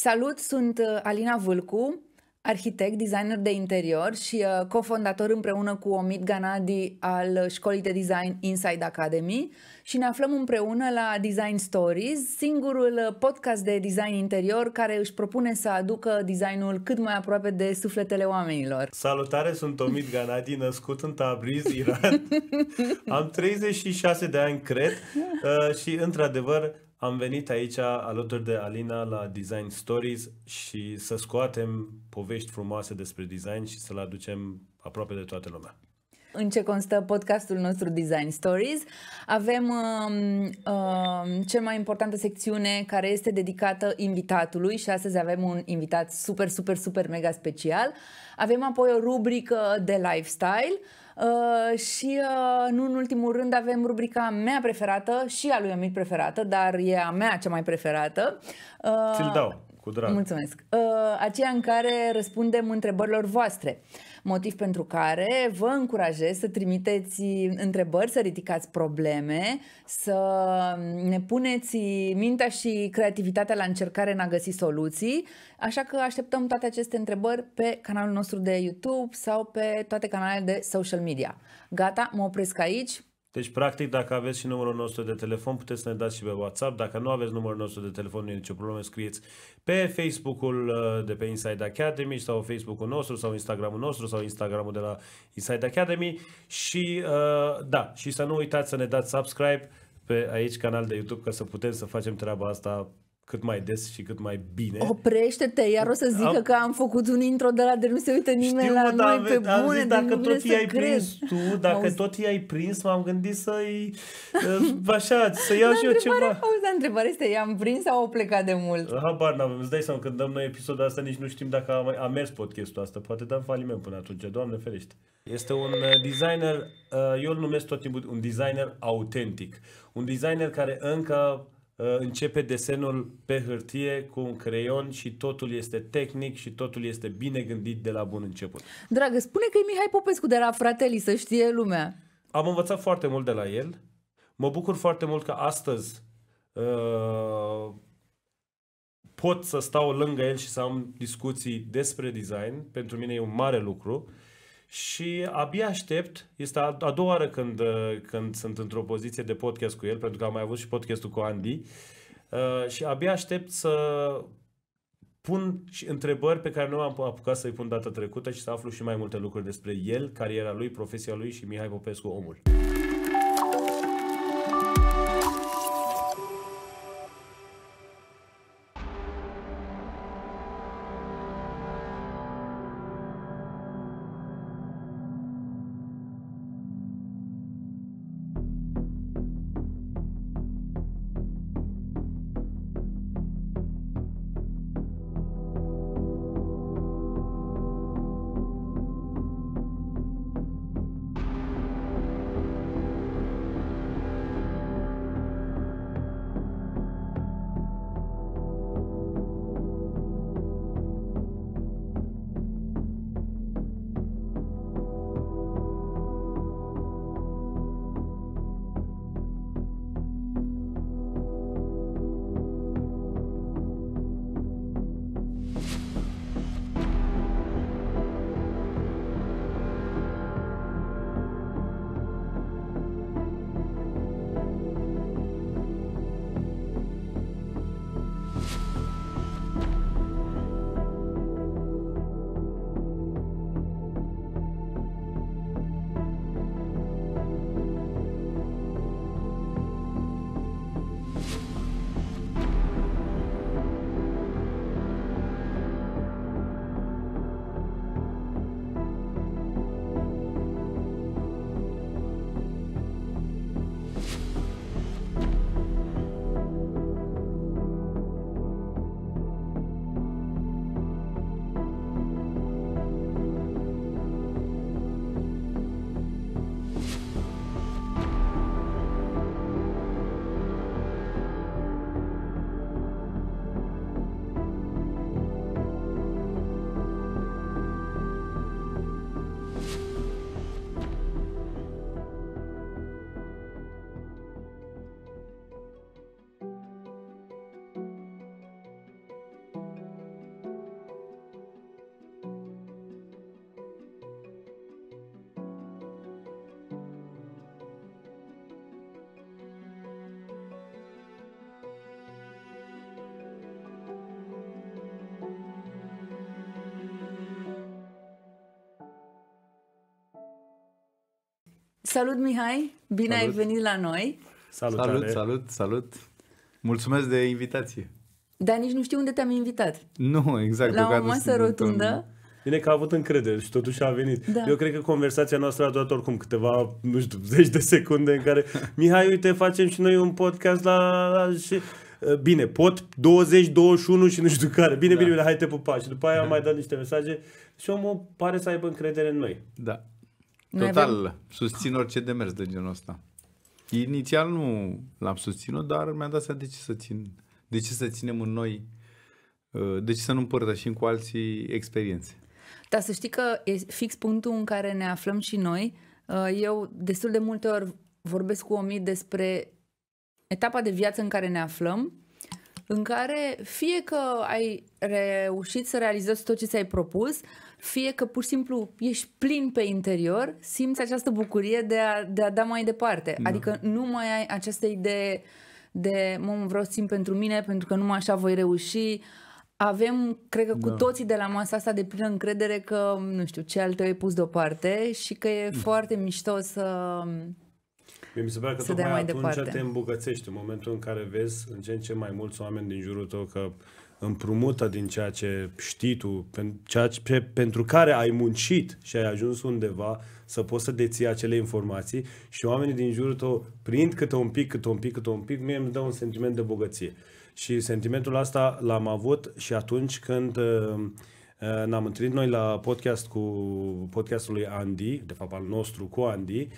Salut, sunt uh, Alina Vâlcu, arhitect, designer de interior și uh, cofondator împreună cu Omid Ganadi al școlii de design Inside Academy și ne aflăm împreună la Design Stories, singurul uh, podcast de design interior care își propune să aducă designul cât mai aproape de sufletele oamenilor. Salutare, sunt Omid Ganadi, născut în Tabriz, Iran. Am 36 de ani, cred, și într-adevăr am venit aici alături de Alina la Design Stories și să scoatem povești frumoase despre design și să le aducem aproape de toată lumea în ce constă podcastul nostru Design Stories. Avem uh, uh, cea mai importantă secțiune care este dedicată invitatului și astăzi avem un invitat super, super, super mega special. Avem apoi o rubrică de lifestyle Uh, și uh, nu în ultimul rând avem rubrica mea preferată și a lui Amit preferată, dar e a mea cea mai preferată. Uh, Ți-l dau, cu drag. Mulțumesc. Uh, aceea în care răspundem întrebărilor voastre. Uh, motiv pentru care vă încurajez să trimiteți întrebări, să ridicați probleme, să ne puneți mintea și creativitatea la încercare în a găsi soluții, așa că așteptăm toate aceste întrebări pe canalul nostru de YouTube sau pe toate canalele de social media. Gata, mă opresc aici, deci, practic, dacă aveți și numărul nostru de telefon, puteți să ne dați și pe WhatsApp. Dacă nu aveți numărul nostru de telefon, nu e nicio problemă, scrieți pe Facebook-ul uh, de pe Inside Academy sau Facebook-ul nostru sau Instagram-ul nostru sau Instagram-ul de la Inside Academy și, uh, da, și să nu uitați să ne dați subscribe pe aici canal de YouTube ca să putem să facem treaba asta cât mai des și cât mai bine. Oprește-te, iar o să zică am... că am făcut un intro de la de nu se uită nimeni Știu, la da, noi pe am bune, zis, dacă tot i-ai prins tu, dacă tot i-ai prins, m-am gândit să-i uh, așa, să iau și eu ceva. Auzi, întrebare este, i-am prins sau au plecat de mult? Habar n-avem, îți dai seama când dăm noi episodul asta, nici nu știm dacă a, a mers podcastul asta, poate dăm faliment până atunci, Doamne ferește. Este un uh, designer, uh, eu îl numesc tot timpul un designer autentic, un designer care încă Uh, începe desenul pe hârtie cu un creion și totul este tehnic și totul este bine gândit de la bun început. Dragă, spune că e Mihai Popescu de la Fratelli, să știe lumea. Am învățat foarte mult de la el. Mă bucur foarte mult că astăzi uh, pot să stau lângă el și să am discuții despre design. Pentru mine e un mare lucru și abia aștept, este a, a doua oară când, uh, când sunt într-o poziție de podcast cu el, pentru că am mai avut și podcastul cu Andy, uh, și abia aștept să pun și întrebări pe care nu am apucat să-i pun data trecută și să aflu și mai multe lucruri despre el, cariera lui, profesia lui și Mihai Popescu, omul. Salut Mihai, bine salut. ai venit la noi. Salut, salut, ale. salut, salut. Mulțumesc de invitație. Dar nici nu știu unde te-am invitat. Nu, exact. La o masă rotundă. În... Bine că a avut încredere și totuși a venit. Da. Eu cred că conversația noastră a durat oricum câteva, nu știu, zeci de secunde în care Mihai, uite, facem și noi un podcast la... la și... Eh, bine, pot 20, 21 și nu știu care. Bine, da. bine, bine, hai te pupa. Și după aia da. am mai dat niște mesaje și omul pare să aibă încredere în noi. Da. Total, avem... susțin orice demers de genul ăsta. Inițial nu l-am susținut, dar mi-am dat seama de ce să țin, de ce să ținem în noi, uh, de ce să nu împărtășim cu alții experiențe. Dar să știi că e fix punctul în care ne aflăm și noi. Uh, eu destul de multe ori vorbesc cu omii despre etapa de viață în care ne aflăm în care fie că ai reușit să realizezi tot ce ți-ai propus, fie că pur și simplu ești plin pe interior, simți această bucurie de a, de a da mai departe. Da. Adică nu mai ai această idee de, mă, vreau să simt pentru mine, pentru că numai așa voi reuși. Avem, cred că cu da. toții de la masa asta de plină încredere că, nu știu, ce altă ai pus deoparte și că e mm. foarte mișto să mi se pare că să tocmai mai atunci departe. te îmbucățești în momentul în care vezi în ce în ce mai mulți oameni din jurul tău că împrumută din ceea ce știi tu, ceea ce, pentru care ai muncit și ai ajuns undeva să poți să deții acele informații și oamenii din jurul tău prind câte un pic, câte un pic, câte un pic, mie îmi dă un sentiment de bogăție. Și sentimentul asta l-am avut și atunci când uh, uh, ne-am întâlnit noi la podcast cu podcastul lui Andy, de fapt al nostru cu Andy,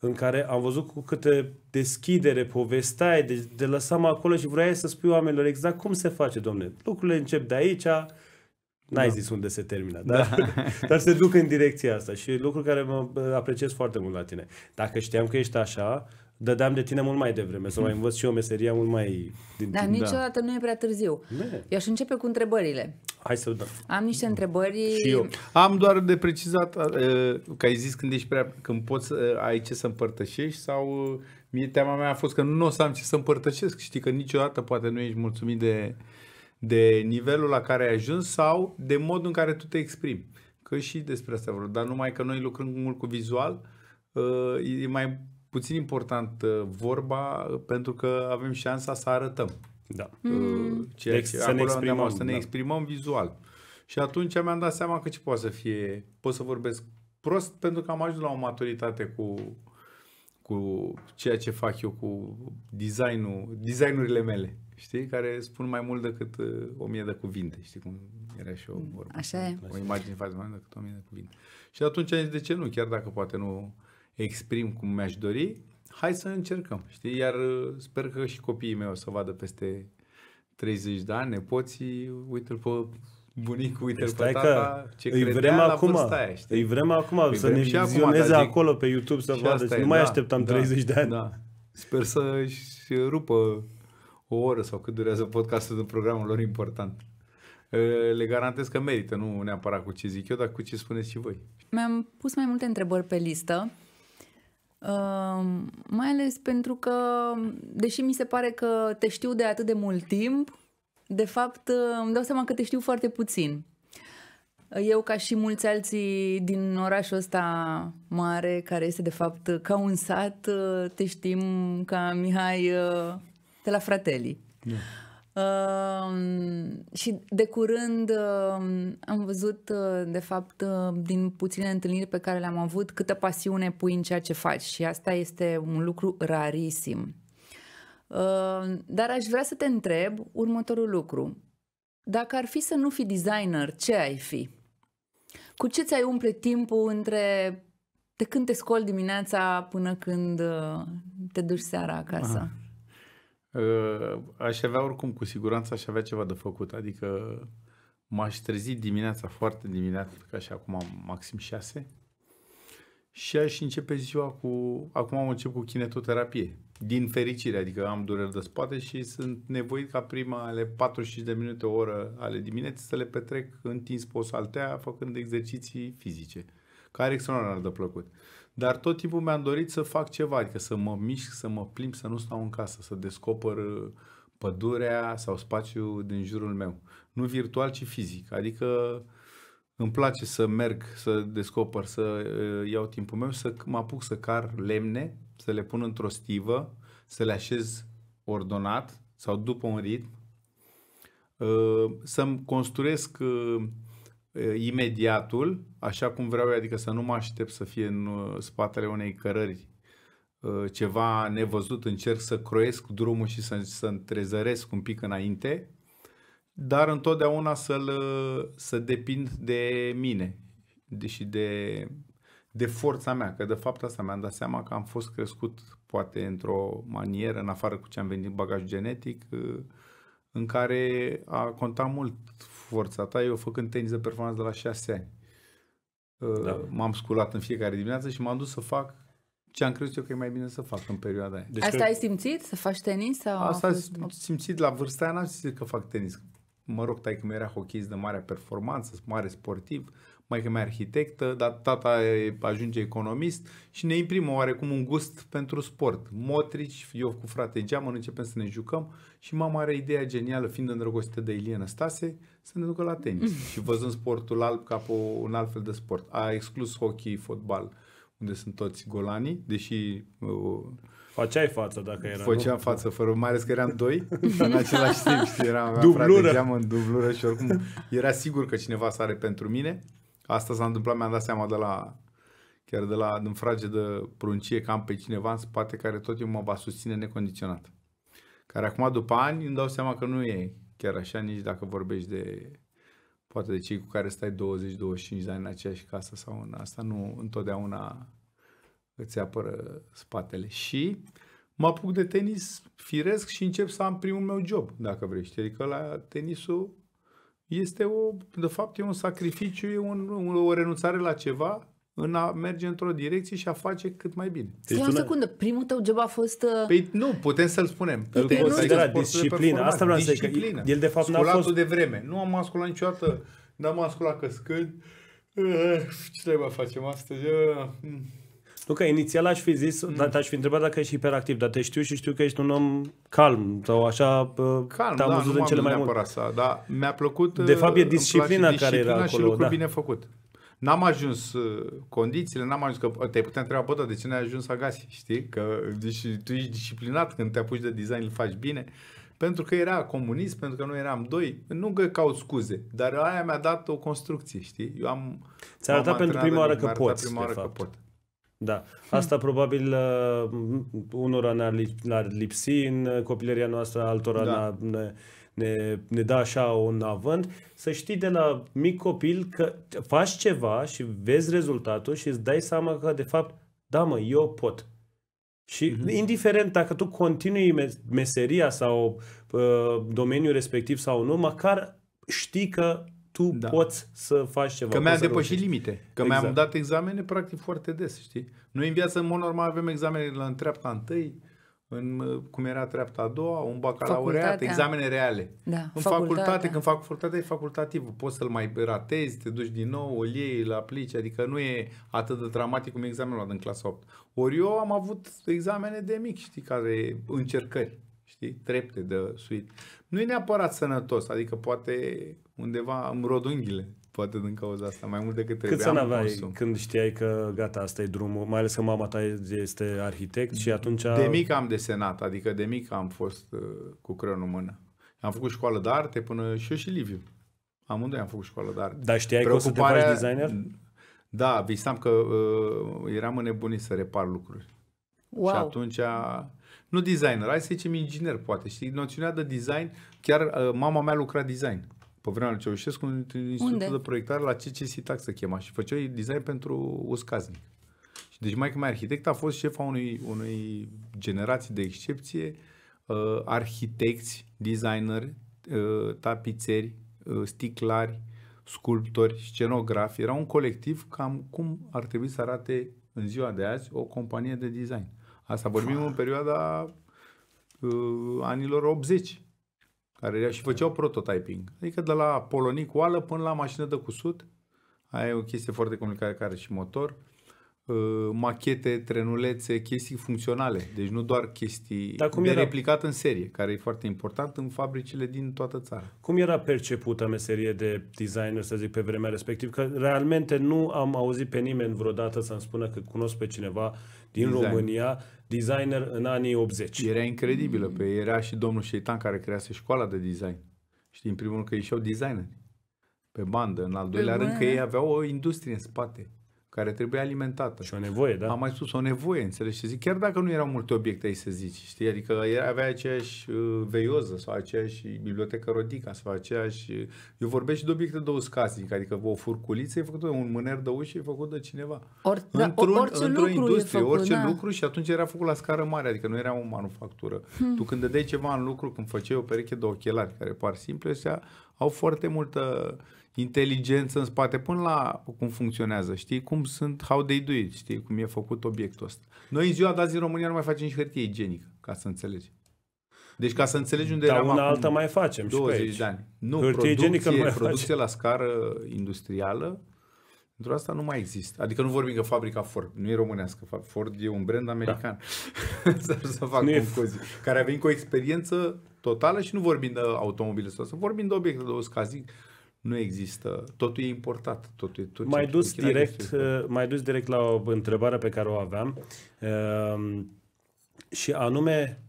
în care am văzut cu câte deschidere povesteai, de, deci de lăsam acolo și vroiai să spui oamenilor exact cum se face, domne. Lucrurile încep de aici, n-ai da. zis unde se termină, dar, da. da? dar se duc în direcția asta și lucruri care mă apreciez foarte mult la tine. Dacă știam că ești așa, dădeam de tine mult mai devreme, să mai învăț și eu meseria mult mai... Din Dar timp, niciodată da. nu e prea târziu. Ne. Da. Eu aș începe cu întrebările. Hai să dăm. Am niște întrebări... Și eu. Am doar de precizat, că ai zis când ești prea... când poți, ai ce să împărtășești sau... Mie teama mea a fost că nu o să am ce să împărtășesc. Știi că niciodată poate nu ești mulțumit de, de nivelul la care ai ajuns sau de modul în care tu te exprimi. Că și despre asta vreau. Dar numai că noi lucrăm mult cu vizual, e mai puțin important uh, vorba uh, pentru că avem șansa să arătăm. Da. Uh, mm. Ceea deci ce, deci, să ne exprimăm. să ne da. exprimăm vizual. Și atunci mi-am dat seama că ce poate să fie, pot să vorbesc prost pentru că am ajuns la o maturitate cu cu ceea ce fac eu cu designul, designurile mele, știi, care spun mai mult decât o mie de cuvinte, știi cum era și o mm, vorbă. Așa e. O imagine face mai mult decât o mie de cuvinte. Și atunci am zis, de ce nu, chiar dacă poate nu exprim cum mi-aș dori, hai să încercăm, știi? Iar uh, sper că și copiii mei o să vadă peste 30 de ani, nepoții, uite-l pe bunicul, uite-l deci, pe tata, ce îi vrem la acum, aia, știi? Îi vrem acum îi să vrem ne vizioneze acum, acolo pe YouTube să vadă și nu mai da, așteptam da, 30 de ani. Da. Sper să-și rupă o oră sau cât durează podcastul de programul lor important. Uh, le garantez că merită, nu neapărat cu ce zic eu, dar cu ce spuneți și voi. Mi-am pus mai multe întrebări pe listă. Uh, mai ales pentru că, deși mi se pare că te știu de atât de mult timp, de fapt ehm, îmi dau seama că te știu foarte puțin. Eu, ca și mulți alții din orașul ăsta mare, care este de fapt ca un sat, ehm, te știm ca Mihai de la Fratelii. Yeah. Da și de curând uh, am văzut, uh, de fapt, uh, din puține întâlniri pe care le-am avut, câtă pasiune pui în ceea ce faci și asta este un lucru rarisim. Uh, dar aș vrea să te întreb următorul lucru. Dacă ar fi să nu fi designer, ce ai fi? Cu ce ți-ai umple timpul între de când te scoli dimineața până când uh, te duci seara acasă? Aha. Ă, aș avea oricum, cu siguranță aș avea ceva de făcut, adică m-aș trezi dimineața, foarte dimineața, ca și acum maxim 6 și aș începe ziua cu, acum am început cu kinetoterapie, din fericire, adică am dureri de spate și sunt nevoit ca prima ale 45 de minute, o oră ale dimineții să le petrec întins pe o saltea, făcând exerciții fizice, care extraordinar de plăcut. Uh, dar tot timpul mi-am dorit să fac ceva, adică să mă mișc, să mă plimb, să nu stau în casă, să descoper uh, pădurea sau spațiul din jurul meu. Nu virtual, ci fizic. Adică îmi place să merg, să descoper, să uh, iau timpul meu, să mă apuc să car lemne, să le pun într-o stivă, să le așez ordonat sau după un ritm, uh, să-mi construiesc imediatul, așa cum vreau, adică să nu mă aștept să fie în uh, spatele unei cărări ceva nevăzut, încerc să croiesc drumul și să, să întrezăresc un pic înainte, dar întotdeauna să-l, uh, să depind de mine și de, de forța mea, că de fapt asta mi-am dat seama că am fost crescut poate într-o manieră, în afară cu ce am venit bagaj genetic, uh, în care a contat mult forța ta. Eu făcând tenis de performanță de la 6 ani. Uh, da. M-am sculat în fiecare dimineață și m-am dus să fac ce am crezut eu că e mai bine să fac în perioada aia. Deci Asta că... ai simțit? Să faci tenis? Sau Asta ai fost... simțit la vârsta aia, n-am simțit că fac tenis. Mă rog, tai că mi era hochist de mare performanță, mare sportiv, maica mea arhitectă, dar tata ajunge economist și ne imprimă oarecum un gust pentru sport. Motrici, eu cu frate geamă, începem să ne jucăm și mama are ideea genială, fiind îndrăgostită de Ilie Năstase, să ne ducă la tenis. Mm. și văzând sportul alb ca pe un alt fel de sport. A exclus hockey, fotbal, unde sunt toți golanii, deși... Uh, Faceai față dacă era. Făceam nu? față, fără, mai ales că eram doi, în același timp, eram dublură. frate geamă în dublură și oricum era sigur că cineva sare pentru mine. Asta s-a întâmplat, mi-am dat seama de la, chiar de la, din frage de pruncie, că am pe cineva în spate care tot timpul mă va susține necondiționat. Care acum, după ani, îmi dau seama că nu e chiar așa, nici dacă vorbești de poate de cei cu care stai 20-25 de ani în aceeași casă sau în asta, nu întotdeauna îți apără spatele. Și mă apuc de tenis firesc și încep să am primul meu job, dacă vrei. Adică la tenisul este o, de fapt, e un sacrificiu, e un, un, o renunțare la ceva în a merge într-o direcție și a face cât mai bine. Deci o secundă, primul tău job a fost... Uh... Păi nu, putem să-l spunem. Îl considera disciplină. Asta vreau să zic. El de fapt n-a fost... de vreme. Nu am masculat niciodată. N-am masculat căscând. Uh, ce trebuie facem astăzi? Eh, hmm că inițial aș fi zis, mm. Da, te-aș fi întrebat dacă ești hiperactiv, dar te știu și știu că ești un om calm sau așa calm, te-am da, văzut în cele mai multe. Asta, dar mi-a plăcut De fapt e disciplina care era acolo. Și lucru da. bine făcut. N-am ajuns uh, condițiile, n-am ajuns, că te-ai putea întreba, bă, de ce n-ai ajuns agasi, știi? Că deci, tu ești disciplinat când te apuci de design, îl faci bine. Pentru că era comunist, pentru că noi eram doi, nu că caut scuze, dar aia mi-a dat o construcție, știi? Eu am... Ți-a arătat pentru prima oară că poți, prima oară că pot. Da. Asta hmm. probabil uh, unora ne-ar, lip- ne-ar lipsi în copilăria noastră, altora da. ne, ne, ne da așa un avânt. Să știi de la mic copil că faci ceva și vezi rezultatul și îți dai seama că de fapt, da mă, eu pot. Și mm-hmm. indiferent dacă tu continui meseria sau uh, domeniul respectiv sau nu, măcar știi că tu da. poți să faci ceva. Că mi-am depășit reușești. limite. Că exact. mi-am dat examene practic foarte des, știi? Noi în viață, în mod normal, avem examene la treapta întâi, în, cum era treapta a doua, un bacalaureat, examene reale. Da, în facultate, facultate, când fac facultate, e facultativ. Poți să-l mai ratezi, te duci din nou, o iei, îl aplici, adică nu e atât de dramatic cum examenul luat în clasa 8. Ori eu am avut examene de mic, știi, care încercări știi, trepte de suit. Nu e neapărat sănătos, adică poate undeva îmi rod unghiile, poate din cauza asta, mai mult decât trebuia. Cât să aveai consum. când știai că gata, asta e drumul, mai ales că mama ta este arhitect și atunci... De mic am desenat, adică de mic am fost uh, cu creionul în mână. Am făcut școală de arte până și eu și Liviu. Amândoi am făcut școală de arte. Dar știai Preocuparea... că o să te faci designer? Da, visam că uh, eram înnebunit să repar lucruri. Wow. Și atunci... A nu designer, hai să zicem inginer, poate, știi? Noțiunea de design, chiar uh, mama mea lucra design pe vremea lui Ceaușescu, un institut de Proiectare la CCC Tax se chema și făcea design pentru uscaznic. Deci mai mai arhitect a fost șefa unei, unei generații de excepție, uh, arhitecți, designeri, uh, tapițeri, uh, sticlari, sculptori, scenografi. Era un colectiv cam cum ar trebui să arate în ziua de azi o companie de design. Asta vorbim în perioada uh, anilor 80, care și făceau prototyping. Adică de la polonic oală până la mașină de cusut, aia e o chestie foarte complicată, care are și motor, Uh, machete, trenulețe, chestii funcționale. Deci nu doar chestii Dar cum de era... replicat în serie, care e foarte important în fabricile din toată țara. Cum era percepută meserie de designer, să zic, pe vremea respectivă? Că realmente nu am auzit pe nimeni vreodată să-mi spună că cunosc pe cineva din design. România designer în anii 80. Era incredibilă. Pe era și domnul Șeitan care crease școala de design. Și din primul rând că ieșeau designeri pe bandă. În al doilea pe rând că ei aveau o industrie în spate care trebuie alimentată. Și o nevoie, da. Am mai spus, o nevoie, înțelegi ce zic? Chiar dacă nu erau multe obiecte ai să zici, știi? Adică avea aceeași uh, veioză sau aceeași bibliotecă rodica sau aceeași... Uh, eu vorbesc și de obiecte de uscasnic, adică o furculiță e făcută, un mâner de ușă e făcut de cineva. Or, da, într-un, da, orice într-o lucru industrie, făcut, orice da. lucru și atunci era făcut la scară mare, adică nu era o manufactură. Hmm. Tu când dai ceva în lucru, când făceai o pereche de ochelari care par simple, astea au foarte multă inteligență în spate, până la cum funcționează, știi? Cum sunt, how they do it, știi? Cum e făcut obiectul ăsta. Noi în ziua de azi în România nu mai facem nici hârtie igienică, ca să înțelegi. Deci ca să înțelegi unde Dar eram una alta mai facem 20 și pe aici. de ani. Nu, hârtie producție, igienică mai producție face. la scară industrială, pentru asta nu mai există. Adică nu vorbim că fabrica Ford, nu e românească, Ford e un brand american. Da. să, fac nu concuzii. Care a venit cu o experiență totală și nu vorbim de automobile sau să vorbim de obiecte de o scazic. Nu există. Totul e importat. Totul, tot mai, dus direct, uh, mai dus direct la o întrebare pe care o aveam uh, și anume,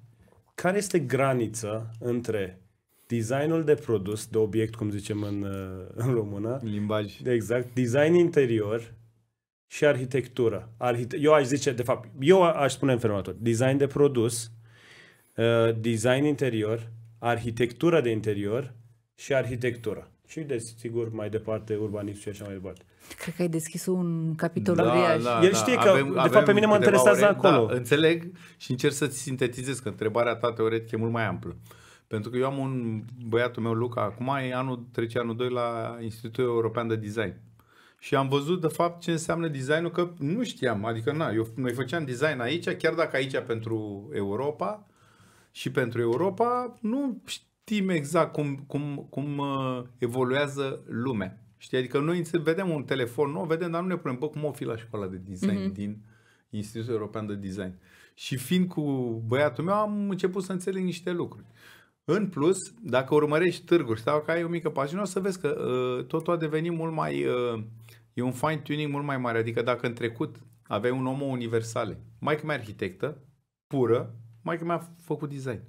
care este granița între designul de produs, de obiect, cum zicem în, uh, în română. Limbaj. Exact. Design interior și arhitectură. Arhite- eu aș zice, de fapt, eu aș spune în felul următor. Design de produs, uh, design interior, arhitectură de interior și arhitectură și desigur mai departe urbanism și așa mai departe. Cred că ai deschis un capitol da, uriaș. Da, El da. știe că, avem, de fapt, pe mine mă interesează ore, acolo. Da, înțeleg și încerc să-ți sintetizez că întrebarea ta teoretic e mult mai amplă. Pentru că eu am un băiatul meu, Luca, acum e anul, trece anul 2 la Institutul European de Design. Și am văzut, de fapt, ce înseamnă designul, că nu știam. Adică, na, eu, noi făceam design aici, chiar dacă aici pentru Europa și pentru Europa, nu știm exact cum, cum, cum uh, evoluează lumea. Știi? Adică noi vedem un telefon nou, vedem, dar nu ne punem, bă, cum o fi la școala de design mm-hmm. din Institutul European de Design. Și fiind cu băiatul meu, am început să înțeleg niște lucruri. În plus, dacă urmărești târguri sau că ai o mică pagină, o să vezi că uh, totul a devenit mult mai... Uh, e un fine-tuning mult mai mare. Adică dacă în trecut aveai un om universal, mai mea arhitectă, pură, mai mea a făcut design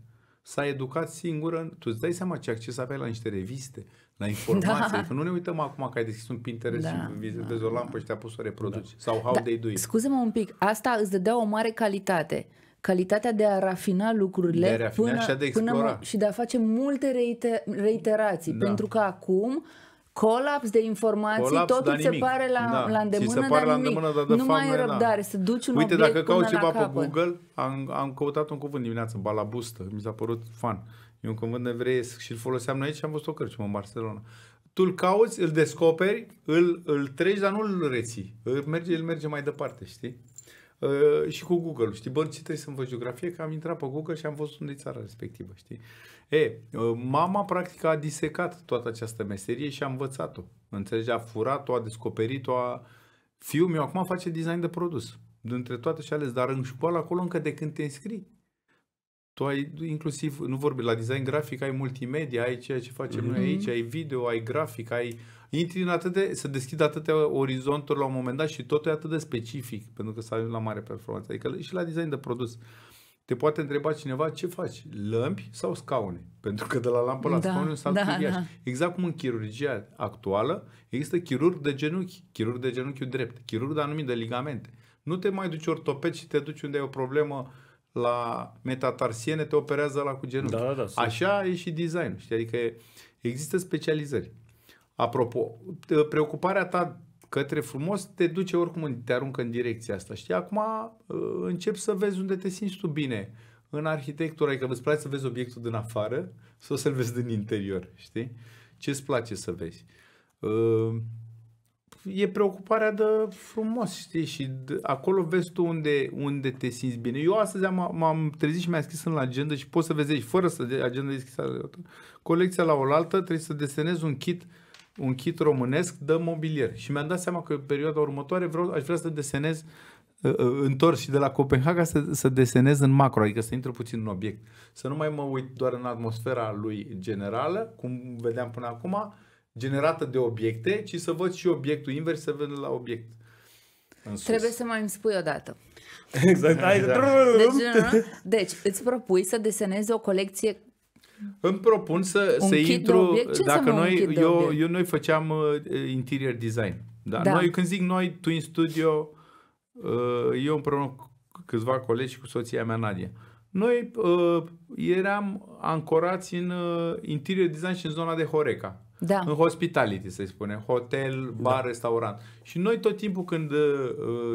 s-a educat singură, tu îți dai seama ce acces aveai la niște reviste, la informații, da. că adică nu ne uităm acum că ai deschis un Pinterest da, și vizitezi da, o da. lampă și te-a pus să o reproduci. Da. Sau how da, they do it. Scuze-mă un pic, asta îți dădea o mare calitate calitatea de a rafina lucrurile de a rafina până, și, a de până, și de a face multe reiter, reiterații. Da. Pentru că acum colaps de informații, colaps, totul se pare la, da. la îndemână, se pare dar la îndemână, dar de nu mai e da. răbdare, să duci un Uite, dacă cauți ceva pe Google, am, am căutat un cuvânt dimineață, balabustă, mi s-a părut fan. E un cuvânt nevreiesc și îl foloseam noi aici și am văzut o cărciumă în Barcelona. Tu îl cauți, îl descoperi, îl, îl treci, dar nu îl reții. Îl merge, îl merge mai departe, știi? Uh, și cu Google, știi, bă, ce trebuie să învăț geografie, că am intrat pe Google și am văzut unde e țara respectivă, știi. E, uh, mama practic a disecat toată această meserie și a învățat-o. Înțelegi, a furat-o, a descoperit-o, a... Fiul meu acum face design de produs, dintre toate și ales, dar în școală acolo încă de când te înscrii, tu ai inclusiv, nu vorbi, la design grafic ai multimedia, ai ceea ce facem mm-hmm. noi aici, mhm. ai video, ai grafic, ai intri în atât de, să deschid atâtea orizonturi la un moment dat și totul e atât de specific, pentru că să ajungi la mare performanță. Adică și la design de produs. Te poate întreba cineva ce faci, lămpi sau scaune? Pentru că de la lampă la da, scaune un salt da, Da. Exact cum în chirurgia actuală există chirurg de genunchi, chirurg de genunchiul drept, chirurg de anumite ligamente. Nu te mai duci ortoped și te duci unde ai o problemă la metatarsiene te operează la cu genunchi. Da, da, da, Așa e și design. știi? Adică există specializări. Apropo, preocuparea ta către frumos te duce oricum, te aruncă în direcția asta. Știi, acum ă, încep să vezi unde te simți tu bine în arhitectură, adică îți place să vezi obiectul din afară sau să-l vezi din interior, știi? Ce îți place să vezi? Ă, e preocuparea de frumos, știi? Și acolo vezi tu unde, unde te simți bine. Eu astăzi am, m-am trezit și mi a scris în la agenda și poți să vezi fără să de agenda deschisă, colecția la oaltă, trebuie să desenez un kit un kit românesc de mobilier. Și mi-am dat seama că în perioada următoare vreau, aș vrea să desenez uh, uh, întors și de la Copenhaga să, să desenez în macro, adică să intru puțin în obiect. Să nu mai mă uit doar în atmosfera lui generală, cum vedeam până acum, generată de obiecte, ci să văd și obiectul invers, să văd la obiect. Trebuie să mai îmi spui o dată. Exact. exact. Deci, deci, îți propui să desenezi o colecție îmi propun să, un să intru, obiect, dacă noi, eu, eu noi făceam uh, interior design. Da? da? Noi, când zic noi, tu în studio, uh, eu împreună cu câțiva colegi și cu soția mea, Nadia, noi uh, eram ancorați în uh, interior design și în zona de Horeca da. în hospitality, să spunem, hotel, da. bar, da. restaurant. Și noi tot timpul când uh,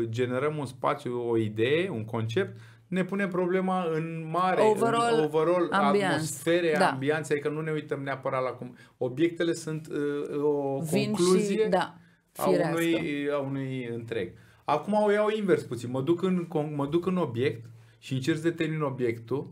generăm un spațiu, o idee, un concept, ne punem problema în mare, overall, în overall ambiance. atmosfere, da. ambianțe, adică nu ne uităm neapărat la cum... Obiectele sunt uh, o Vin concluzie și, da, a, unui, a unui întreg. Acum o iau invers puțin, mă duc în, mă duc în obiect și încerc să determin obiectul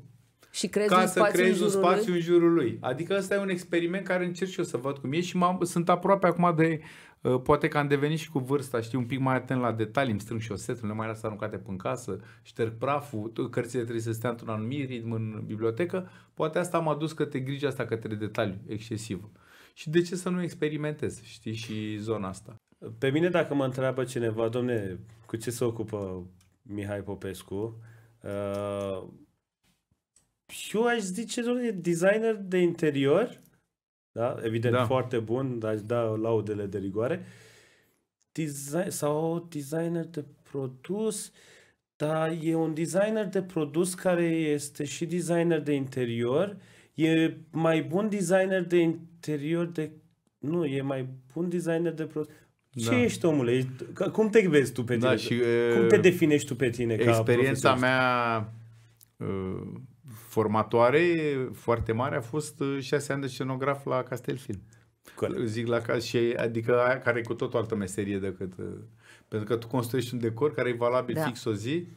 și crezi ca un să creezi un spațiu lui? în jurul lui. Adică ăsta e un experiment care încerc și eu să văd cum e și sunt aproape acum de, uh, poate că am devenit și cu vârsta, știu, un pic mai atent la detalii, îmi strâng ne mai las aruncate până casă, șterg praful, cărțile trebuie să stea într-un anumit ritm în bibliotecă, poate asta m-a dus către grija asta, către detaliu excesiv. Și de ce să nu experimentez, știi, și zona asta? Pe mine dacă mă întreabă cineva, domne, cu ce se ocupă Mihai Popescu, uh, eu aș zice, domnule, designer de interior, da? evident da. foarte bun, aș da laudele de rigoare, design, sau designer de produs, dar e un designer de produs care este și designer de interior, e mai bun designer de interior de... Nu, e mai bun designer de produs. Ce da. ești, omule? cum te vezi tu pe da, tine? Da, și, Cum te uh, definești tu pe tine? Experiența ca mea uh, formatoare foarte mare a fost uh, șase ani de scenograf la Castelfilm. Eu Zic la caz și adică aia care e cu tot o altă meserie decât uh, pentru că tu construiești un decor care e valabil da. fix o zi,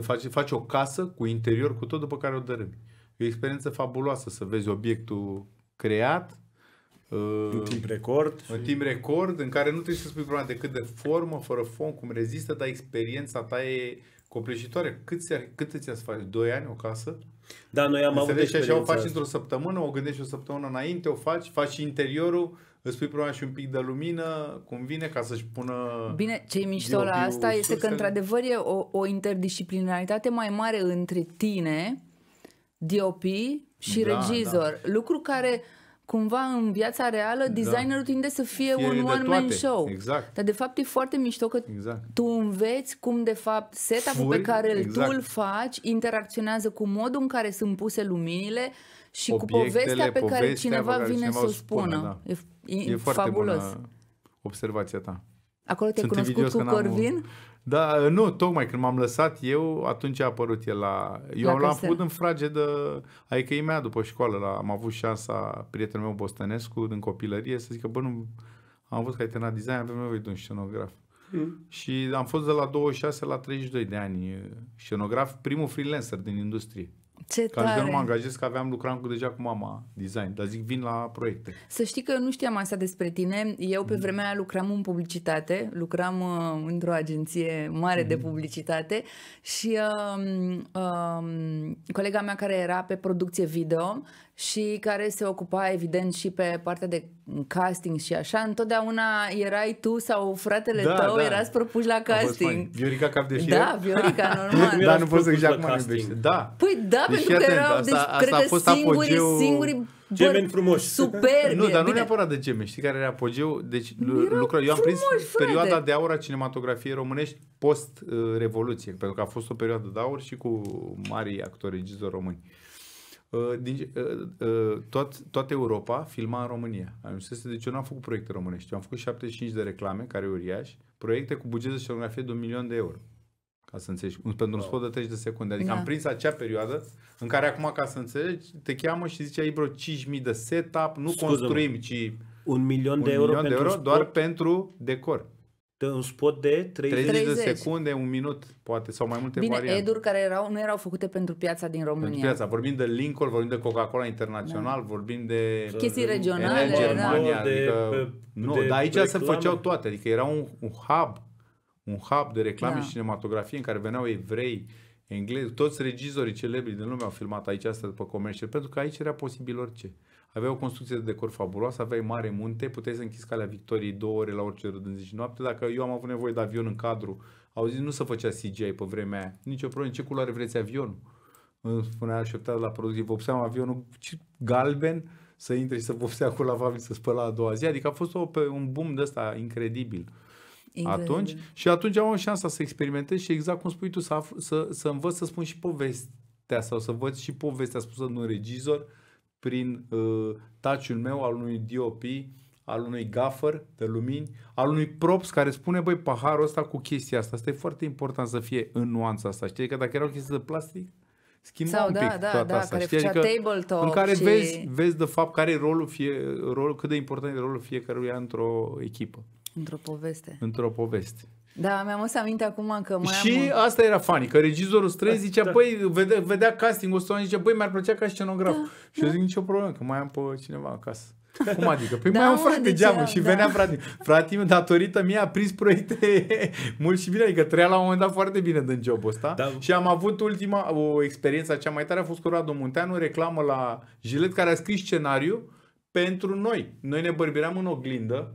faci, faci o casă cu interior, cu tot după care o dărâmi. E o experiență fabuloasă să vezi obiectul creat, uh, în timp record. În timp record, în care nu trebuie să spui problema decât de formă, fără fond, cum rezistă, dar experiența ta e copleșitoare. Cât, ți cât îți să faci? doi ani o casă? Da, noi am Înțelegi? avut experiența și așa o faci într-o săptămână, o gândești o săptămână înainte, o faci, faci interiorul, îți pui problema și un pic de lumină, cum vine, ca să-și pună... Bine, ce mișto la asta este că într-adevăr e o, o interdisciplinaritate mai mare între tine, DOP și da, regizor. Da. Lucru care cumva în viața reală da. designerul da. tinde să fie fie un one-man show. Exact. Dar de fapt e foarte mișto că exact. tu înveți cum de fapt setup-ul Furi, pe care exact. tu îl faci interacționează cu modul în care sunt puse luminile și Obiectele, cu povestea pe povestea care cineva care vine cineva să o spună. spună da. E, e, e fabulos. bună observația ta. Acolo te-ai cunoscut cu Corvin? Am... Da, nu, tocmai când m-am lăsat eu, atunci a apărut el la... Eu am, l-am făcut în frage de... Adică e mea după școală, la, am avut șansa, prietenul meu Bostănescu, din copilărie, să zică, bă, nu, am văzut că ai terminat design, avem nevoie de un scenograf. Mm. Și am fost de la 26 la 32 de ani scenograf, primul freelancer din industrie. Ce că tare. Adică nu mă angajez că aveam lucram cu deja cu mama design, dar zic vin la proiecte. Să știi că nu știam asta despre tine. Eu pe mm. vremea aia lucram în publicitate, lucram uh, într-o agenție mare mm. de publicitate și uh, uh, colega mea care era pe producție video și care se ocupa evident și pe partea de casting și așa, întotdeauna erai tu sau fratele da, tău, da. erați propuși la casting. Viorica cap de Da, Viorica, normal. da, nu pot să zic acum iubește. Da. Păi da, deci pentru că erau, deci asta, cred fost că singurii, apogeu... singurii Gemeni frumoși. Super. Nu, dar nu Bine. neapărat de gemeni. Știi care era apogeu? Deci lucrurile Eu am prins frate. perioada de aur a cinematografiei românești post-revoluție, uh, pentru că a fost o perioadă de aur și cu mari actori, regizori români. Uh, din, uh, uh, toat, toată Europa filma în România. Ajunsese, deci eu n-am făcut proiecte românești. Eu am făcut 75 de reclame, care e uriaș, proiecte cu buget de scenografie de un milion de euro. Ca să înțelegi, pentru un spot de 30 de secunde. Adică da. am prins acea perioadă în care acum, ca să înțelegi, te cheamă și zice, ai vreo 5.000 de setup, nu construim, ci... Un milion de un euro, milion pentru de euro doar pentru decor un spot de 30, 30 de secunde, un minut, poate, sau mai multe Bine, variante. eduri care erau, nu erau făcute pentru piața din România. Pentru piața. Vorbim de Lincoln, vorbim de Coca-Cola Internațional, da. vorbim de... Chestii regionale. Enel, da. Germania, de, adică, de, nu, de dar aici reclame. se făceau toate. Adică era un, un hub, un hub de reclame da. și cinematografie în care veneau evrei, englezi, toți regizorii celebri din lume au filmat aici asta după comerciul, pentru că aici era posibil orice. Aveai o construcție de decor fabuloasă, aveai mare munte, puteai să închizi calea Victoriei două ore la orice rând din zi și noapte. Dacă eu am avut nevoie de avion în cadru, au zis nu se făcea CGI pe vremea aia. Nici o problemă, ce culoare vreți avionul? Îmi spunea șeptat la producție, vopseam avionul galben să intre și să vopsea cu lavabil să spăla a doua zi. Adică a fost o, pe un boom de ăsta incredibil. Incredibil. Atunci, și atunci am avut șansa să experimentez și exact cum spui tu, să, să, să învăț să spun și povestea sau să văd și povestea spusă de un regizor, uh, prin uh, taciul meu al unui DOP, al unui gaffer de lumini, al unui props care spune, băi, paharul ăsta cu chestia asta. Asta e foarte important să fie în nuanța asta. Știi că dacă era o chestie de plastic, schimba Sau, un da, pic da, da, toată da, asta. Care Știi? Adică tabletop în care și... vezi, vezi de fapt care e rolul, fie, rolul, cât de important e rolul fiecăruia într-o echipă. Într-o poveste. Într-o poveste. Da, mi-am să aminte acum că mai Și am... asta era funny, că regizorul străzi, da, zicea, da. păi, vedea, vedea casting-ul ăsta, zicea, păi, mi-ar plăcea ca scenograf. Da, și da. eu zic, nicio problemă, că mai am pe cineva acasă. Cum adică? Păi da, mai am frate deci geamul și da. venea frate. Frate datorită mie, a prins proiecte mult și bine, adică trăia la un moment dat foarte bine din jobul ăsta. Da. Și am avut ultima, o experiență cea mai tare a fost cu Radu Munteanu, reclamă la Gilet, care a scris scenariu pentru noi. Noi ne bărbiream în oglindă,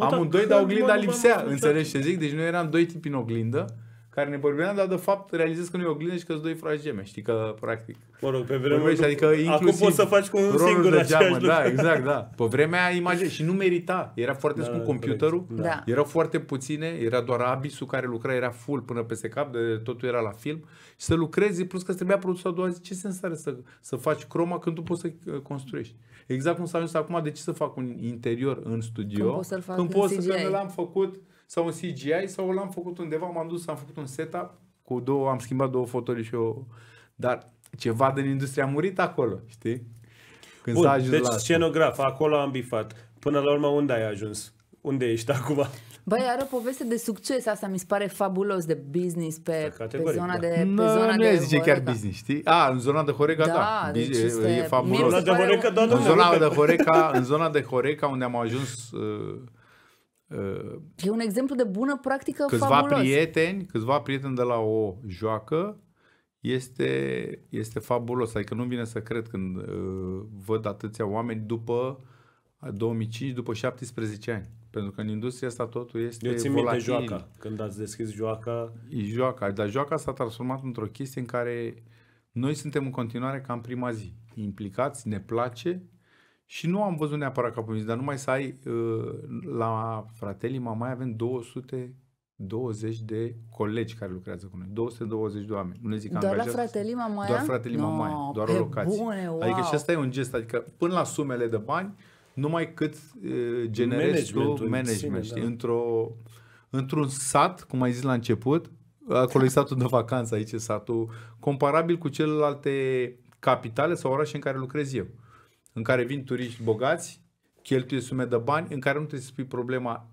Amândoi, dar oglinda lipsea, înțelegi ce zic? Deci noi eram doi tipi în oglindă care ne vorbeam, dar de fapt realizez că nu e oglindă și că sunt doi frați gemeni, știi că practic. Mă rog, pe vremea Vorbești, adică acum poți să faci cu un singur de geamă, da, lucru. da, exact, da. Pe vremea imagine și nu merita, era foarte da, scump da, computerul, da. erau foarte puține, era doar abisul care lucra, era full până peste cap, de totul era la film și să lucrezi, plus că trebuia produsul a doua zi, ce sens are să, să faci croma când tu poți să uh, construiești? exact cum s-a ajuns acum, de ce să fac un interior în studio? Când pot să-l fac când pot să l-am făcut sau un CGI sau l-am făcut undeva, m-am dus, am făcut un setup cu două, am schimbat două fotoli și o... dar ceva din industria a murit acolo, știi? Când Bun, s-a ajuns deci la scenograf, acolo am bifat. Până la urmă unde ai ajuns? Unde ești acum? Băi, are o poveste de succes, asta mi se pare fabulos de business pe, pe zona da. de pe no, zona Nu de zice Horeca. chiar business, știi? A, în zona de Horeca, da. da. Deci este, e fabulos. de Horeca, da, în, zona de Horeca, în zona de Horeca unde am ajuns uh, uh, E un exemplu de bună practică câțiva fabulos. prieteni, câțiva prieteni de la o joacă este, este fabulos. Adică nu vine să cred când uh, văd atâția oameni după 2005, uh, după 17 ani. Pentru că în industria asta totul este Eu țin volatil. minte joaca. Când ați deschis joaca... E joaca, dar joaca s-a transformat într-o chestie în care noi suntem în continuare ca în prima zi. Implicați, ne place și nu am văzut neapărat ca dar numai să ai uh, la Fratelli Mamai avem 200 20 de colegi care lucrează cu noi, 220 de oameni. Nu le zic doar la Fratelii Mamaia? Doar Fratelii no, Mamaia, doar o locație. Bune, wow. Adică și asta e un gest, adică până la sumele de bani, numai cât uh, generezi tu management, sine, da. într-o, într-un sat, cum ai zis la început, acolo e satul de vacanță, aici e satul comparabil cu celelalte capitale sau orașe în care lucrez eu, în care vin turiști bogați, cheltuie sume de bani, în care nu trebuie să spui problema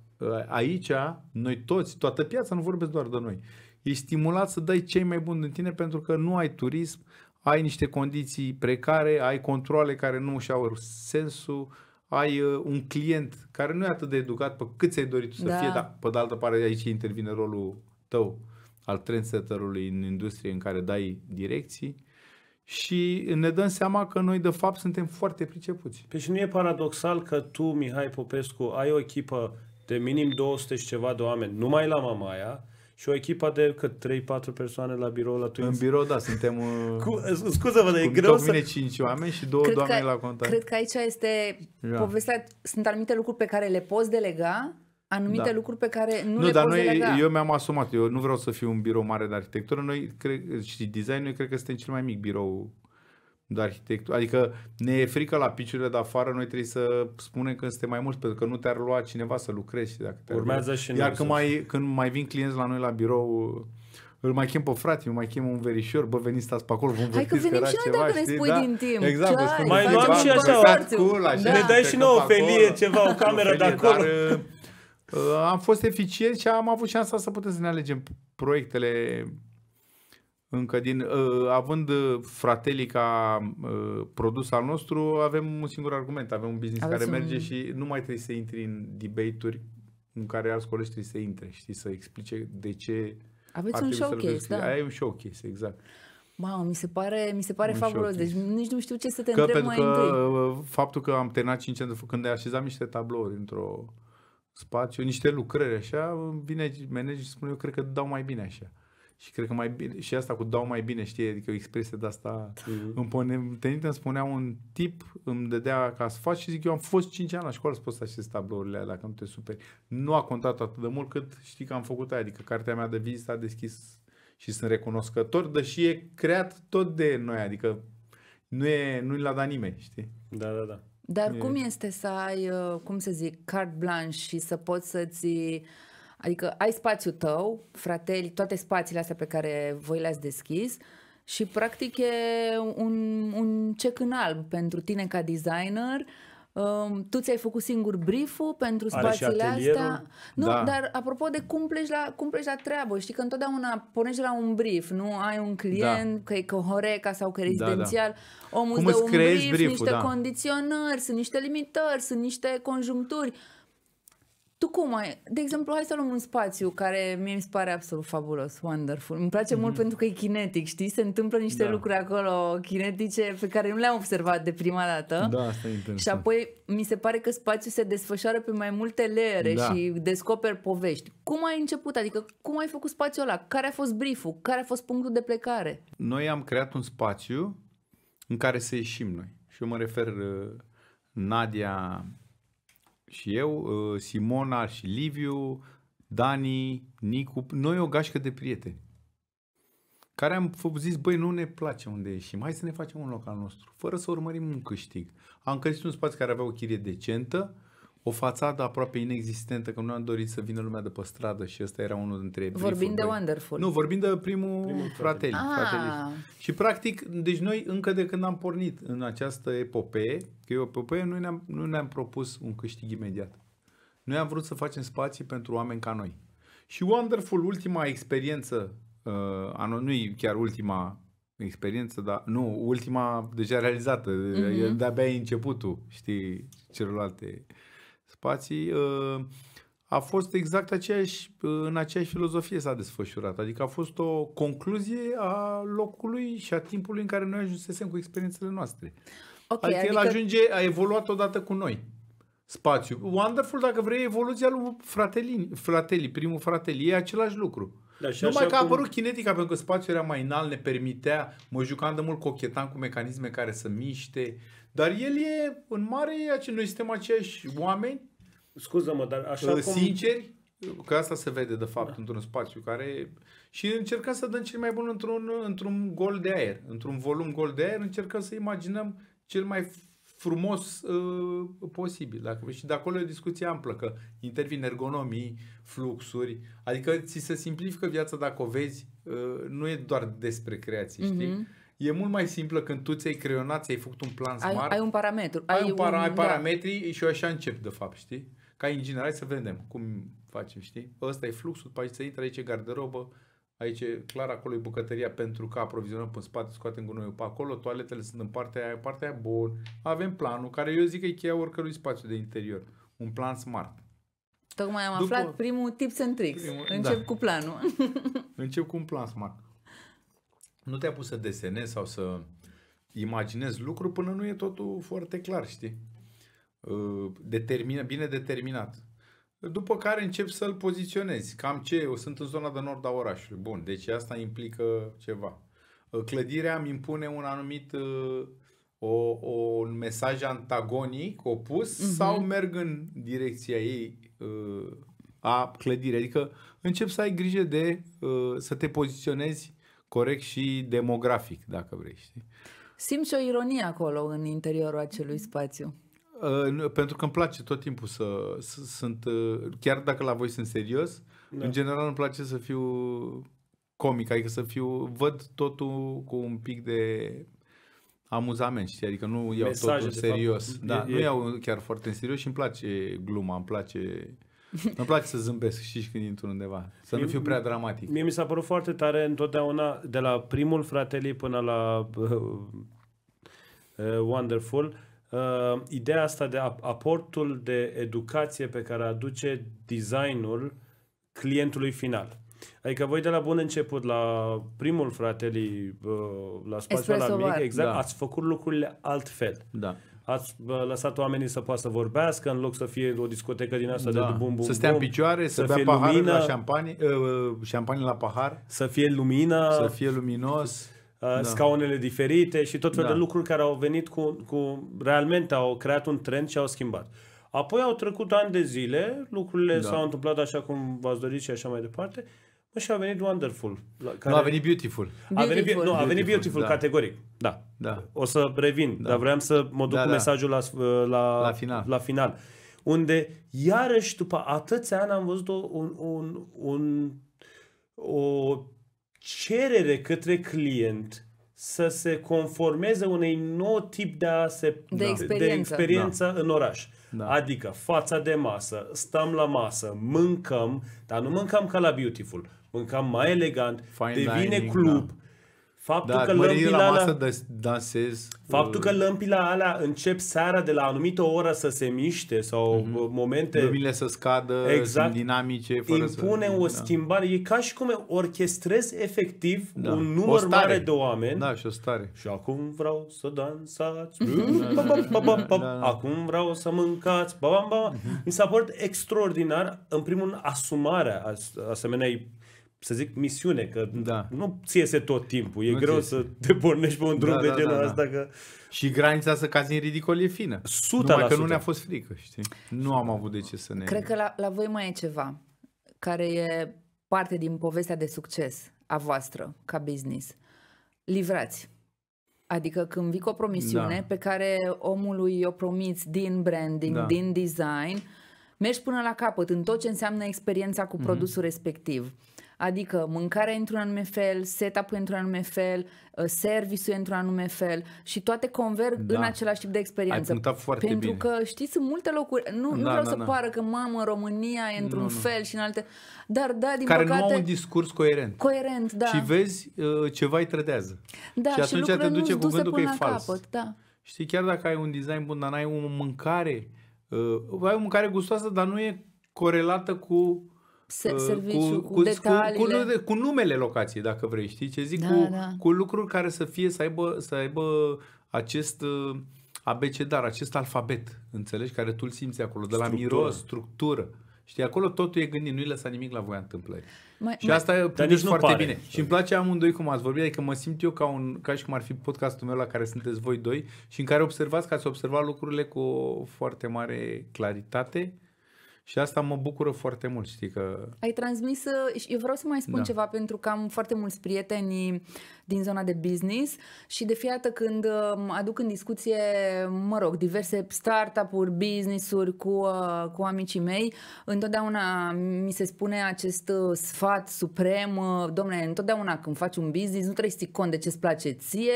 aici, noi toți, toată piața, nu vorbesc doar de noi, e stimulat să dai cei mai buni din tine pentru că nu ai turism, ai niște condiții precare, ai controle care nu și au sensul, ai uh, un client care nu e atât de educat pe cât ți-ai dorit tu să da. fie, dar pe de altă parte aici intervine rolul tău al trendsetterului în industrie în care dai direcții și ne dăm seama că noi de fapt suntem foarte pricepuți. Păi și nu e paradoxal că tu, Mihai Popescu, ai o echipă de minim 200 și ceva de oameni numai la Mamaia, și o echipă de cât? 3-4 persoane la birou la Twins? În birou, da, suntem... Uh, cu, scuză-mă, dar e greu să... 5 oameni și două cred doamne că, la contact. Cred că aici este da. povestea, sunt anumite lucruri pe care le poți delega, anumite da. lucruri pe care nu, nu le dar poți noi, delega. Eu mi-am asumat, eu nu vreau să fiu un birou mare de arhitectură, noi cred, și design, noi cred că suntem cel mai mic birou de arhitectură. Adică ne e frică la piciurile de afară, noi trebuie să spunem că suntem mai mulți, pentru că nu te-ar lua cineva să lucrezi. dacă Urmează și Iar când mai, când mai vin clienți la noi la birou, îl mai chem pe frate, îl mai chem un verișor, bă, veniți, stați pe acolo, vă Hai că venim și noi dacă știi? ne spui da? din timp. Exact, ce spun, mai luăm și așa, cool, așa da. ne dai și nouă o felie, ceva, o cameră de acolo. Dar, uh, uh, am fost eficient și am avut șansa să putem să ne alegem proiectele încă din, ă, având ă, frateli ca ă, produs al nostru, avem un singur argument. Avem un business Aveți care un... merge și nu mai trebuie să intri în debate-uri în care alți colegi trebuie să intre, știi, să explice de ce aveți un showcase, da. Aia e un showcase, exact. Mamă, mi se pare, mi se pare fabulos. Deci nici nu știu ce să te că, întreb mai că întâi. faptul că am terminat 5 ani, când ai așezat niște tablouri într-o spațiu, niște lucrări așa, vine manager și spune, eu cred că dau mai bine așa. Și cred că mai bine, și asta cu dau mai bine, știi, adică o expresie de asta. Da. îmi pune, îmi spunea un tip, îmi dădea ca să faci și zic, eu am fost 5 ani la școală să poți să așezi tablourile alea, dacă nu te superi. Nu a contat atât de mult cât știi că am făcut aia, adică cartea mea de vizită a deschis și sunt recunoscător, deși e creat tot de noi, adică nu e, nu l-a dat nimeni, știi? Da, da, da. Dar e... cum este să ai, uh, cum să zic, carte blanche și să poți să-ți Adică ai spațiul tău, frateli, toate spațiile astea pe care voi le-ați deschis și practic e un, un cec în alb pentru tine ca designer Um, tu ți-ai făcut singur brief-ul pentru spațiile astea. Nu, da. dar apropo de cum pleci, la, cum pleci la treabă, știi că întotdeauna pornești la un brief, nu ai un client, da. că e că Horeca sau că e rezidențial, da, da. omul cum îți dă un brief, brief niște da. condiționări, sunt niște limitări, sunt niște conjuncturi tu cum ai? De exemplu, hai să luăm un spațiu care mie mi se pare absolut fabulos, wonderful. Îmi place mm-hmm. mult mhm. pentru că e kinetic, știi? Se întâmplă niște da. lucruri acolo kinetice pe care nu le-am observat de prima dată. Da, asta e interesant. Și apoi mi se pare că spațiul se desfășoară pe mai multe leere da. și descoperi povești. Cum ai început? Adică cum ai făcut spațiul ăla? Care a fost brieful? Care a fost punctul de plecare? Noi am creat un spațiu în care să ieșim noi. Și eu mă refer uh, Nadia și eu, uh, Simona și Liviu, Dani, Nicu, noi o gașcă de prieteni care am zis, băi, nu ne place unde ieșim, hai să ne facem un loc al nostru, fără să urmărim un câștig. Am găsit un spațiu care avea o chirie decentă, o fațadă aproape inexistentă, că nu am dorit să vină lumea de pe stradă și ăsta era unul dintre Vorbind de Wonderful. Nu, vorbind de primul, primul frateli, frateli. Ah. Și practic, deci noi încă de când am pornit în această epopee, că e o epopee, noi ne-am, nu ne-am propus un câștig imediat. Noi am vrut să facem spații pentru oameni ca noi. Și Wonderful, ultima experiență, uh, nu e chiar ultima experiență, dar nu, ultima deja realizată, mm-hmm. de-abia e începutul, știi, celelalte uh, spații, ă, a fost exact aceeași, ă, în aceeași filozofie s-a desfășurat. Adică a fost o concluzie a locului și a timpului în care noi ajunsesem cu experiențele noastre. Okay, adică, adică el ajunge, a evoluat odată cu noi. Spațiu. Wonderful, dacă vrei, evoluția lui Fratelli, frateli, primul frateli, e același lucru. Da, și Numai că a apărut cum... kinetica, pentru că spațiul era mai înalt, ne permitea, mă jucam de mult, cochetam cu mecanisme care să miște, dar el e, în mare, noi suntem aceiași oameni. Scuză-mă, dar așa cum... Sinceri, că asta se vede de fapt da. într-un spațiu care și încercăm să dăm cel mai bun într-un, într-un gol de aer, într-un volum gol de aer, încercăm să imaginăm cel mai frumos uh, posibil. Dacă, și de acolo e o discuție amplă, că intervin ergonomii, fluxuri, adică ți se simplifică viața dacă o vezi, uh, nu e doar despre creație, mm-hmm. știi? Mhm. E mult mai simplă când tu ți-ai creionat, ți-ai făcut un plan smart. Ai un parametru. Ai, ai un par, un, ai parametri da. și eu așa încep, de fapt, știi? Ca inginer, să vedem cum facem, știi? Ăsta e fluxul, după aici să intre aici e garderobă, aici e clar, acolo e bucătăria pentru că aprovizionăm pe spate, scoatem gunoiul pe acolo, toaletele sunt în partea aia, partea aia, bun. Avem planul, care eu zic că e cheia oricărui spațiu de interior. Un plan smart. Tocmai am După... aflat primul tips and tricks. Primul, Încep da. cu planul. Încep cu un plan smart nu te-a pus să desenezi sau să imaginezi lucruri până nu e totul foarte clar, știi? Uh, Determin, bine determinat. După care începi să-l poziționezi. Cam ce? Eu sunt în zona de nord a orașului. Bun, deci asta implică ceva. Uh, clădirea îmi impune un anumit uh, o, o, un mesaj antagonic, opus, uh-huh. sau merg în direcția ei a clădirii. Adică încep să ai grijă de să te poziționezi corect și demografic, dacă vrei. Știi? Simți o ironie acolo, în interiorul acelui spațiu. Uh, pentru că îmi place tot timpul să, să sunt, uh, chiar dacă la voi sunt serios, da. în general îmi place să fiu comic, adică să fiu, văd totul cu un pic de amuzament, știi, adică nu iau Mesaje, totul serios. Fapt, da, e, nu iau chiar foarte în serios și îmi place gluma, îmi place îmi place să zâmbesc și când intru undeva, să mie, nu fiu prea dramatic. Mie mi s-a părut foarte tare întotdeauna, de la primul fratelii până la uh, uh, Wonderful, uh, ideea asta de aportul de educație pe care aduce designul clientului final. Adică voi de la bun început, la primul fratelii, uh, la spațiul la mic, exact, da. ați făcut lucrurile altfel. Da ați lăsat oamenii să poată să vorbească în loc să fie o discotecă din asta da. de bum bum Să stea în picioare, să, să bea paharul lumină, la șampanie, uh, șampanie la pahar. Să fie lumină. Să fie luminos. Uh, da. Scaunele diferite și tot felul da. de lucruri care au venit cu, cu... Realmente au creat un trend și au schimbat. Apoi au trecut ani de zile, lucrurile da. s-au întâmplat așa cum v-ați dorit și așa mai departe. Uh, și a venit Wonderful. La care... Nu, a venit Beautiful. A venit, beautiful. Nu, a venit Beautiful, da. categoric. Da. da. O să revin, da. dar vreau să mă duc da, cu da. mesajul la, la, la, final. la final. Unde, iarăși, după atâția ani am văzut o, un, un, un, o cerere către client să se conformeze unei nou tip de a se de experiență, de experiență da. în oraș. Da. Adică fața de masă, stăm la masă, mâncăm, dar nu mâncăm ca la Beautiful mâncam mai elegant, Fine devine dining, da. club. Da. Faptul da, că lămpile la masă alea, dansez, faptul uh, că lămpile alea încep seara de la anumită oră să se miște sau uh-huh. momente... Lumile să scadă, exact, sunt dinamice. Fără impune să, o da. schimbare. Da. E ca și cum orchestrez efectiv da. un număr mare de oameni. Da, și o stare. Și acum vreau să dansați. Da. Acum vreau să mâncați. Mhm. Mi s-a părut extraordinar, în primul rând, asumarea asemenea să zic, misiune, că da. nu ție se tot timpul. E nu greu să te pornești pe un da, drum da, de da, genul da, da. Că... Și granița să cazi în ridicol e fină. 100%. Numai că nu ne-a fost frică, știi? Nu am avut de ce să ne... Cred că la, la voi mai e ceva care e parte din povestea de succes a voastră ca business. Livrați. Adică când vii cu o promisiune da. pe care omului o promiți din branding, da. din design, mergi până la capăt în tot ce înseamnă experiența cu mm-hmm. produsul respectiv. Adică mâncarea într-un anume fel, setup într-un anume fel, uh, serviciul într-un anume fel și toate converg da. în același tip de experiență. Ai foarte Pentru bine. că știți, sunt multe locuri, nu, da, nu vreau da, să da. pară că mamă, România e într-un nu, fel nu. și în alte, dar da, din Care păcate... nu au un discurs coerent. Coerent, da. Și vezi uh, ceva îi trădează. Da, și, și atunci te duce cu gândul că e fals. Capăt, da. Știi, chiar dacă ai un design bun, dar n-ai o mâncare, uh, ai o mâncare gustoasă, dar nu e corelată cu Uh, serviciu, cu, cu, cu, Cu, cu, cu numele locației, dacă vrei, știi ce zic? Da, cu, da. cu lucruri care să fie, să aibă, să aibă acest uh, abecedar, acest alfabet, înțelegi, care tu îl simți acolo, de structură. la miros, structură. Știi, acolo totul e gândit, nu-i lăsa nimic la voia întâmplării. Mai, și mai, asta e nici foarte pare, bine. Și îmi place amândoi cum ați vorbit, adică mă simt eu ca, un, ca și cum ar fi podcastul meu la care sunteți voi doi și în care observați că ați observat lucrurile cu o foarte mare claritate și asta mă bucură foarte mult, știi că... Ai transmis, eu vreau să mai spun da. ceva, pentru că am foarte mulți prieteni din zona de business și de fiată când um, aduc în discuție, mă rog, diverse startup-uri, business-uri cu, uh, cu amicii mei, întotdeauna mi se spune acest uh, sfat suprem, uh, domnule, întotdeauna când faci un business, nu trebuie să ții cont de ce îți place ție,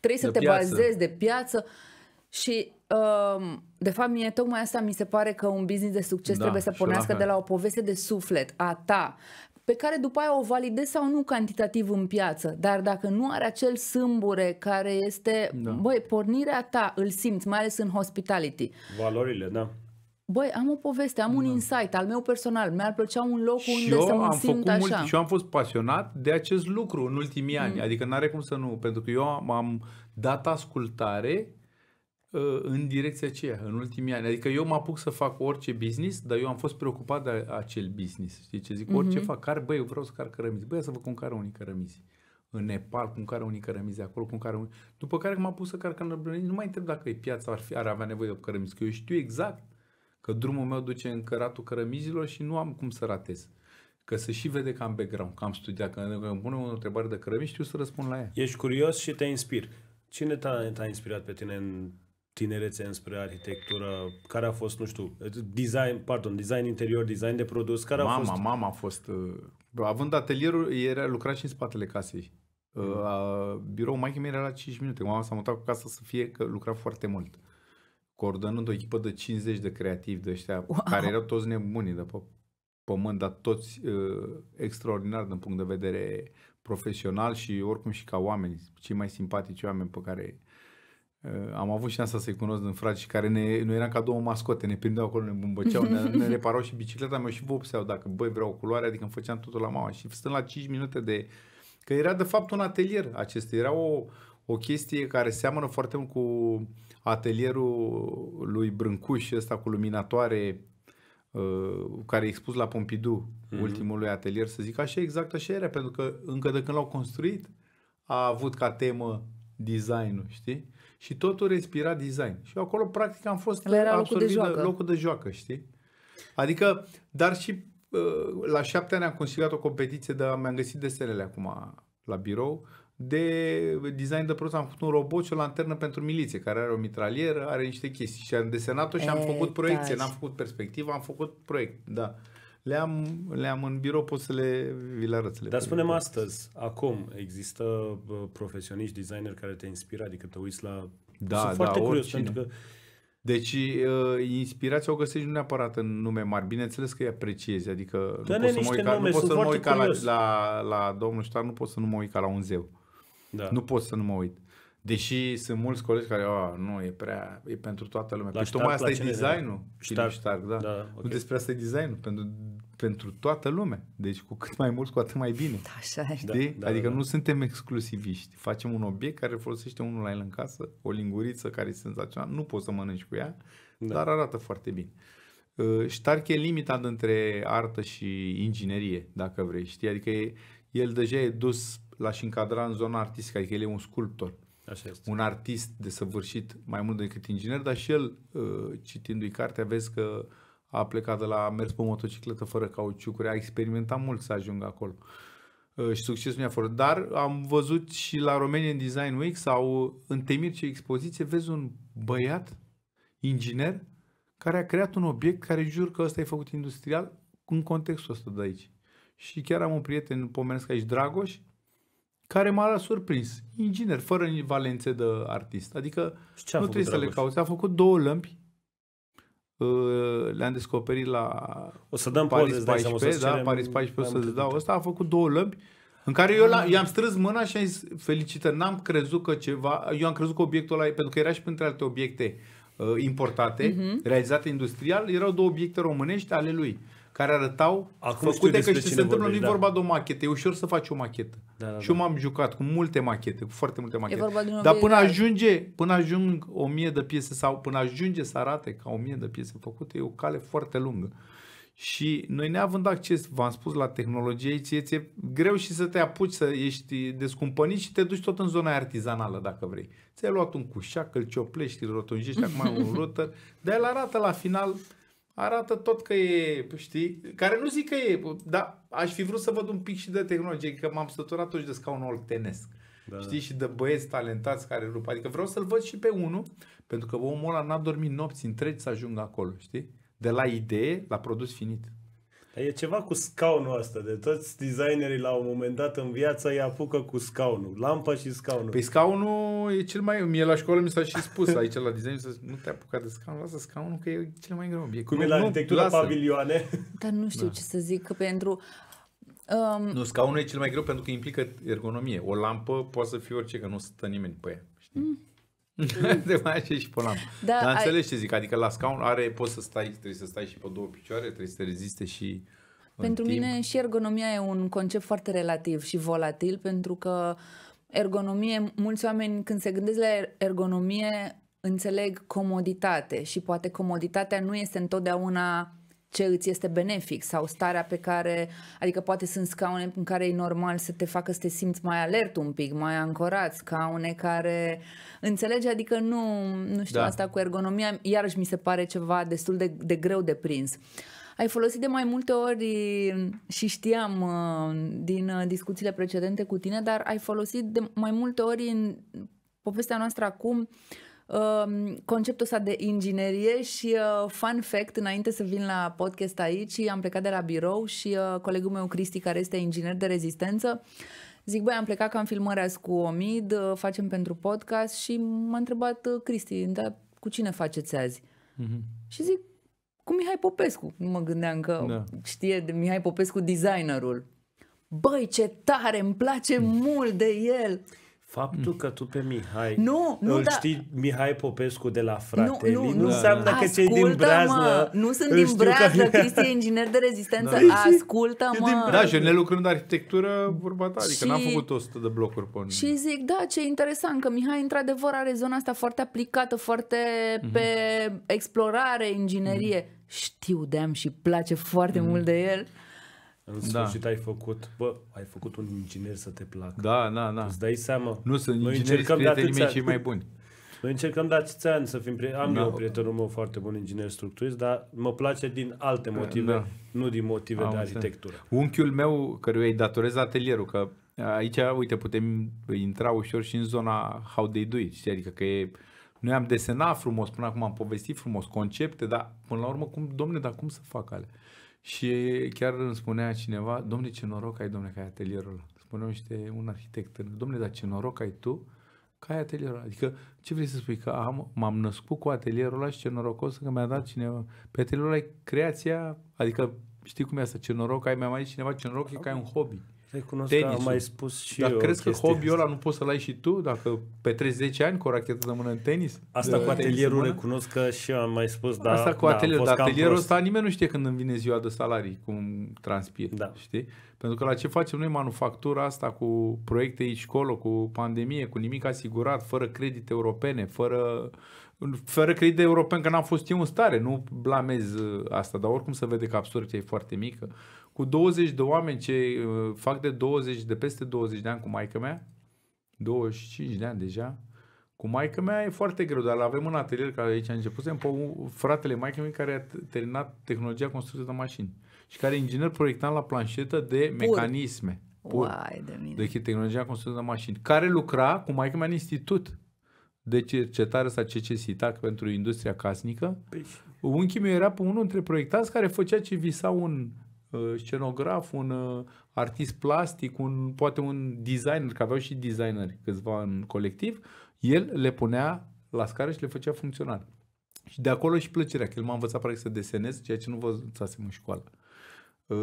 trebuie să de te piață. bazezi de piață și de fapt, mie tocmai asta mi se pare că un business de succes da, trebuie să pornească de la o poveste de suflet a ta, pe care după aia o validezi sau nu cantitativ în piață, dar dacă nu are acel sâmbure care este, da. băi, pornirea ta, îl simți, mai ales în hospitality. Valorile, da. Băi, am o poveste, am da. un insight al meu personal, mi-ar plăcea un loc și unde eu să mă am simt făcut așa. Mult, și eu am fost pasionat de acest lucru în ultimii mm. ani, mm. adică n-are cum să nu, pentru că eu am dat ascultare Uh, în direcția aceea în ultimii ani. Adică eu mă apuc să fac orice business, dar eu am fost preocupat de acel business. Știi ce zic? Mm-hmm. Orice mhm. fac, car, băi, eu vreau să car cărămizi. Băi, să vă cum unii cărămizi. În Nepal, cum care unii cărămizi acolo, cum care unii... După care m-am pus să car cărămizi, nu mai întreb dacă e piața, ar, fi, ar avea nevoie de cărămizi, că eu știu exact că drumul meu duce în căratul cărămizilor și nu am cum să ratez. Că să și vede că am background, că am studiat, că îmi pune o întrebare de cărămizi, știu să răspund la ea. Ești curios și te inspir. Cine te-a, te-a inspirat pe tine în tinerețe înspre arhitectură, care a fost, nu știu, design, pardon, design interior, design de produs, care mama, a fost... Mama, mama a fost... Având atelierul, era lucrat și în spatele casei. uh, mm. Biroul mai mea era la 5 minute. Mama s-a mutat cu casa să fie că lucra foarte mult. Coordonând o echipă de 50 de creativi de ăștia, wow. care erau toți nebuni de pe pământ, dar toți uh, extraordinari din punct de vedere profesional și oricum și ca oameni, cei mai simpatici oameni pe care Eh, am avut șansa să-i cunosc din frați care ne, noi eram ca două mascote, ne prindeau acolo, ne bumbăceau, ne, ne reparau și bicicleta, mea și vopseau dacă băi vreau o culoare, adică îmi făceam totul la mama și stând la 5 minute de... Că era de fapt un atelier acesta, era o, o chestie care seamănă foarte mult cu atelierul lui Brâncuș, ăsta cu luminatoare eh, care e expus la Pompidou, mm-hmm. ultimului atelier, să zic așa, exact așa era, pentru că încă de când l-au construit, a avut ca temă designul, știi? și totul respira design. Și acolo practic am fost era locul de, joacă. De locul de joacă, știi? Adică, dar și uh, la șapte ani am consiliat o competiție, dar mi-am găsit desenele acum la birou, de design de produs am făcut un robot și o lanternă pentru miliție, care are o mitralieră, are niște chestii și am desenat-o și e, am făcut proiecție, n-am făcut perspectivă, am făcut proiect, da. Le-am, le-am în birou, pot să le vi le arăt. Să le Dar spunem astăzi, acum, există profesioniști, designer care te inspiră, adică te uiți la... Da, Sunt da, foarte oricine. curios, pentru că deci uh, inspirația o găsești nu neapărat în nume mari, bineînțeles că îi apreciezi, adică da nu pot să ca, nu pot să mă uit ca la, la, la domnul Ștar, nu pot să nu mă uit ca la un zeu. Da. Nu pot să nu mă uit. Deși sunt mulți colegi care, oh, nu, e prea, e pentru toată lumea. La păi tocmai asta e designul. Stark. Stark, da. da okay. Nu despre asta e designul, pentru, pentru toată lumea. Deci cu cât mai mult, cu atât mai bine. Da, așa e. Da, da, adică da, da. nu suntem exclusiviști. Facem un obiect care folosește unul la el în casă, o linguriță care e senzațională, nu poți să mănânci cu ea, da. dar arată foarte bine. Uh, Stark e limita dintre artă și inginerie, dacă vrei, știi? Adică e, el deja e dus la și încadra în zona artistică, adică el e un sculptor un artist desăvârșit mai mult decât inginer, dar și el, uh, citindu-i cartea, vezi că a plecat de la a mers pe motocicletă fără cauciucuri, a experimentat mult să ajungă acolo. Uh, și succesul mi-a fost. Dar am văzut și la Romanian Design Week sau în Temirce expoziție, vezi un băiat, inginer, care a creat un obiect care jur că ăsta e făcut industrial în contextul ăsta de aici. Și chiar am un prieten pomenesc aici, Dragoș, care m-a surprins. Inginer, fără valențe de artist. Adică ce nu trebuie să le cauți. A făcut două lămpi, uh, le-am descoperit la o să dăm Paris poze, 14, da, Paris 14 o să-ți dau. Ăsta a făcut două lămpi în care eu mm. i-am strâns mâna și am zis felicită, n-am crezut că ceva, eu am crezut că obiectul ăla, pentru că era și printre alte obiecte uh, importate, uh-huh. realizate industrial, erau două obiecte românești ale lui care arătau Acum făcute că și se întâmplă, nu da. vorba de o machetă, e ușor să faci o machetă. Da, da, da. Și eu m-am jucat cu multe machete, cu foarte multe machete. Dar până ajunge, până ajung o mie de piese sau până ajunge să arate ca o mie de piese făcute, e o cale foarte lungă. Și noi neavând acces, v-am spus, la tehnologie, ție ți-e greu și să te apuci să ești descumpănit și te duci tot în zona artizanală, dacă vrei. Ți-ai luat un cușac, îl cioplești, îl rotunjești acum un rotor, dar el arată la final arată tot că e, știi, care nu zic că e, dar aș fi vrut să văd un pic și de tehnologie, că m-am săturat totuși de scaunul oltenesc. Da. Știi, și de băieți talentați care rup. Adică vreau să-l văd și pe unul, pentru că omul ăla n-a dormit nopți întregi să ajungă acolo, știi? De la idee la produs finit. Dar e ceva cu scaunul ăsta, de toți designerii la un moment dat în viață îi apucă cu scaunul, lampa și scaunul. Păi scaunul e cel mai, mie la școală mi s-a și spus aici la design, să nu te apuca de scaun, lasă scaunul că e cel mai greu obiect. Cum nu, e la arhitectura pavilioane. Dar nu știu da. ce să zic, că pentru Um... Nu, scaunul e cel mai greu pentru că implică ergonomie. O lampă poate să fie orice, că nu stă nimeni pe ea. Știi? Mm de mai așa și pe lamp. Da, Dar înțelegi ai... ce zic, adică la scaun are, poți să stai, trebuie să stai și pe două picioare, trebuie să te reziste și Pentru timp. mine și ergonomia e un concept foarte relativ și volatil, pentru că ergonomie, mulți oameni când se gândesc la er- ergonomie înțeleg comoditate și poate comoditatea nu este întotdeauna ce îți este benefic sau starea pe care, adică poate sunt scaune în care e normal să te facă să te simți mai alert un pic, mai ancorat, scaune care înțelege, adică nu, nu știu da. asta cu ergonomia, iarăși mi se pare ceva destul de, de greu de prins. Ai folosit de mai multe ori și știam uh, din uh, discuțiile precedente cu tine, dar ai folosit de mai multe ori în povestea noastră acum uh, Um, conceptul ăsta de inginerie și uh, fun fact, înainte să vin la podcast aici, am plecat de la birou și uh, colegul meu Cristi, care este inginer de rezistență, zic, băi, am plecat că am filmări cu Omid, uh, facem pentru podcast și m-a întrebat uh, Cristi, da, cu cine faceți azi? Mm-hmm. Și zic, cu Mihai Popescu. Nu mă gândeam că da. știe de Mihai Popescu designerul. Băi, ce tare, îmi place mult de el. Faptul că tu pe Mihai nu, nu, îl da. Mihai Popescu de la frate. nu, nu, nu da. înseamnă da. că cei din Brazlă... Nu sunt din Brazlă, că... Cristi inginer de rezistență. Păi da. Ascultă-mă! Da, și ne lucrând arhitectură, vorba ta, adică n-am făcut 100 de blocuri pe Și zic, da, ce interesant, că Mihai într-adevăr are zona asta foarte aplicată, foarte mm-hmm. pe explorare, inginerie. Mm-hmm. Știu de și place foarte mm-hmm. mult de el. În da. sfârșit da. ai făcut, bă, ai făcut un inginer să te placă. Da, da, da. Îți dai seama. Nu, sunt Noi ingineri prietenii mei cei mai buni. Noi încercăm de atâția ani să fim prieteni. Am da. eu prietenul meu foarte bun inginer structurist, dar mă place din alte da. motive, da. nu din motive Am de arhitectură. Unchiul meu, căruia îi datorez atelierul, că aici, uite, putem intra ușor și în zona how they do it, știi? adică că e noi am desenat frumos, până acum am povestit frumos concepte, dar până la urmă, cum, domne, dar cum să fac alea? Și chiar îmi spunea cineva, domne, ce noroc ai, domne, că ai atelierul ăla. Spunea niște, un arhitect, domne, dar ce noroc ai tu că ai atelierul ăla. Adică, ce vrei să spui? Că am, m-am născut cu atelierul ăla și ce norocos că mi-a dat cineva. Pe atelierul ăla e creația, adică știi cum e asta, ce noroc ai, mi-a mai zis cineva, ce noroc e că ai un hobby. Recunosc da, tenisul. că am mai spus și Dar eu crezi că hobby-ul ăla nu poți să-l ai și tu dacă petreci 10 ani cu o rachetă de mână în tenis? Asta de, cu atelierul recunosc că și eu am mai spus, dar... Asta cu da, atelierul, dar atelierul ăsta nimeni nu știe când îmi vine ziua de salarii, cum transpir, da. știi? Pentru că la ce facem noi manufactura asta cu proiecte aici, colo, cu pandemie, cu nimic asigurat, fără credite europene, fără uh, fără credit de european că n-am fost eu în stare, nu blamez uh, asta, dar oricum se vede că absorpția e foarte mică. Cu 20 de oameni ce uh, fac de 20, de peste 20 de ani cu maica mea, 25 de ani deja, cu maica mea e foarte greu, dar avem un atelier care aici a început, pe fratele maica mea care a terminat tehnologia construită de mașini și care e inginer proiectant la planșetă de Pur. mecanisme. Pur. Uai de mine. De deci tehnologia construită de mașini. Care lucra cu maica mea în institut de cercetare s-a cecesit pentru industria casnică. Păi. Unchiul meu era pe unul dintre proiectați care făcea ce visa un uh, scenograf, un uh, artist plastic, un, poate un designer, că aveau și designeri câțiva în colectiv, el le punea la scară și le făcea funcțional. Și de acolo și plăcerea, că el m-a învățat practic să desenez, ceea ce nu vă învățasem în școală. Uh,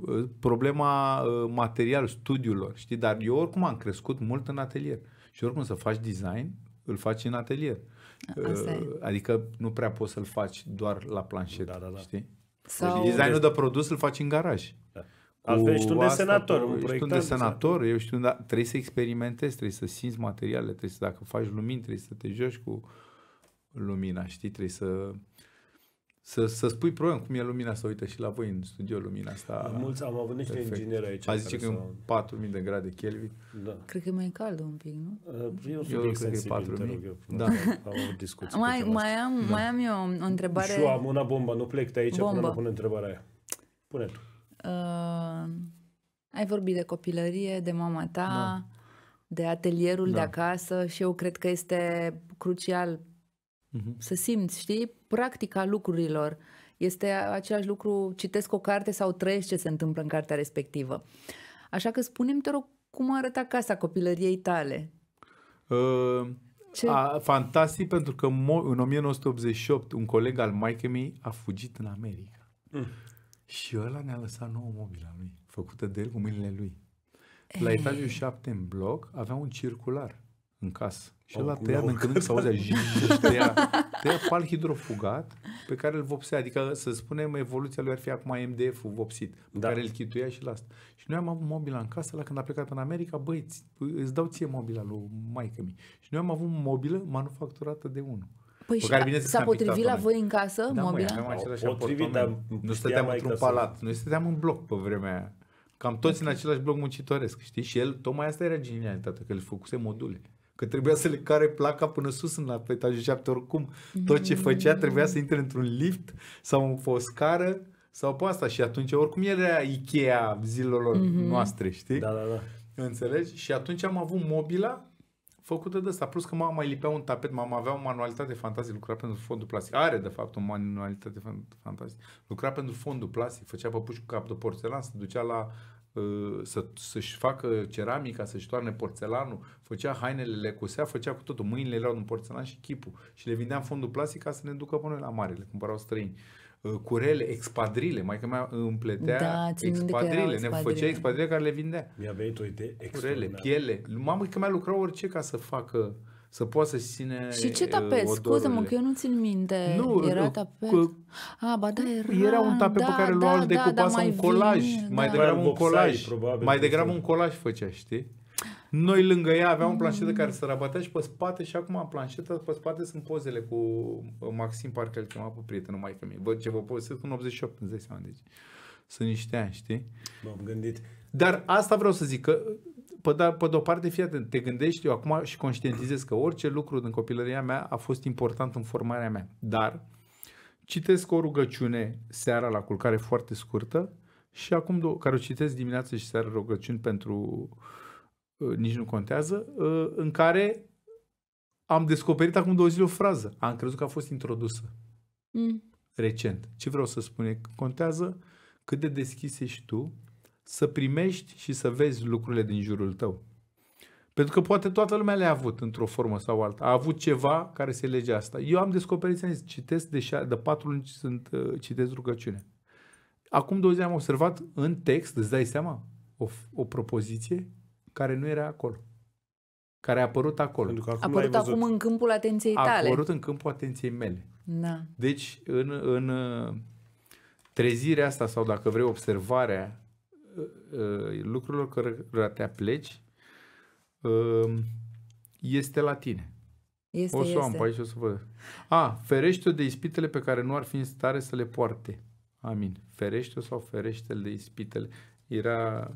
uh, problema uh, material studiilor, știi, dar eu oricum am crescut mult în atelier. Și oricum să faci design, îl faci în atelier. Asta ă, e. Adică nu prea poți să-l faci doar la planșetă, da, da, da. știi? Sau... Deci designul de produs îl faci în garaj. Da. Altfel ești un desenator, un proiectant. Ești un desenator, eu știu, da, trebuie să experimentezi, trebuie să simți materiale, trebuie să, dacă faci lumini, trebuie să te joci cu lumina, știi, trebuie să să, să spui program cum e lumina să uite și la voi în studio lumina asta. Mulți am avut niște perfect. ingineri aici. A zice că e 4.000 de grade Kelvin. Da. Cred că e mai cald un pic, nu? Uh, eu, eu cred sensibil, că e 4.000. da. Am Mai, mai, am, da. mai am eu o întrebare. Și eu am una bombă, nu plec de aici bombă. până nu pun întrebarea aia. Pune tu. Uh, ai vorbit de copilărie, de mama ta, da. de atelierul da. de acasă și eu cred că este crucial uh-huh. să simți, știi, practica lucrurilor. Este același lucru, citesc o carte sau trăiesc ce se întâmplă în cartea respectivă. Așa că spunem te rog, cum arăta casa copilăriei tale? Uh, ce? A, fantastic, pentru că mo- în 1988 un coleg al maicii mei a fugit în America. Mm. Și ăla ne-a lăsat nouă mobila lui, făcută de el cu mâinile lui. Eh. La etajul 7 în bloc avea un circular în casă. Și la tăia, în când se auzea tăia, tăia pal hidrofugat pe care îl vopsea. Adică, să spunem, evoluția lui ar fi acum MDF-ul vopsit, pe da. care îl chituia și la asta. Și noi am avut mobila în casă, la când a plecat în America, băi, îți dau ție mobila lui maică mi. Și noi am avut mobilă manufacturată de unul. Păi pe care, s-a potrivit la voi în casă, da, mobila? Măi, nu stăteam într-un palat, noi stăteam în bloc pe vremea aia. Cam toți în același bloc muncitoresc, știi? Și el, tocmai asta era genialitatea, că el făcuse module. Că trebuia să le care placa până sus în la etajul 7 oricum. Tot ce mm. făcea trebuia să intre într-un lift sau în foscară sau pe asta și atunci oricum era Ikea zilelor mm-hmm. noastre, știi? Da, da, da. Înțelegi? Și atunci am avut mobila făcută de asta. Plus că mama mai lipea un tapet, mama avea o manualitate fantastică, lucra pentru fondul plastic. Are, de fapt, o manualitate fantastică. Lucra pentru fondul plastic, făcea păpuși cu cap de porțelan, se ducea la Ă, să, să-și facă ceramica, să-și toarne porțelanul, făcea hainele, le cusea, făcea cu totul. Mâinile erau din porțelan și chipul. Și le vindeam fondul plastic ca să ne ducă până la mare, le cumpărau străini. Ă, curele, expadrile, mai că mea împletea da, expadrile, ne făcea expadrile care le vindea. Mi-a venit o idee Curele, piele, mamă că mai lucrau orice ca să facă să poată să ține Și ce tapet? Uh, Scuze-mă că eu nu țin minte. Nu, era nu, tapet. Cu, ah, ba da, era. Era un tapet da, pe care da, l-au da, de da, sau da, un colaj. Vin, mai da. degrabă un colaj. Probabil, mai degrabă un colaj făcea, știi? Noi lângă ea aveam mm. o planșetă care se rabatea și pe spate și acum planșeta pe spate sunt pozele cu uh, Maxim, parcă îl chema pe prietenul mai mie. Văd ce vă povestesc în 88, îți dai seama, deci sunt niște ani, știi? M-am gândit. Dar asta vreau să zic, că pe, dar, pe de-o parte, fii atent, te gândești, eu acum și conștientizez că orice lucru din copilăria mea a fost important în formarea mea. Dar citesc o rugăciune seara la culcare foarte scurtă și acum, care o citesc dimineața și seara rugăciuni pentru ă, nici nu contează, ă, în care am descoperit acum două zile o frază. Am crezut că a fost introdusă. Mm. Recent. Ce vreau să spun e că contează cât de deschis ești tu să primești și să vezi lucrurile din jurul tău. Pentru că poate toată lumea le-a avut într-o formă sau alta. A avut ceva care se lege asta. Eu am descoperit, zis, citesc de, șa- de patru luni sunt, uh, citesc rugăciune. Acum două zile am observat în text, îți dai seama, o, o propoziție care nu era acolo. Care a apărut acolo. Pentru că acum a apărut acum în câmpul atenției tale. A apărut în câmpul atenției mele. Da. Deci, în, în uh, trezirea asta sau dacă vrei observarea Eh, eh, lucrurilor care te apleci ehm, este la tine. Este, o să este. am pe aici, o să vă... A, ferește-o de ispitele pe care nu ar fi în stare să le poarte. Amin. Ferește-o sau ferește-l de ispitele. Era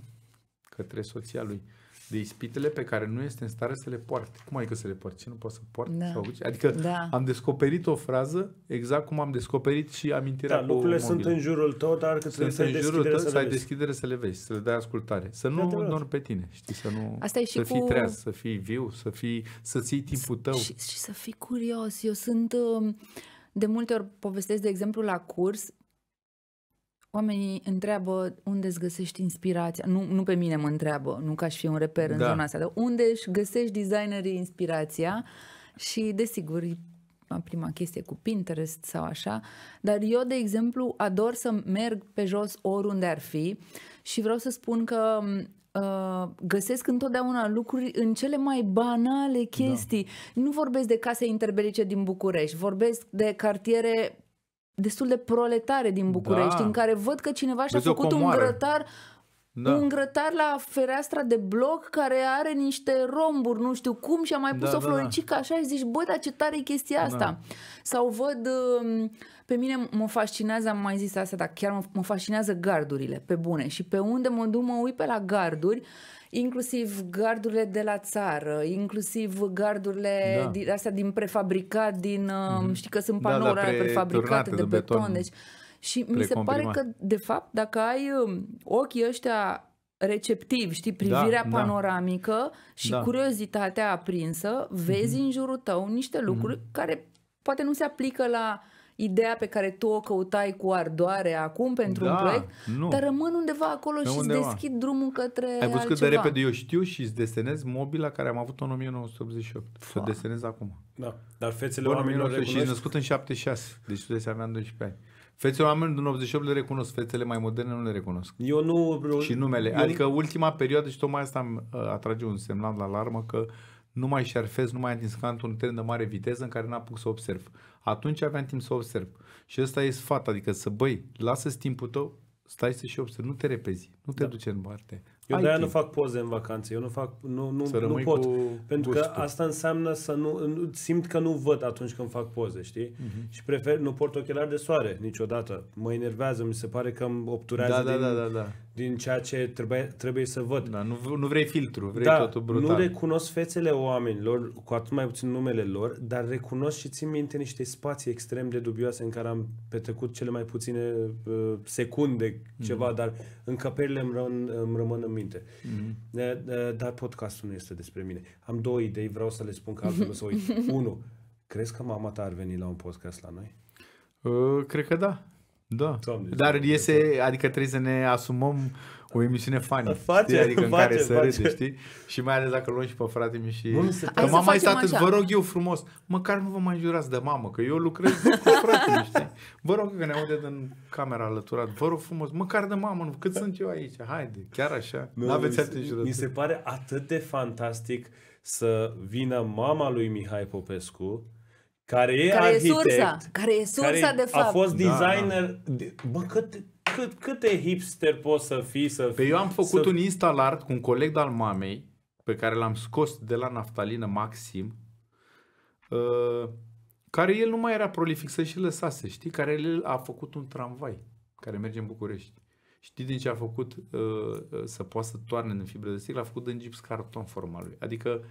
către soția lui. Uh, de ispitele pe care nu este în stare să le poarte. Cum adică să le poarte? Ce nu poate să poarte? Da. Adică da. am descoperit o frază exact cum am descoperit și amintirea da, lucrurile mobil. sunt în jurul tău, dar că sunt în jurul tău, să, să ai deschidere să le vezi, să le dai ascultare. Să nu da, dormi pe tine, știi? Să nu Asta e și să cu... fii treaz, să fii viu, să fii, să ții timpul tău. Și, și să fii curios. Eu sunt... Um, de multe ori povestesc, de exemplu, la curs, Oamenii întreabă unde îți găsești inspirația. Nu, nu pe mine mă întreabă, nu ca aș fi un reper da. în zona asta, dar unde își găsești designerii inspirația și, desigur, prima chestie cu Pinterest sau așa, dar eu, de exemplu, ador să merg pe jos oriunde ar fi și vreau să spun că Uh, găsesc întotdeauna lucruri în cele mai banale da. chestii. Da. Nu vorbesc de case interbelice din București, vorbesc de cartiere destul de proletare din București, da. în care văd că cineva și-a făcut un grătar da. un grătar la fereastra de bloc care are niște romburi, nu știu cum, și a mai pus da, o da, floricică da. așa și zici, băi, dar ce tare e chestia da. asta. Da. Sau văd, um, pe mine mă fascinează, am mai zis asta, dar chiar mă, mă fascinează gardurile, pe bune. Și pe unde mă duc, mă uit pe la garduri, inclusiv gardurile de la țară, inclusiv gardurile da. din, astea din prefabricat, din, mm-hmm. știi că sunt panourile da, da, pre- prefabricate de, de beton. beton. Deci și mi se pare că, de fapt, dacă ai um, ochii ăștia receptiv, știi, privirea da, da. panoramică da. și da. curiozitatea aprinsă, vezi mm-hmm. în jurul tău niște lucruri mm-hmm. care poate nu se aplică la ideea pe care tu o căutai cu ardoare acum pentru da, un proiect, nu. dar rămân undeva acolo pe și undeva. îți deschid drumul către Ai văzut cât de repede eu știu și îți desenez mobila care am avut-o în 1988. Să o desenez acum. Da, dar fețele Bun, oamenilor Și născut în 76, deci tu aveam 12 ani. Fețele oamenilor din 88 le recunosc, fețele mai moderne nu le recunosc. Eu nu... și numele. Eu, adică ultima perioadă și tocmai asta ă, atrage un semnal la alarmă că nu mai șerfez, nu mai am cantul un tren de mare viteză în care n am să observ. Atunci aveam timp să observ. Și ăsta e sfat, adică să, băi, lasă-ți timpul tău, stai să și observi, nu te repezi, nu te da. duce în parte. Eu de nu fac poze în vacanțe, eu nu fac, nu, nu, să nu pot, pentru gustul. că asta înseamnă să nu, nu, simt că nu văd atunci când fac poze, știi? Uh-huh. Și prefer, nu port ochelari de soare niciodată, mă enervează, mi se pare că îmi obturează da, da din, da, da, da, da din ceea ce trebuie, trebuie să văd. Da, nu, nu vrei filtru, vrei da, totul brutal. nu recunosc fețele oamenilor, cu atât mai puțin numele lor, dar recunosc și țin minte niște spații extrem de dubioase în care am petrecut cele mai puține uh, secunde, mm-hmm. ceva, mhm. dar încăperile îmi, răm, îmi rămân în minte. Mm-hmm. De, de, dar podcastul nu este despre mine. Am două idei, vreau să le spun ca altfel să uit. Unu, crezi că mama ta ar veni la un podcast la noi? Uh, cred că da. Da. Doamne, Dar doamne, iese, doamne. adică trebuie să ne asumăm o emisiune funny. Face, Adică face, în care face. să râde, știi? Și mai ales dacă luăm și pe frate mi și... Că mama este atât, vă rog eu frumos, măcar nu vă mai jurați de mamă, că eu lucrez cu frate mi, știi? Vă rog că ne aude din camera alăturat, vă rog frumos, măcar de mamă, nu, cât sunt eu aici, haide, chiar așa, nu, aveți mi, se, Mi se pare atât de fantastic să vină mama lui Mihai Popescu care e care arhitect, e sursa, care e sursa care de fapt. a fost da, designer, da, da. bă, cât, cât, cât de hipster poți să fii, să fii. Pe eu am făcut să... un install art cu un coleg al mamei, pe care l-am scos de la naftalină maxim, uh, care el nu mai era prolific să și lăsase, știi? Care el a făcut un tramvai care merge în București. Știi din ce a făcut uh, uh, să poată să toarne în fibră de sticlă? A făcut în gips carton forma lui. Adică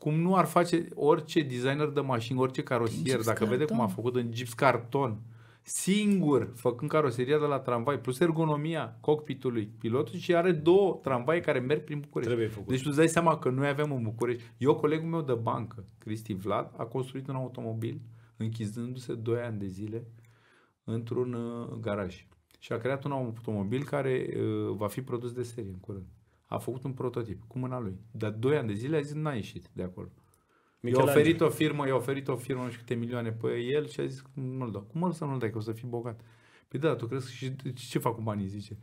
cum nu ar face orice designer de mașini, orice carosier, dacă carton. vede cum a făcut în gips carton, singur, făcând caroseria de la tramvai, plus ergonomia cockpitului pilotului și are două tramvaie care merg prin București. Trebuie făcut. Deci tu dai seama că noi avem în București. Eu, colegul meu de bancă, Cristi Vlad, a construit un automobil închizându-se 2 ani de zile într-un uh, garaj. Și a creat un automobil care uh, va fi produs de serie în curând a făcut un prototip cu mâna lui. Dar doi ani de zile a zis n-a ieșit de acolo. I-a oferit o firmă, i-a oferit o firmă nu știu câte milioane pe el și a zis nu-l dau. Cum îl să nu-l dai, că o să fii bogat? Păi da, tu crezi și ce fac cu banii, zice.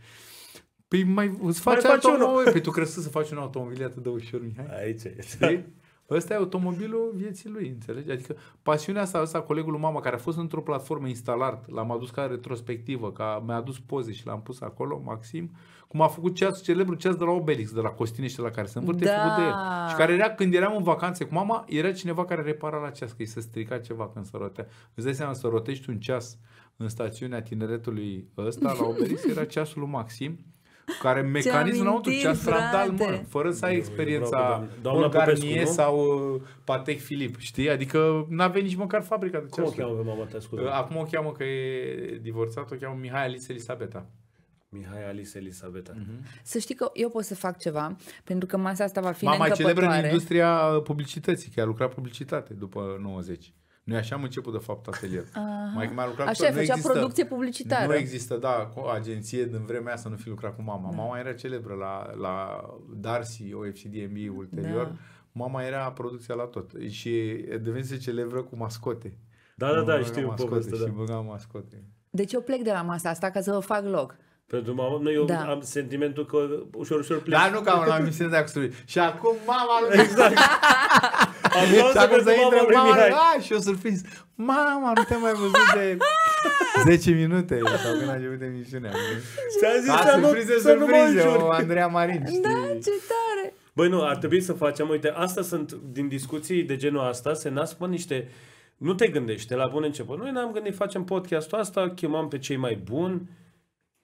Păi mai îți faci, mai faci automobil. Păi tu crezi să faci un automobil atât de ușor, Mihai? Aici e. Ăsta e automobilul vieții lui, înțelegi? Adică pasiunea asta, asta colegul mama care a fost într-o platformă instalat, l-am adus ca retrospectivă, ca mi-a adus poze și l-am pus acolo, Maxim, cum a făcut ceasul celebru ceas de la Obelix, de la Costinește, la care se învârte, da. făcut de el. Și care era, când eram în vacanțe cu mama, era cineva care repara la ceas, că îi se strica ceva când se rotea. Îți dai seama, să rotești un ceas în stațiunea tineretului ăsta, la Obelix, era ceasul lui Maxim care mecanismul înăuntru, ce stradal, mă, fără să ai experiența Paul sau uh, Patek Filip, știi? Adică n-avea nici măcar fabrica de ceasuri. Cum o cheamă pe mama ta, scuze? Uh, acum o cheamă că e divorțat, o cheamă Mihai Alice Elisabeta. Mihai Alice Elisabeta. Mm-hmm. Să știi că eu pot să fac ceva, pentru că masa asta va fi Mama e celebră în industria publicității, că a lucrat publicitate după 90. Noi așa am început, de fapt, atelier. Mai mai lucrat așa, cu... făcea există, producție publicitară. Nu există, da, o agenție din vremea să nu fi lucrat cu mama. Da. Mama era celebră la, la Darcy, OFCDMB ulterior. Da. Mama era producția la tot și devenise celebră cu mascote. Da, da, da, știu mascote, povestea, da. Și băga mascote. Deci eu plec de la masa asta ca să vă fac loc. Pentru mama, nu, eu da. am sentimentul că ușor, ușor da, plec. dar nu ca la misiune de Și acum mama lui. Exact. Dacă o să intre mama, și o surprins. Mama, nu te-am mai văzut de 10 minute sau când a început emisiunea. Ți-am zis să nu, să nu mă înjur. Andreea Marin, da, știi? Da, ce tare! Băi, nu, ar trebui să facem, uite, asta sunt, din discuții de genul asta, se nasc niște, nu te gândește la bun început. Noi ne-am gândit, facem podcastul asta, chemam pe cei mai buni,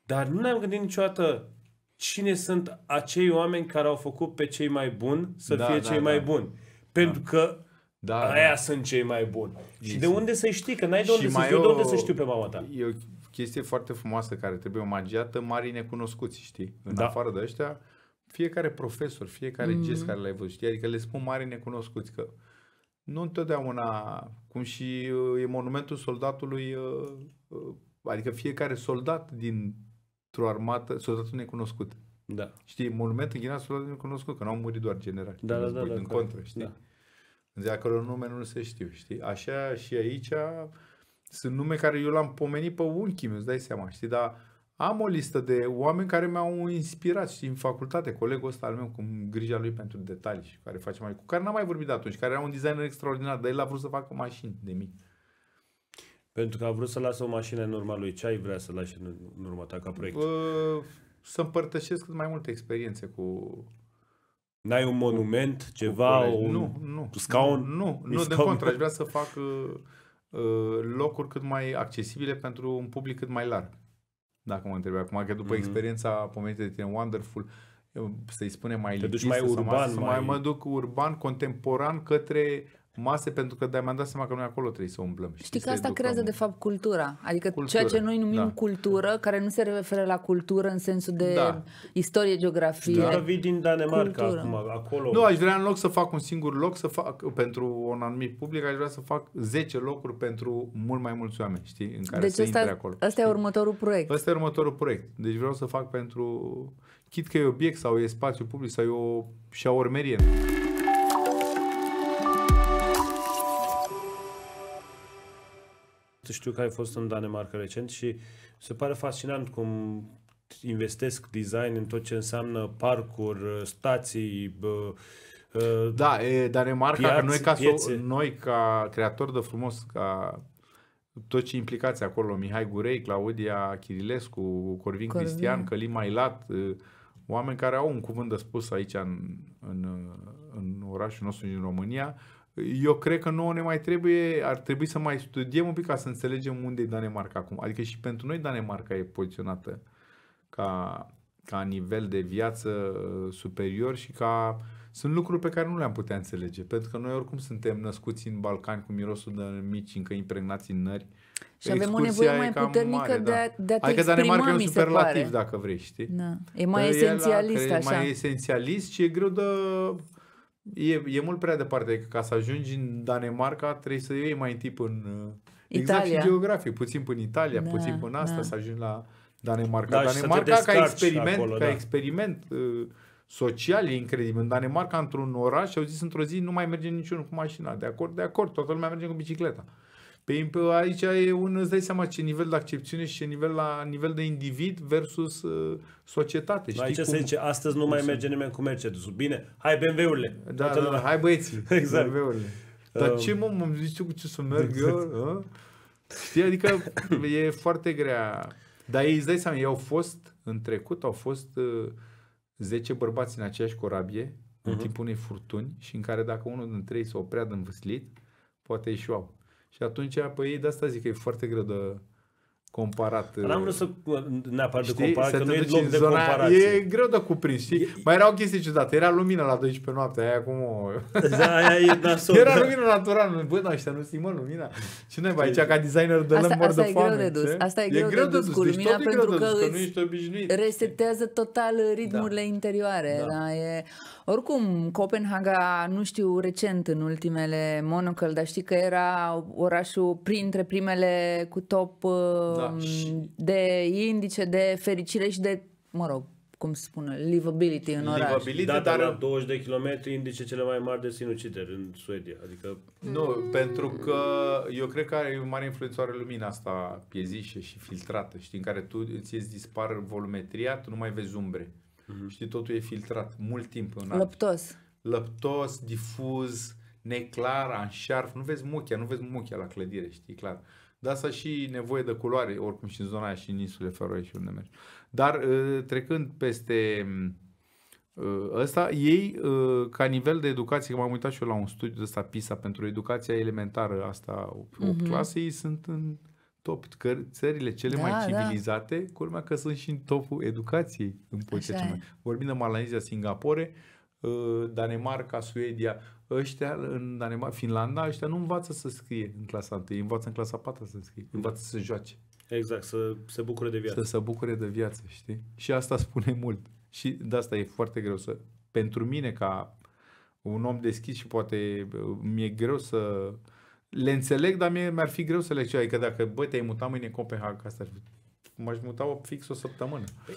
dar nu ne-am gândit niciodată cine sunt acei oameni care au făcut pe cei mai buni să da, fie da, cei da. mai buni. Pentru da. că da, aia da. sunt cei mai buni. Exact. Și de unde să știi? Că n-ai de unde să știu, o... de unde să știu pe mama ta. E o chestie foarte frumoasă care trebuie omagiată, mari necunoscuți, știi? În da. afară de ăștia, fiecare profesor, fiecare mm gest care l-ai văzut, știi? Adică le spun mari necunoscuți că nu întotdeauna, cum și uh, e monumentul soldatului, uh, uh, adică fiecare soldat dintr-o armată, soldatul necunoscut, da. Știi, monumente din soldaților cunoscut, că nu au murit doar generali. Da, da, da, da, în contră, știi? Da. De acolo nume nu se știu, știi? Așa și aici sunt nume care eu l-am pomenit pe unchi, îți dai seama, știi? Dar am o listă de oameni care mi-au inspirat, și în facultate, colegul ăsta al meu cu grija lui pentru detalii și care face mai cu care n-am mai vorbit de atunci, care era un designer extraordinar, dar el a vrut să facă mașini de mic. Pentru că a vrut să lasă o mașină în urma lui. Ce ai vrea să lași în urma ta ca proiect? Uh, să împărtășesc cât mai multe experiențe cu... N-ai un monument, ceva, un nu, nu, scaun? Nu, nu, nu de contră, aș vrea să fac uh, uh, locuri cât mai accesibile pentru un public cât mai larg. Dacă mă întrebi acum, că după mm-hmm. experiența pomenită de tine, Wonderful, să-i spunem mai duci mai urban, mai... mai... mă duc urban, contemporan, către mase pentru că de-aia mi-am dat seama că noi acolo trebuie să umblăm. Știi, știi că asta creează de fapt cultura, adică cultura, ceea ce noi numim da. cultură, care nu se referă la cultură în sensul de da. istorie, geografie. Da. vii din Danemarca cultură. acum, acolo. Nu, aș vrea în loc să fac un singur loc să fac pentru un anumit public, aș vrea să fac 10 locuri pentru mult mai mulți oameni, știi, în care deci să asta, intre acolo. Asta știi? e următorul proiect. Asta e următorul proiect. Deci vreau să fac pentru, chit că e obiect sau e spațiu public sau e o șaormerie. știu că ai fost în Danemarca recent și se pare fascinant cum investesc design în tot ce înseamnă parcuri, stații, bă, da, e Danemarca, piați, că noi ca, noi ca creator de frumos, ca toți ce implicați acolo, Mihai Gurei, Claudia Chirilescu, Corvin, Corvin. Cristian, Călim Mailat, oameni care au un cuvânt de spus aici în, în, în orașul nostru din România, eu cred că nouă ne mai trebuie, ar trebui să mai studiem un pic ca să înțelegem unde e Danemarca acum. Adică și pentru noi Danemarca e poziționată ca, ca nivel de viață superior și ca sunt lucruri pe care nu le-am putea înțelege, pentru că noi oricum suntem născuți în Balcani cu mirosul de mici, încă impregnați în nări. Și Excursia avem o nevoie mai puternică mare, de, a, da. de a te adică exprima, Danemarca e un superlativ, dacă știi? Da. E mai că esențialist, așa. E mai esențialist și e greu de E, e mult prea departe, că ca să ajungi în Danemarca trebuie să iei mai întâi până... Italia. Exact și geografic, puțin până Italia, da, puțin până asta, da. să ajungi la Danemarca. Da, Danemarca ca experiment, acolo, ca da. experiment uh, social e incredibil. În Danemarca, într-un oraș, au zis într-o zi nu mai merge niciunul cu mașina. De acord, de acord, toată lumea merge cu bicicleta. Păi, pe, aici e un, îți dai seama ce nivel de accepțiune și ce nivel la nivel de individ versus uh, societate. Știi aici cum, se zice, astăzi nu mai se... merge nimeni cu mercedes Bine, hai BMW-urile. Da, da, da, hai băieții, exact. BMW-urile. Dar um... ce mă, mă zici cu ce să merg exact. eu? A? Ă? Știi, adică e foarte grea. Dar ei îți dai seama, ei au fost, în trecut, au fost uh, 10 bărbați în aceeași corabie, uh-huh. în mhm. timpul unei furtuni și în care dacă unul dintre ei se oprea de învâslit, poate ieșuau. Și atunci, păi, de asta zic că e foarte greu de comparat. N-am uh, vrut să neapărat știi? de comparat, că nu e loc de zona, comparație. E greu de cuprins, știi? E... Mai o chestie ciudată, Era lumină la 12 noapte, aia acum o... Da, aia e nasol, Era da. lumină naturală. Bă, da, ăștia nu mă, lumina. Și noi, aici, păi- ca designer, de asta, asta de e Greu de dus. Asta e, greu, de dus, cu lumina, deci pentru că, că că nu ești obișnuit. resetează total da. ritmurile da. interioare. Da. Da, e... Oricum, Copenhaga, nu știu recent în ultimele monocle, dar știi că era orașul printre primele cu top da, um, și... de indice de fericire și de, mă rog, cum se spune, livability în oraș. Livability, da, dar la 20 de km indice cele mai mari de sinucideri în Suedia. Adică... Nu, mm. pentru că eu cred că are o mare influențoare lumina asta piezișă și filtrată, știi, în care tu îți dispar volumetria, tu nu mai vezi umbre. Uh-huh. Mhm. Știi, totul e filtrat mult timp. În Lăptos. Lăptos, difuz, neclar, anșarf. Nu vezi muchia, nu vezi muchia la clădire, știi, clar. Dar asta și nevoie de culoare, oricum și în zona aia și în insule Feroe și unde mergi. Dar ă, trecând peste ă, ăsta, ei, ă, ca nivel de educație, că m-am uitat și eu la un studiu de ăsta PISA pentru educația elementară, asta 8 uh-huh. Mhm. clase, ei sunt în top țările cele da, mai da. civilizate, da. culmea că sunt și în topul educației în poziția cea mai. Vorbim de Malaysia, Singapore, ă, Danemarca, Suedia, ăștia în Danemarca, Finlanda, ăștia nu învață să scrie în clasa 1, învață în clasa 4 să scrie, învață să joace. Exact, să se bucure de viață. Să se bucure de viață, știi? Și asta spune mult. Și de asta e foarte greu să... Pentru mine, ca un om deschis și poate mi-e greu să uh, le înțeleg, dar mie mi-ar fi greu să le cer. Adică dacă, băi, te-ai mutat mâine în Copenhaga, asta ar fi m-aș muta fix o săptămână. Păi,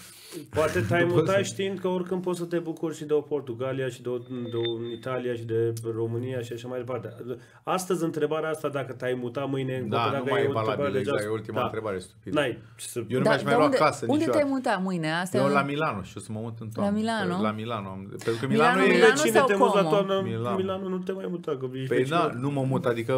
poate te-ai muta știind că oricând poți să te bucuri și de o Portugalia și de, o, de o Italia și de România și așa mai departe. Astăzi întrebarea asta dacă te-ai muta mâine în Da, nu mai e valabil, exact, e ultima da. întrebare stupidă. N-ai, să... Eu nu da, mi-aș mai lua casă Unde niciodată. te-ai muta mâine? Asta Eu la Milano și o să mă mut în toamnă. La Milano? La Milano. Pentru că Milano, Milano e... Milano cine te muta toamnă? Milano. Milano nu te mai muta, că Păi da, nu mă mut, adică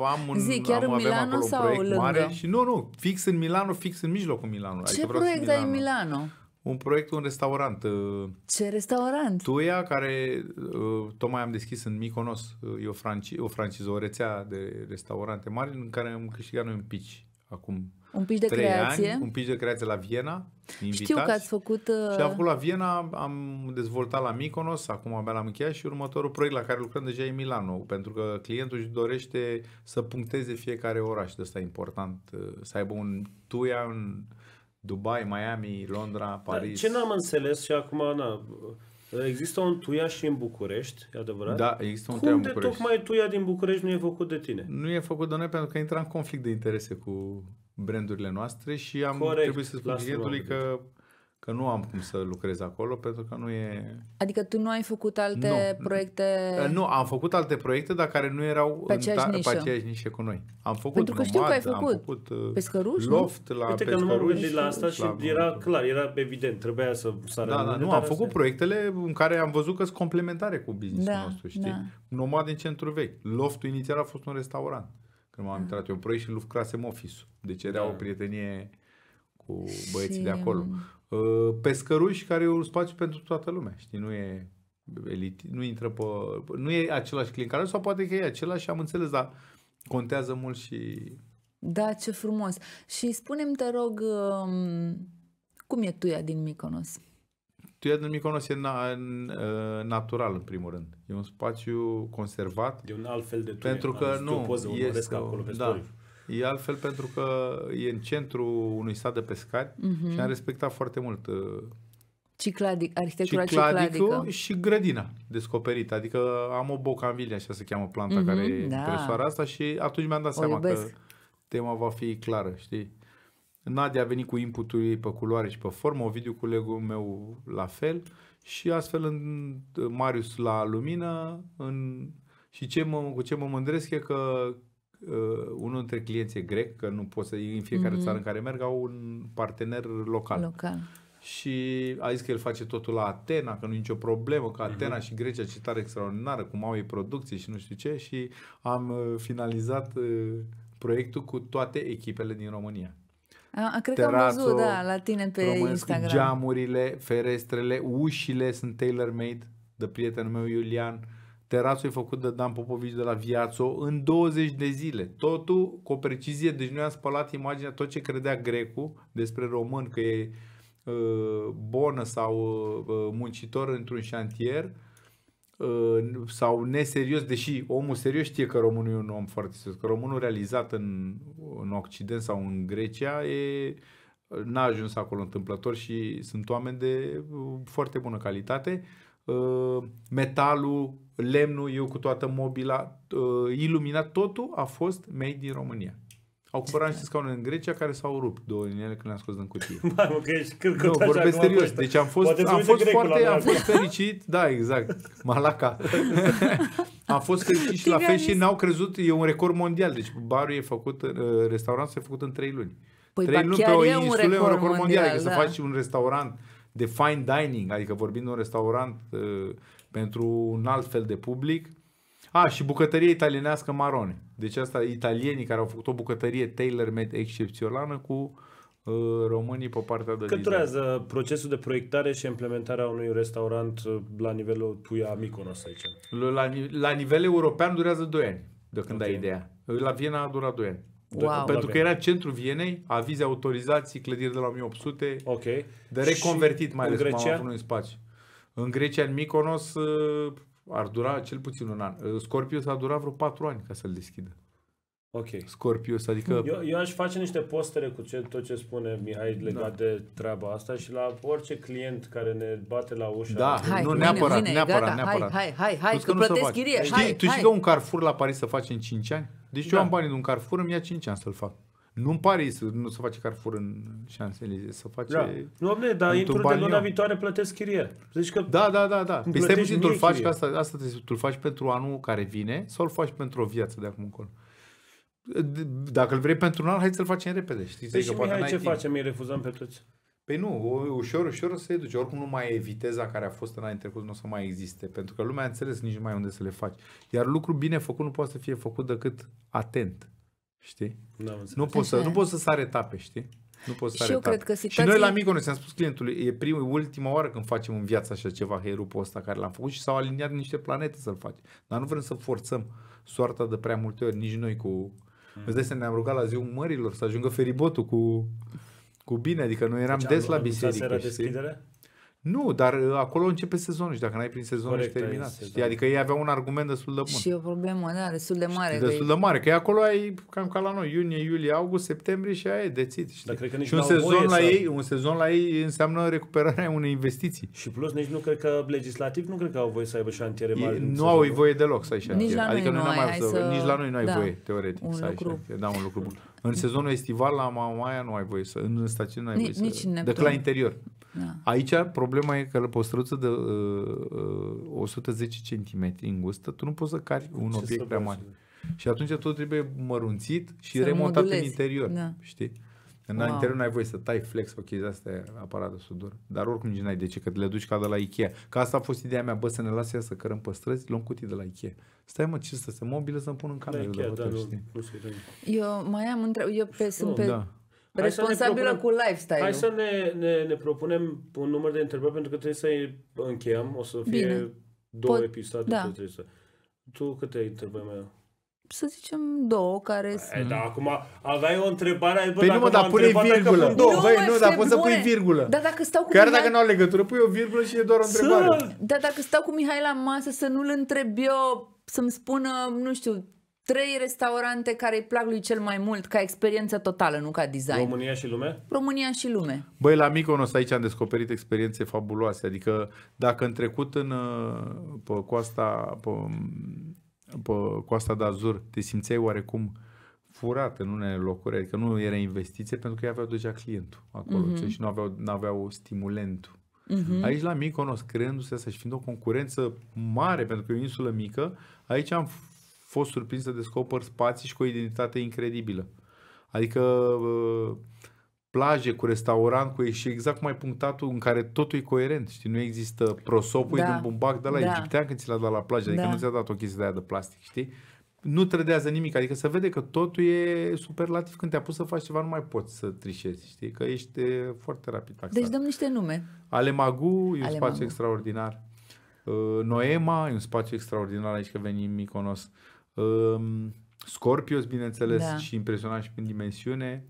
am un, Zic, chiar am, în Milano sau un proiect mare și nu, nu, fix în Milano, fix în mijlocul Milano. Ce adică proiect ai în Milano? Un proiect, un restaurant. Uh, Ce restaurant? Tuia, care uh, tocmai am deschis în Miconos. Uh, e o, franci, o franciză, o rețea de restaurante mari în care am câștigat noi un pici acum un pic de creație. Ani, un pic de creație la Viena. Invitați. Știu că ați făcut... Uh... Și am făcut la Viena, am dezvoltat la Mykonos, acum abia l-am încheiat și următorul proiect la care lucrăm deja e Milano, pentru că clientul își dorește să puncteze fiecare oraș, de asta e important, uh, să aibă un tuia în Dubai, Miami, Londra, da, Paris. Dar ce n-am înțeles și acum, na, Există un tuia și în București, e adevărat? Da, există un tuia în București. Cum de tocmai tuia din București nu e făcut de tine? Nu e făcut de noi pentru că intra în conflict de interese cu brandurile noastre și am Corect, trebuit să spun clientului că, că nu am cum să lucrez acolo pentru că nu e... Adică tu nu ai făcut alte nu, proiecte... Eh, nu, am făcut alte proiecte, dar care nu erau pe aceeași, în nișă. Pe aceeași nișă cu noi. Am făcut pentru că nomad, știu că ai făcut, am făcut eh, pescăruș, loft nu? la Uite pescăruș. că nu am gândit la asta și la era clar, era evident, trebuia să sară. Da, da, nu, am făcut astea. proiectele în care am văzut că sunt complementare cu business-ul da, nostru, știi? Da. Nomad în centru vechi. Loftul inițial a fost un restaurant. Când m-am da. intrat eu în proiect și lucrasem office Deci era da. o prietenie cu băieții și... de acolo. Um, uh, pescăruși care e un spațiu pentru toată lumea, știi, nu e elit, nu intră pe, nu e același client sau poate că e același, am înțeles, dar contează mult și... Da, ce frumos. Și spunem te rog, um, cum e tuia din Miconos? Tu e Triadul Miconos e na, uh, natural, în primul rând. E un spațiu conservat. E un alt fel de tuie. Pentru că nu, nu, poză, este, acolo pe da, E altfel pentru că e în centru unui sat de pescari uh-huh. și am respectat foarte mult uh, Cicladic, arhitectura cicladică. și grădina descoperită. Adică am o bocanvilie, așa se cheamă planta uh-huh, care da. e asta și atunci mi-am dat o seama iubesc. că tema va fi clară, știi? Nadia a venit cu inputul ei pe culoare și pe formă, Ovidiu, colegul meu, la fel. Și astfel, în Marius la lumină, în... și ce mă, cu ce mă mândresc e că uh, unul dintre clienții grec, că nu pot să în fiecare mm-hmm. țară în care merg, au un partener local. local. Și a zis că el face totul la Atena, că nu e nicio problemă, că mhm. Atena mm-hmm. și Grecia ce tare extraordinară, cum au ei producție și nu știu ce. Și am uh, finalizat uh, proiectul cu toate echipele din România. A, cred Terrazzo, că am văzut, da, la tine pe Instagram. Geamurile, ferestrele, ușile sunt tailor-made de prietenul meu Iulian. Terasul e făcut de Dan Popovici de la Viațo în 20 de zile. Totul cu o precizie, deci noi am spălat imaginea, tot ce credea grecul despre român, că e uh, bonă sau uh, uh muncitor într-un șantier, uh, sau neserios, deși omul serios știe că românul e un om foarte serios, că românul realizat în, în Occident sau în Grecia e, n-a ajuns acolo întâmplător și sunt oameni de foarte bună calitate. Ă, metalul, lemnul, eu cu toată mobila, ă, iluminat, totul a fost made din România. Au cumpărat niște scaune în Grecia care s-au rupt două din ele când le-am scos din cutie. Mamă, că ești nu, vorbesc serios. Deci am fost, am fost foarte, am fost fericit. Da, exact. Malaca. am fost fericit și la fel și n-au crezut. E un record mondial. Deci barul e făcut, uh, restaurantul e făcut în trei luni. Păi, trei luni pe o insulă e un record mondial. mondial adică da. să faci un restaurant de fine dining, adică vorbind de un restaurant uh, pentru un alt fel de public. A, și bucătărie italienească marone. Deci asta, italienii care au făcut o bucătărie tailor-made excepțională cu uh, românii pe partea de Cât durează procesul de proiectare și implementarea unui restaurant uh, la nivelul Tuia Mykonos aici? La, la nivel european durează 2 ani, de când okay. ai ideea. La Viena a durat 2 ani. Wow. Pentru că era centrul Vienei, avize, autorizații, clădiri de la 1800, okay. de reconvertit și mai ales Grecia? în spațiu. În Grecia, în Mykonos, uh, ar dura cel puțin un an. Uh, Scorpius a durat vreo patru ani ca să-l deschidă. Ok. Scorpius, adică... Eu, eu aș face niște postere cu ce, tot ce spune Mihai da. legat da. de treaba asta și la orice client care ne bate la ușa... Da, hai, nu, vine, neapărat, vine, neapărat, gata, neapărat. Hai, hai, hai, hai, că, că plătesc chirie. Știi, hai, tu hai. știi că un Carrefour la Paris să faci în 5 ani? Deci da. eu am banii de un Carrefour, îmi ia 5 ani să-l fac. Nu-mi pare să nu se face Carrefour în Champs-Élysées, să face... Da. Doamne, dar intru de luna viitoare, plătesc chirie. Zici că da, da, da, da. Păi stai puțin, tu faci, asta, asta te tu faci pentru anul care vine sau îl faci pentru o viață de acum încolo? Dacă îl vrei pentru un an, hai să-l facem repede. Știi? Păi și poate Mihai, ce timp. facem? Îi refuzăm pe toți. Păi nu, ușor, ușor o să duce. Oricum nu mai e viteza care a fost în anii trecut, nu o să mai existe. Pentru că lumea a înțeles nici mai unde să le faci. Iar lucru bine făcut nu poate să fie făcut decât atent. Știi? Nu poți, să, nu poți să sare etape, știi? Nu poți să și eu cred că situația... Și noi la Miconos am spus clientului, e prima, ultima oară când facem în viață așa ceva, herupul ăsta care l-am făcut și s-au aliniat niște planete să-l facem. Dar nu vrem să forțăm soarta de prea multe ori, nici noi cu... Mm. Îți să ne-am rugat la ziua mărilor să ajungă feribotul cu, cu bine, adică noi eram deci, des la biserică. Era deschidere? Nu, dar uh, acolo începe sezonul și dacă n-ai prins sezonul, și terminat. terminat. Știi? Da. Adică ei aveau un argument destul de bun. Și o problemă, da, destul de mare. Știi, destul de mare, că acolo ai cam ca la noi, iunie, iulie, august, septembrie și aia e dețit. Știi? Dar cred că nici și un sezon, la să... ei, un sezon la ei înseamnă recuperarea unei investiții. Și plus, nici nu cred că legislativ nu cred că au voie să aibă șantiere mari. Ei, nu au voie deloc să ai șantiere. Nici la adică noi, mai să... nici la noi nu ai da, voie, teoretic, un să ai lucru. șantiere. Da, un lucru bun. În sezonul estival la Mamaia nu ai voie să, în stațiune nu ai voie nici să, decât la interior. Da. Aici problema e că la păstruță de uh, 110 uh, cm îngustă, tu nu poți să cari un Ce obiect prea mare. Și atunci tot trebuie mărunțit și să remontat modulezi. în interior, da. știi? În wow. interior n-ai voie să tai flex o chestie asta aparat de sudor. Dar oricum nici n-ai de ce, că le duci ca de la Ikea. Ca asta a fost ideea mea, bă, să ne lase să cărăm pe străzi, luăm cutii de la Ikea stai mă, ce să se mobilă să-mi pun în cameră da, chiar, da, Eu mai am între... eu pe, sunt pe da. responsabilă cu lifestyle Hai să ne, ne, ne propunem un număr de întrebări pentru că trebuie să-i încheiem, o să fie Bine. două Pot... episoade. Da. Trebuie să... Tu câte întrebări mai să zicem două care sunt. Da, acum aveai o întrebare, bă, păi nu, mă, dar pune virgulă. Două. Nu, Băi, nu, dar poți să pui virgulă. Da, dacă stau cu Chiar Mihai... dacă nu au legătură, pui o virgulă și e doar o întrebare. Da, dacă stau cu Mihai la masă să nu-l întreb eu să-mi spună, nu știu, trei restaurante care îi plac lui cel mai mult ca experiență totală, nu ca design. România și lume? România și lume. Băi, la Miconos aici am descoperit experiențe fabuloase. Adică dacă în trecut în uh, pe coasta pe, pe coasta de Azur te simțeai oarecum furat în unele locuri, adică nu era investiție pentru că ei aveau deja clientul acolo mm-hmm. și deci nu aveau, nu aveau stimulentul. Mm-hmm. Aici la Miconos, creându-se asta și fiind o concurență mare, pentru că e o insulă mică, Aici am fost surprins să descoper spații și cu o identitate incredibilă. Adică plaje cu restaurant cu și exact mai punctatul în care totul e coerent, știi, nu există prosopul da. din bumbac de la da. egiptean când ți l-a dat la plajă, adică da. nu ți-a dat o chestie de aia de plastic, știi? Nu trădează nimic, adică se vede că totul e superlativ când te-a pus să faci ceva, nu mai poți să trișezi, știi, că ești foarte rapid deci taxat. Deci dăm niște nume. Alemagu e un Ale spațiu extraordinar. Uh, Noema, e un spațiu extraordinar aici că venim Miconos. Um, Scorpios, bineînțeles, da. și impresionant și prin dimensiune.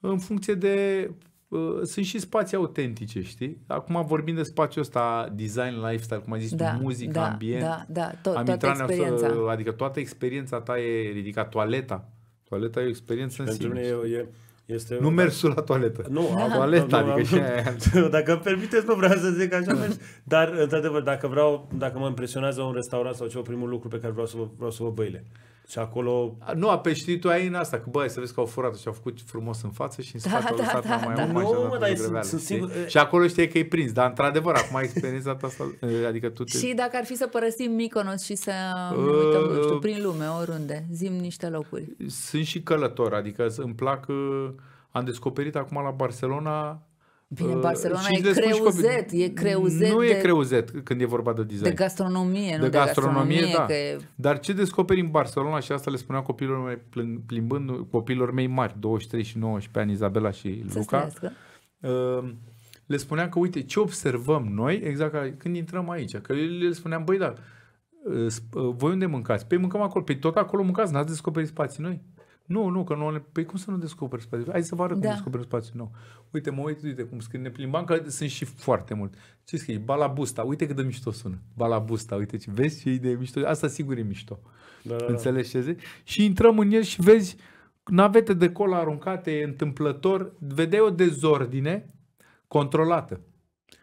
În funcție de... Uh, sunt și spații autentice, știi? Acum vorbim de spațiul ăsta, design, lifestyle, cum ai zis da, tu, muzică, da, ambient. Da, da, to- am intrat experiența. adică toată experiența ta e ridicat. Toaleta. Toaleta e o experiență și în sine. e, e este nu mersul la toaletă. Nu, la da. toaletă, adică și Dacă îmi permiteți, nu vreau să zic așa, dar, într-adevăr, dacă vreau, dacă mă impresionează un restaurant sau ceva, primul lucru pe care vreau să vă, vreau să vă băile. Și acolo... Nu, a peștit tu aia în asta, că băi, să vezi că au furat și au făcut frumos în față și în da, spate da, au lăsat da, mai da, mult. Nu, dar sunt, sunt sigur... Și acolo știi că e prins, dar într-adevăr, acum ai experiența ta asta, adică tu te... Și dacă ar fi să părăsim Miconos și să uh, ne ă, uităm, nu știu, prin lume, oriunde, zim niște locuri. Sunt și călător, adică îmi plac... Ă, am descoperit acum la Barcelona Bine, ă, Barcelona uh, e creuzet, e creuzet. Nu de, e creuzet când e vorba de design. De gastronomie, nu de, de gastronomie, gastronomie da. e... Dar ce descoperi în Barcelona, și asta le spuneam copiilor mei, plimbând copiilor mei mari, 23 și 19 ani, Izabela și Luca, uh, le spuneam că uite ce observăm noi, exact când intrăm aici, că le spuneam, băi, da, voi unde mâncați? Păi mâncăm acolo, pe păi tot acolo mâncați, n-ați descoperit spații noi? Nu, nu, că nu Păi cum să nu descoperi spațiu? Hai să vă arăt da. cum descoperi spațiu nou. Uite, mă uit, uite cum scrie, ne plimbam, că sunt și foarte mult. Ce scrie? Balabusta. Uite cât de mișto sună. Balabusta. Uite ce, vezi ce idee mișto. Asta sigur e mișto. Da, da, da. Înțelegi ce zic? Și intrăm în el și vezi navete de colo aruncate întâmplător. Vedeai o dezordine controlată.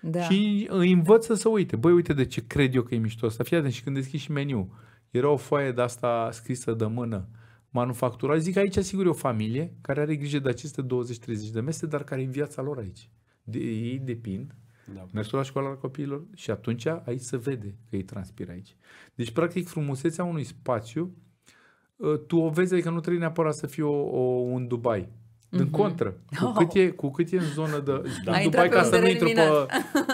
Da. Și îi învăț să uite. Băi, uite de ce cred eu că e mișto asta. Fii atent și când deschizi și meniu. Era o foaie de asta scrisă de mână Manufactura, Zic aici, sigur, e o familie care are grijă de aceste 20-30 de mese, dar care e viața lor aici. De, ei depind da. mersul la școala copiilor și atunci aici se vede că ei transpiră aici. Deci, practic, frumusețea unui spațiu, ă, tu o vezi, adică nu trebuie neapărat să fie o, o, un Dubai. Din mm-hmm. contră, cu oh. cât, e, cu cât e în zonă de da. Dubai ca să, nu intru pe,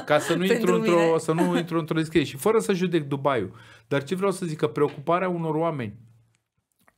ca să nu intru într-o să nu intru într-o discuție și fără să judec Dubaiul. Dar ce vreau să zic că preocuparea unor oameni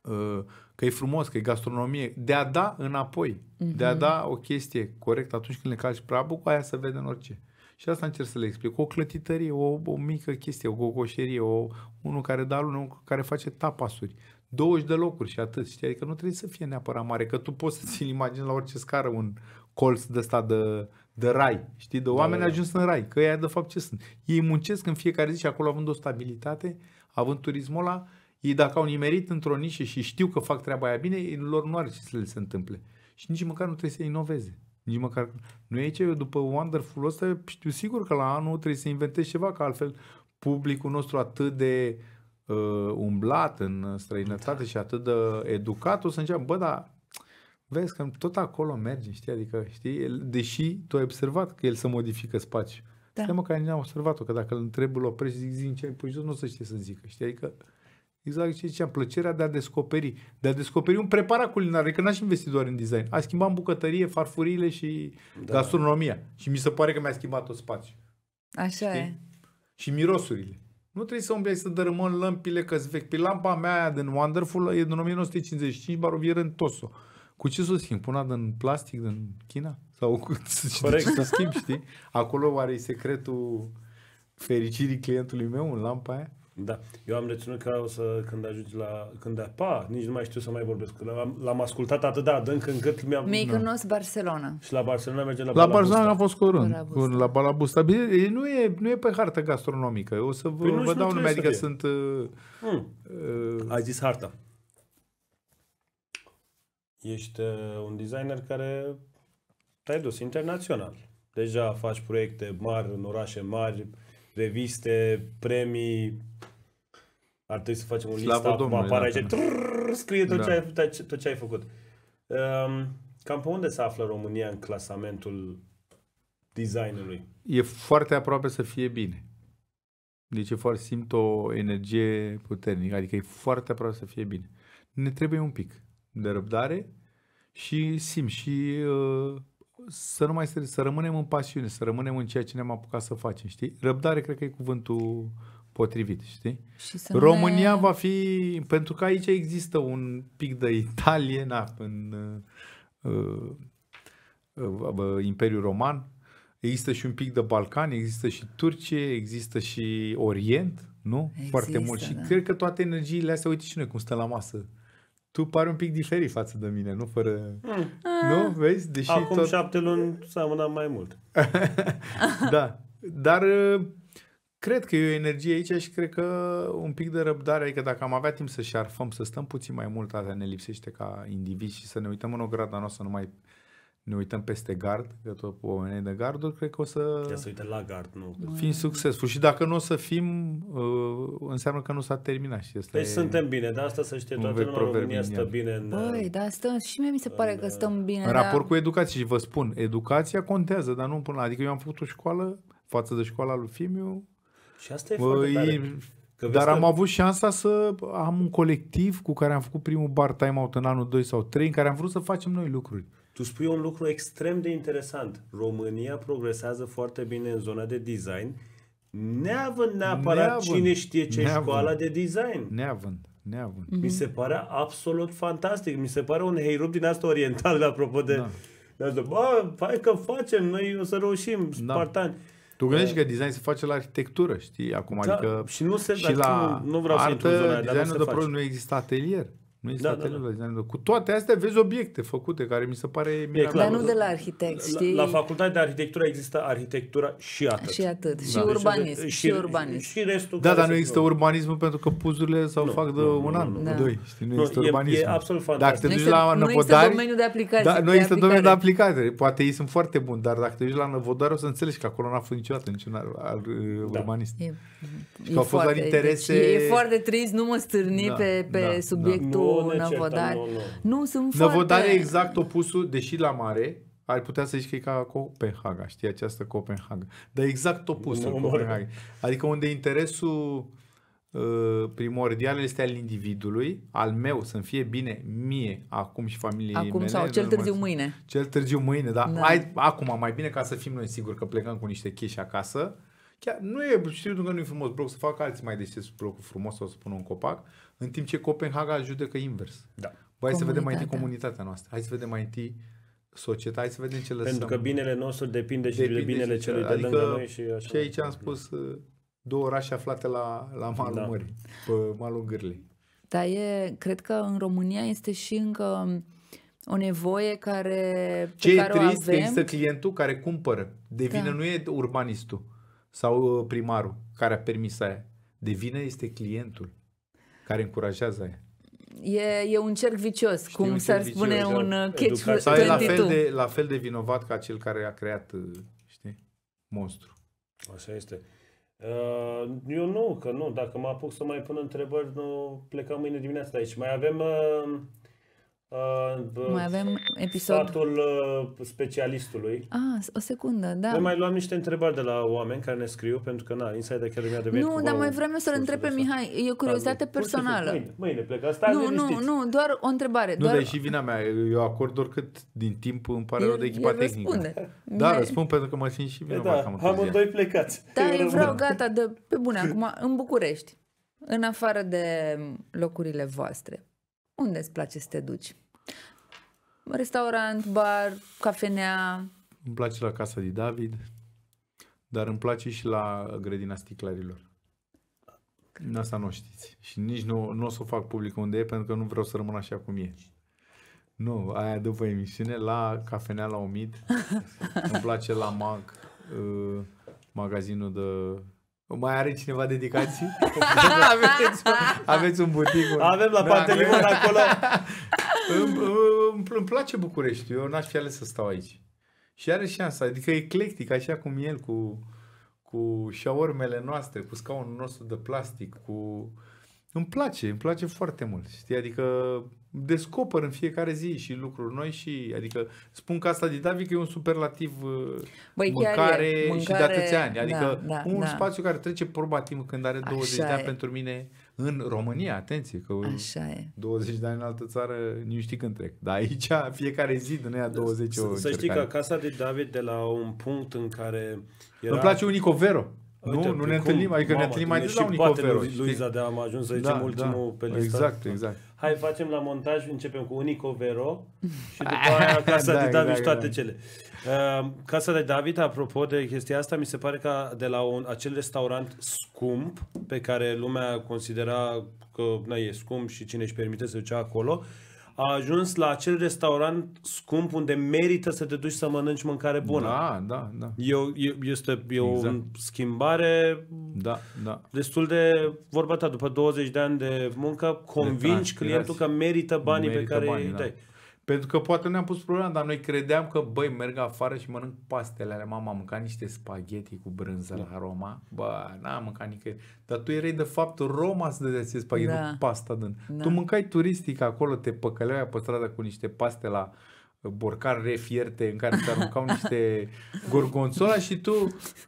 Uh, că e frumos, că e gastronomie, de a da înapoi, uh-huh. de a da o chestie corectă atunci când le calci prabul, cu aia se vede în orice. Și asta încerc să le explic. O clătitărie, o, o mică chestie, o gogoșerie, o, unul care dă alune, unul care face tapasuri. 20 de locuri și atât, știi? Adică nu trebuie să fie neapărat mare, că tu poți să-ți imagini la orice scară un colț de ăsta de, de rai, știi? De da, oameni da, da. ajuns în rai, că ei de fapt ce sunt. Ei muncesc în fiecare zi și acolo având o stabilitate, având turismul ăla, ei dacă au nimerit într-o nișă și știu că fac treaba aia bine, lor nu are ce să le se întâmple. Și nici măcar nu trebuie să inoveze. Nici măcar... Nu e ce, după Wonderful ăsta știu sigur că la anul trebuie să inventezi ceva, că altfel publicul nostru atât de uh, umblat în străinătate da. și atât de educat, o să înceapă, bă, dar vezi că tot acolo merge, știi, adică, știi, el, deși tu ai observat că el se modifică spațiul. Da. mă, că n am observat-o, că dacă îl întreb, îl oprești, zic, zic, zic, zic, zic, zic, nu zic, să zic, să zic, știi, adică... Exact ce ziceam, plăcerea de a descoperi, de a descoperi un preparat culinar, că adică n-aș investi doar în design. A schimbat în bucătărie, farfurile și da. gastronomia. Și mi se pare că mi-a schimbat tot spațiul. Așa Știi? e. Și mirosurile. Nu trebuie să umbli să dărâmăm lămpile că vechi. Pe lampa mea aia din Wonderful e din 1955, barovieră în Toso. Cu ce să o schimb? Puna din plastic din China? Sau cu Corect. să schimb, știi? Acolo oare e secretul fericirii clientului meu în lampa aia? Da. Eu am reținut că o să, când ajungi la... Când apa, nici nu mai știu să mai vorbesc. L-am, l-am ascultat atât de adânc încât mi-am... Mykonos, da. Barcelona. Și la Barcelona merge la La Balabusta. Barcelona a fost curând. Balabusta. La Balabusta. Bine, nu e, nu e pe hartă gastronomică. O să vă, păi vă dau nume. Adică sunt... Uh, hmm. uh, Ai zis harta. Ești uh, un designer care te-ai dus internațional. Deja faci proiecte mari, în orașe mari, uh, reviste, premii. Ar trebui să facem un listă, acum apare da, aici, da. trrr, scrie tot, da. ce ai, tot, tot ce ai făcut. Um, cam pe unde se află România în clasamentul designului? E foarte aproape să fie bine. Deci e foarte, simt o energie puternică, adică e foarte aproape să fie bine. Ne trebuie un pic de răbdare și simt și uh, să nu mai să, să rămânem în pasiune, să rămânem în ceea ce ne-am apucat să facem, știi? Răbdare cred că e cuvântul potrivit, știi? Și România ne... va fi, pentru că aici există un pic de na, în uh, uh, uh, Imperiul Roman, există și un pic de Balcani, există și Turcie, există și Orient, nu? Există, Foarte mult. Da. Și cred că toate energiile astea, uite și noi cum stăm la masă tu pari un pic diferit față de mine, nu fără... Mm. Nu? Ah. Vezi? Deși Acum tot... șapte luni seamănam mai mult. da. Dar uh, cred că e o energie aici și cred că un pic de răbdare, adică dacă am avea timp să șarfăm, să stăm puțin mai mult, asta ne lipsește ca indivizi și să ne uităm în ograda noastră, nu mai ne uităm peste gard, că tot oamenii de garduri, cred că o să... Trebuie să uităm la gard, nu. Fim succesful Și dacă nu o să fim, uh, înseamnă că nu s-a terminat. Și asta deci păi e suntem bine, dar asta să știe toată lumea România stă bine în... Băi, dar stăm, și mie mi se pare în, că stăm uh, bine. În raport dar... cu educație, și vă spun, educația contează, dar nu până Adică eu am făcut o școală față de școala lui Fimiu. Și asta e bă, foarte tare. E... Că Dar că... am avut șansa să am un colectiv cu care am făcut primul bar time-out în anul 2 sau 3 în care am vrut să facem noi lucruri. Tu spui un lucru extrem de interesant. România progresează foarte bine în zona de design, neavând neapărat neavând, cine știe ce neavând, școala de design. Neavând, neavând. Mm-hmm. Mi se pare absolut fantastic. Mi se pare un heirup din asta oriental, apropo de... Da. de bă, hai că facem, noi o să reușim, da. spartani. Da. Tu gândești eh. că design se face la arhitectură, știi? Acum, da, adică și nu se, și la nu, nu vreau artă, să intru în zona, designul de produs nu există atelier. Nu este da, atelierul da, da. la design. Cu toate astea vezi obiecte făcute, care mi se pare clar, Dar nu de la arhitect, știi? La, la facultate de arhitectură există arhitectura și atât. Și atât. Da. Și urbanism. și, și urbanism. Și restul. Da, dar nu există urbanism pentru că puzurile s-au fac de nu, un nu, an, da. doi. Știi, nu, nu există e, urbanism. E absolut fantastic. Dacă te duci la năvodari... Nu domeniul de aplicare Da, nu există domeniul de aplicare Poate ei sunt foarte buni, dar dacă te duci la năvodari o să înțelegi că acolo n-a fost niciodată niciun da. Uh, urbanist. Da. E, și că au fost deci interese... E foarte trist, nu mă stârni da, pe da, subiectul nu ne nu, nu. nu, sunt Năvodare foarte... exact opusul, deși la mare, ar putea să zici că e ca Copenhaga, știi, această Copenhaga. Dar exact opusul no, Copenhaga. Adică unde interesul uh, primordial este al individului, al meu, să-mi fie bine mie, acum și familiei acum mele. Acum sau cel târziu mai, mâine. Cel târziu mâine, dar da. da. acum mai bine ca să fim noi siguri că plecăm cu niște cheși acasă Chiar nu e, știu că nu e frumos bloc să facă alții mai deștepți blocul frumos sau să pună un copac, în timp ce Copenhaga judecă invers. Da. Bă, hai să vedem mai întâi comunitatea noastră, hai să vedem mai întâi societatea. hai să vedem ce lăsăm. Pentru că binele nostru depinde și depinde de binele și celui de adică, lângă noi și așa. Și aici am spus uh, două orașe aflate la, la malul da. mării, pe malul gârlei. Dar e, cred că în România este și încă o nevoie care. Ce pe e care trist o avem. că există clientul care cumpără. Devine, da. nu e urbanistul sau uh, primarul care a permis aia. De vină este clientul care încurajează aia. E, e un cerc vicios, Știi, cum s-ar spune vicios, da. un uh, catch Sau e la fel, de, la fel de vinovat ca cel care a creat, uh, știi, monstru. Așa este. Eu nu, că nu. Dacă mă apuc să mai pun întrebări, nu plecăm mâine dimineața aici. Mai avem Uh, mai avem episodul Statul uh, specialistului. Ah, o secundă, da. Noi mai luăm niște întrebări de la oameni care ne scriu, pentru că, na, Inside Academy a devenit Nu, dar mai vrem eu să-l întreb pe Mihai. E o curiozitate da, personală. Mâine, mâine plec. Asta nu, nu, nu, doar o întrebare. Nu, doar... dar și vina mea. Eu acord oricât din timp îmi pare rău de echipa tehnică. Răspunde. Da, răspund pentru că mă simt și vina. Da, doi plecați. Da, eu vreau, gata, de, pe bune, acum, în București, în afară de locurile voastre. Unde îți place să te duci? Restaurant, bar, cafenea. Îmi place la Casa de David, dar îmi place și la grădina sticlarilor. Cred. Asta nu o știți. Și nici nu, nu o să o fac public unde e, pentru că nu vreau să rămân așa cum e. Nu, aia după emisiune, la cafenea la Omid, îmi place la Mag, uh, magazinul de mai are cineva dedicații? aveți, un, aveți un butic. Un... Avem la Pantelimon acolo. îmi, îmi, îmi place București, eu n-aș fi ales să stau aici. Și are șansa, adică eclectic, așa cum el, cu, cu șaormele noastre, cu scaunul nostru de plastic, cu... Îmi place, îmi place foarte mult, știi? Adică descoper în fiecare zi și lucruri noi și, adică, spun că asta didavic e un superlativ uh, Băi, mâncare, mâncare și de atâția ani. Da, adică da, da, un da. spațiu care trece proba timp când are Așa de ani pentru mine în România, atenție, că Așa e. 20 de ani în altă țară nu știi când trec. Dar aici fiecare zi din ea 20 o Să știi că Casa de David de la un punct în care era... Îmi place un Nicovero. Uite, nu, nu ne cum? întâlnim, adică Mama, ne întâlnim mai des la Unicovero. Luiza de am ajuns să da, zicem da, ultimul da, pe exact, listă. Exact, exact hai facem la montaj, începem cu Unico Vero și după aia Casa da, de David da, exact, și toate da. cele. Uh, Casa de David, apropo de chestia asta, mi se pare că de la un, acel restaurant scump pe care lumea considera că na, e scump și cine își permite să ducea acolo, uh, a ajuns la acel restaurant scump unde merită să te duci să mănânci mâncare bună. Da, da, da. E, e, este e o exact. schimbare da, da. destul de, vorba ta, după 20 de ani de muncă, convingi de da, clientul că merită banii merită pe care banii, îi da. dai. Da. Pentru că poate ne-am pus problema, dar noi credeam că, băi, merg afară și mănânc pastele alea. mama. Am mâncat niște spaghetti cu brânză da. la Roma. Bă, n-am mâncat nicăieri. Dar tu erai, de fapt, Roma să dădea ție spaghetti da. cu pasta din. Da. Tu mâncai turistic acolo, te păcăleai pe stradă cu niște paste la borcar refierte în care te aruncau niște gorgonzola și tu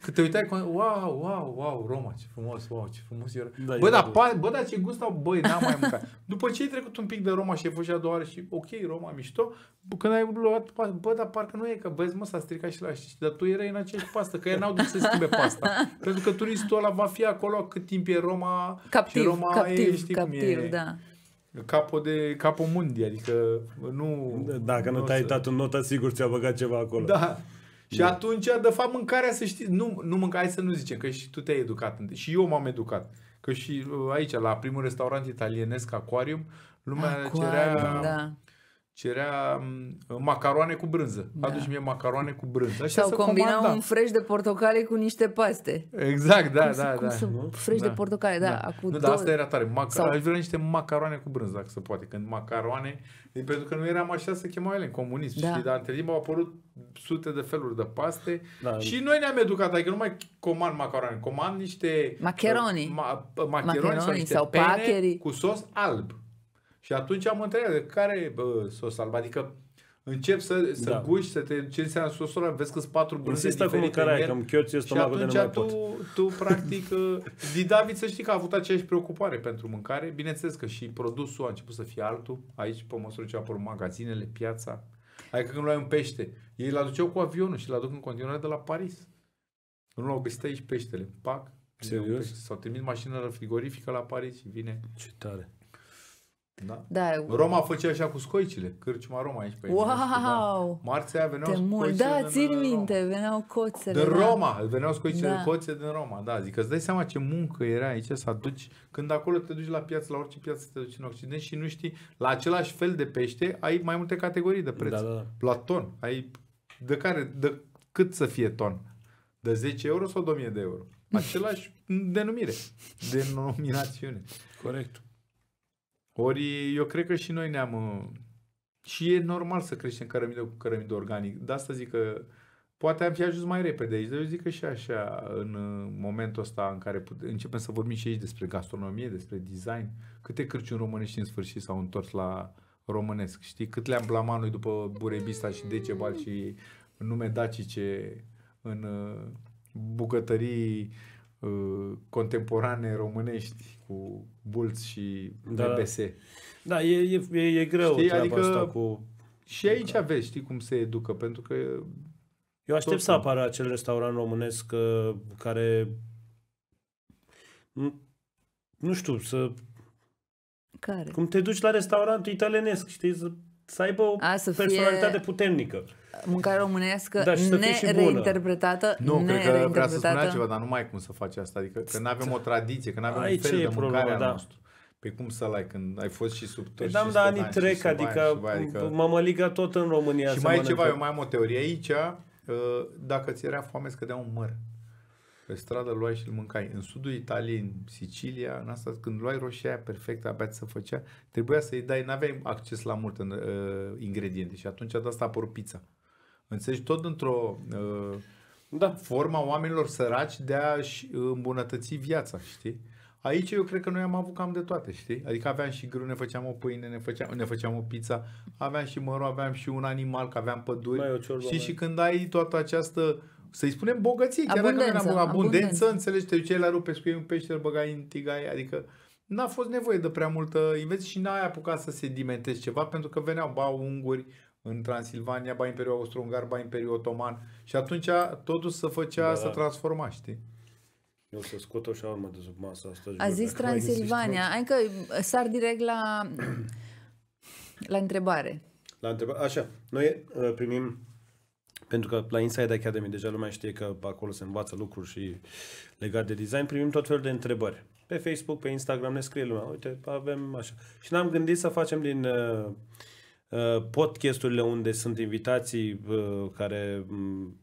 când te uitai, wow, wow, wow, Roma, ce frumos, wow, ce frumos era. Da, bă, da, pa, bă, da, ce gust au, băi, n-am mai mâncat. După ce ai trecut un pic de Roma și ai fost și a doua oară și, ok, Roma, mișto, când ai luat, bă, dar parcă nu e, că vezi, mă, s-a stricat și la știi, dar tu erai în aceeași pastă, că ei n-au dus să schimbe pasta. Pentru că turistul ăla va fi acolo cât timp e Roma captiv, și Roma captiv, e, știi captiv, cum e. Da capo de capo mundi, adică nu... Dacă nu, nu te-ai dat în notă, sigur ți-a băgat ceva acolo. Da. Și da. atunci, de fapt, mâncarea să știi, nu, nu hai să nu zicem, că și tu te-ai educat. Și eu m-am educat. Că și uh, aici, la primul restaurant italienesc, Aquarium, lumea Aquarium, cerea da cerea mm, macaroane cu brânză. Da. Aduci mie macaroane cu brânză. Așa Sau să combina comanda. un freș de portocale cu niște paste. Exact, da, cum da, să, da. Cum da. să freș da. de portocale, da. da. Acu nu, dar asta era tare. Mac- Sau... Aș vrea niște macaroane cu brânză, dacă se poate. Când macaroane, pentru că nu eram așa să chemau ele în comunism. Da. Știi? Dar între timp au apărut sute de feluri de paste da. și noi ne-am educat, adică nu mai comand macaroane, comand niște macheroni, uh, ma, macheroni, sau, niște sau pene pacheri. cu sos alb. Și atunci am întrebat, care bă, s-o alb? Adică încep să, să da. guși, să te ce înseamnă sosul ăla, vezi că sunt patru brânze Insistă cu mâncarea aia, că îmi și atunci de tu, tu practic, ă, din David să știi că a avut aceeași preocupare pentru mâncare. Bineînțeles că și produsul a început să fie altul. Aici, pe măsură ce apar magazinele, piața. Adică când luai un pește, ei l aduceau cu avionul și l aduc în continuare de la Paris. Nu l-au găsit aici peștele. Pac. Serios? S-au trimis mașină frigorifică la Paris și vine. Ce tare. Da. da. Roma făcea așa cu scoicile, cârciuma Roma aici pe Wow! Da. Marțea veneau Te Da, țin minte, Roma. veneau coțele. Roma, da. Roma, veneau scoicile da. coțe din Roma, da. Adică îți dai seama ce muncă era aici să aduci, când acolo te duci la piață, la orice piață te duci în Occident și nu știi, la același fel de pește ai mai multe categorii de preț. Da, da, da. La ton, ai de care, de cât să fie ton? De 10 euro sau de 1000 de euro? Același denumire, denominațiune. Corect. Ori eu cred că și noi ne-am... Uh, și e normal să creștem cărămidă cu cărămidă organic. De asta zic că poate am fi ajuns mai repede aici, dar eu zic că și așa, în uh, momentul ăsta în care începem să vorbim și aici despre gastronomie, despre design, câte cârciuni românești în sfârșit s-au întors la românesc, știi? Cât le-am blamat noi după Burebista și Decebal și nume dacice în uh, bucătării Uh, contemporane românești cu Bulț și da. BBS. Da, e, e, e, e greu știi? adică asta cu... Și aici da. vezi, știi cum se educă, pentru că... Eu aștept să apară acel restaurant românesc uh, care... Nu știu, să... Care? Cum te duci la restaurantul italienesc, știi, să, să aibă o A, să personalitate fie... puternică mâncare românească da, nereinterpretată. Nu, ne cred că vrea să spunea ceva, dar nu mai cum să faci asta. Adică că nu avem o tradiție, că nu avem un fel de mâncare da. nostru. Pe cum să l-ai când ai fost și sub tot Păi da, anii trec, adică, adică mămăliga tot în România. Și mai e ceva, eu mai am o teorie aici, uh, dacă ți era foame, scădea un măr. Pe stradă luai și îl mâncai. În sudul Italiei, în Sicilia, în asta, când luai roșia aia perfectă, abia ți se făcea, trebuia să-i dai, n-aveai acces la multe uh, ingrediente și atunci de asta a apărut pizza. Înțelegi? Tot într-o uh, da. forma oamenilor săraci de a-și îmbunătăți viața, știi? Aici eu cred că noi am avut cam de toate, știi? Adică aveam și grâu, ne făceam o pâine, ne făceam, ne făceam o pizza, aveam și măru, aveam și un animal, că aveam păduri. Mai, ciorbă, știi? Mai. Și când ai toată această să-i spunem bogăție, chiar abundență, dacă nu eram abundență, abundență, înțelegi, te duceai la rupe, pescuiei un pește, îl băgai în tigaie, adică n-a fost nevoie de prea multă invenție și n-ai apucat să sedimentezi ceva pentru că veneau ba unguri, în Transilvania, ba Imperiul Austro-Ungar, ba Imperiul Otoman și atunci totul se făcea, da. să transforma, știi? Eu să scot o șaurmă de sub masă asta. A zis Transilvania. Hai că sar direct la, la întrebare. La întrebare. Așa, noi uh, primim pentru că la Inside Academy deja lumea știe că acolo se învață lucruri și legat de design, primim tot felul de întrebări. Pe Facebook, pe Instagram ne scrie lumea, uite, avem așa. Și ne-am gândit să facem din uh, podcasturile unde sunt invitații uh, care mm,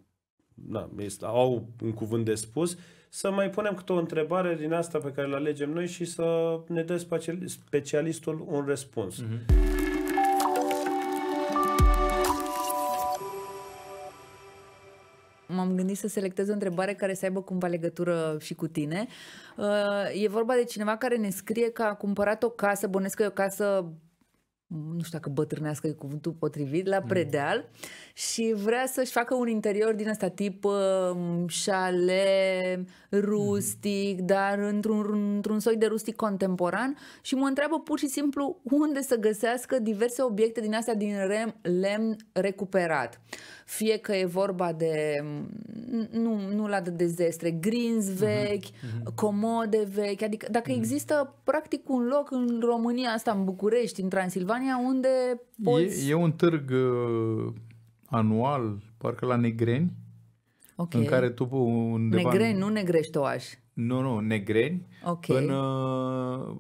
na, au un cuvânt de spus, să mai punem câte o întrebare din asta pe care le alegem noi și să ne dă specialistul un răspuns. Mm-hmm. M-am gândit să selectez o întrebare care să aibă cumva legătură și cu tine. Uh, e vorba de cineva care ne scrie că a cumpărat o casă, bănesc că e o casă nu știu dacă bătrânească e cuvântul potrivit, la mm. predeal mm. și vrea să-și facă un interior din ăsta tip um, șale, rustic, mm. dar într-un, într-un soi de rustic contemporan și mă întreabă pur și simplu unde să găsească diverse obiecte din astea din rem, lemn recuperat. Fie că e vorba de nu, nu la de dezestre, grinzi mhm. vechi, uh-huh. comode vechi, adică dacă uh-huh. există practic un loc în România asta, în București, în Transilvania, unde poți... E, e un târg uh, anual, parcă la Negreni, okay. în care tu undeva... Negreni, în... nu Negreștoaș. Nu, nu, Negreni, okay. în, uh,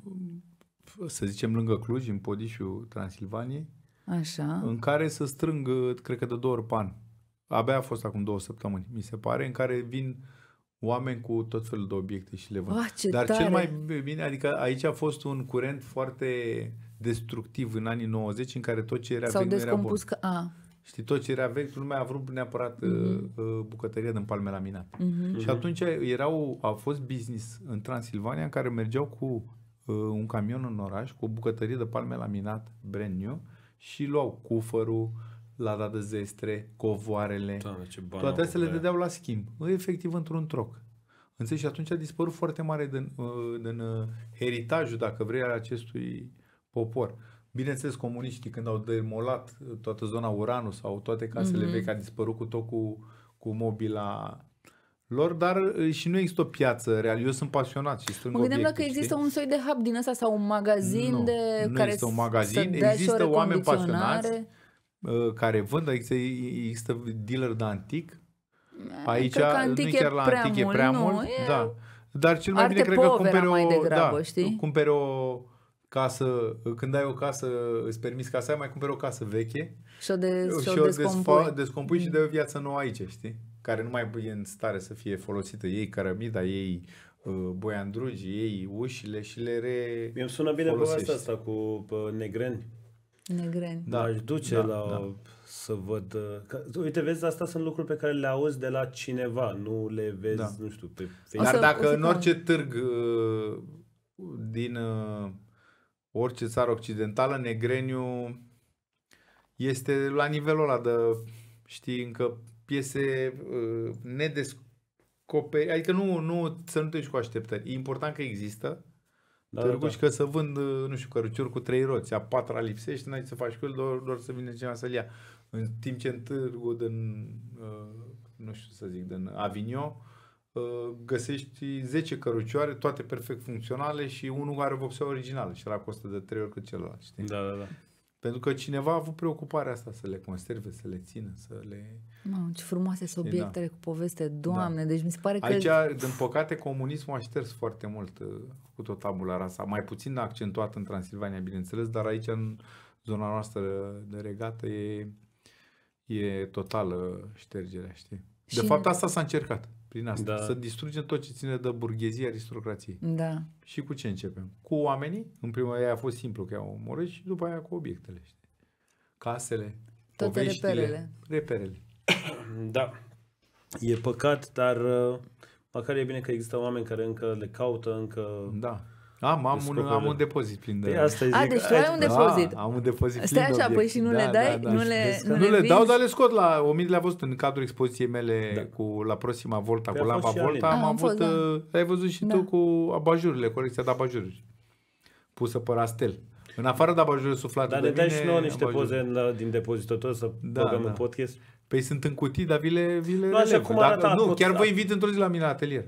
să zicem, lângă Cluj, în Podișul Transilvaniei, Așa. în care să strâng, uh, cred că de două ori pan abia a fost acum două săptămâni, mi se pare, în care vin oameni cu tot felul de obiecte și le văd. ce Dar tare. cel mai bine, adică aici a fost un curent foarte destructiv în anii 90 în care tot ce era S-au vechi era bun. Că, a. Știi, tot ce era vechi, lumea a vrut neapărat mm-hmm. uh, uh bucătăria din Palmera Mina. Mm-hmm. Și mhm. atunci erau, a fost business în Transilvania în care mergeau cu uh, un camion în oraș, cu o bucătărie de palme laminat brand new și luau cufărul, la radă zestre, covoarele, Doamne, ce toate astea le dădeau la schimb, efectiv într-un troc. Înțelegi? Și atunci a dispărut foarte mare din, uh, din uh, heritajul, dacă vrei, al acestui popor. Bineînțeles, comuniștii când au demolat uh, toată zona Uranus sau toate casele mm-hmm. vechi, a dispărut cu tot cu, cu mobila lor, dar și nu există o piață reală. Eu sunt pasionat și strâng Mă gândeam că există știi? un soi de hub din ăsta sau un magazin nu, de nu care există un magazin, există oameni pasionați Uh, care vând, adică există dealer de antic. Mm, aici că antic nu e chiar la prea antic, mult, e prea nu, mult. E... Da. Dar cel mai Arte bine cred că cumperi o, mai degrabă, da, știi? cumperi o casă, când ai o casă, îți permis casa aia, mai cumperi o casă veche și o, de, și o descompui. Desfa, descompui și de o mm. viață nouă aici, știi? Care nu mai e în stare să fie folosită. Ei cărămida ei uh, boiandrugi, ei ușile și le re... mi am sună bine povestea asta cu uh, negreni Negreni. Da, își duce da, la, da. să văd. Că, uite, vezi, asta sunt lucruri pe care le auzi de la cineva, nu le vezi, da. nu știu, pe Facebook. Dar dacă în orice târg uh, din uh, orice țară occidentală, negreniu este la nivelul ăla de, știi, încă piese uh, nedescoperite, adică nu, nu, să nu te cu așteptări. E important că există, da, te da, rugi da. că să vând, uh, nu știu, căruciuri cu trei roți, a patra lipsește, n-ai să faci cu el, doar, doar să vină cineva să-l ia. În timp ce în târgul din, uh, nu știu să zic, din Avignon, uh, găsești 10 cărucioare, toate perfect funcționale și unul are vopsea originală și la costă de trei ori cât celălalt, știi? Da, da, da. Pentru că cineva a avut preocuparea asta să le conserve, să le țină, să le... Mamă, ce frumoase da. subiectele obiectele da. cu poveste, doamne, da. deci mi se pare că... Aici, din păcate, comunismul a șters foarte mult uh, cu tot tabula rasa, mai puțin accentuat în Transilvania, bineînțeles, dar aici, în zona noastră de regată, e, e totală ștergerea, știi? De fapt, asta s-a încercat prin asta, da. să distrugem tot ce ține de burghezie, aristocrație. Da. Și cu ce începem? Cu oamenii, în prima aia a fost simplu că i-au omorât și după aia cu obiectele, știi? Casele, Toate poveștile, reperele. reperele da, e păcat, dar uh, măcar e bine că există oameni care încă le caută, încă... Da. Am, am, un, am un depozit plin de... Păi asta zic, A, deci tu ai un da, depozit. Da, am un depozit Stai așa, de păi și nu da, le dai? Da, da, nu, le, nu, le, nu le dau, dar le scot la... O mie le-a văzut în cadrul expoziției mele da. cu la Proxima Volta, Pe păi cu lampa Volta. Am, am avut, da. Uh, ai văzut și da. tu cu abajurile, colecția de abajururi pusă pe rastel. În afară de abajurile suflat. Dar ne dai și nouă niște abajur. poze în, din tău să da, băgăm da. în podcast? Păi sunt în cutii, dar vi le, vi le nu, așa cum arată Nu, chiar vă invit într-o zi la mine la atelier.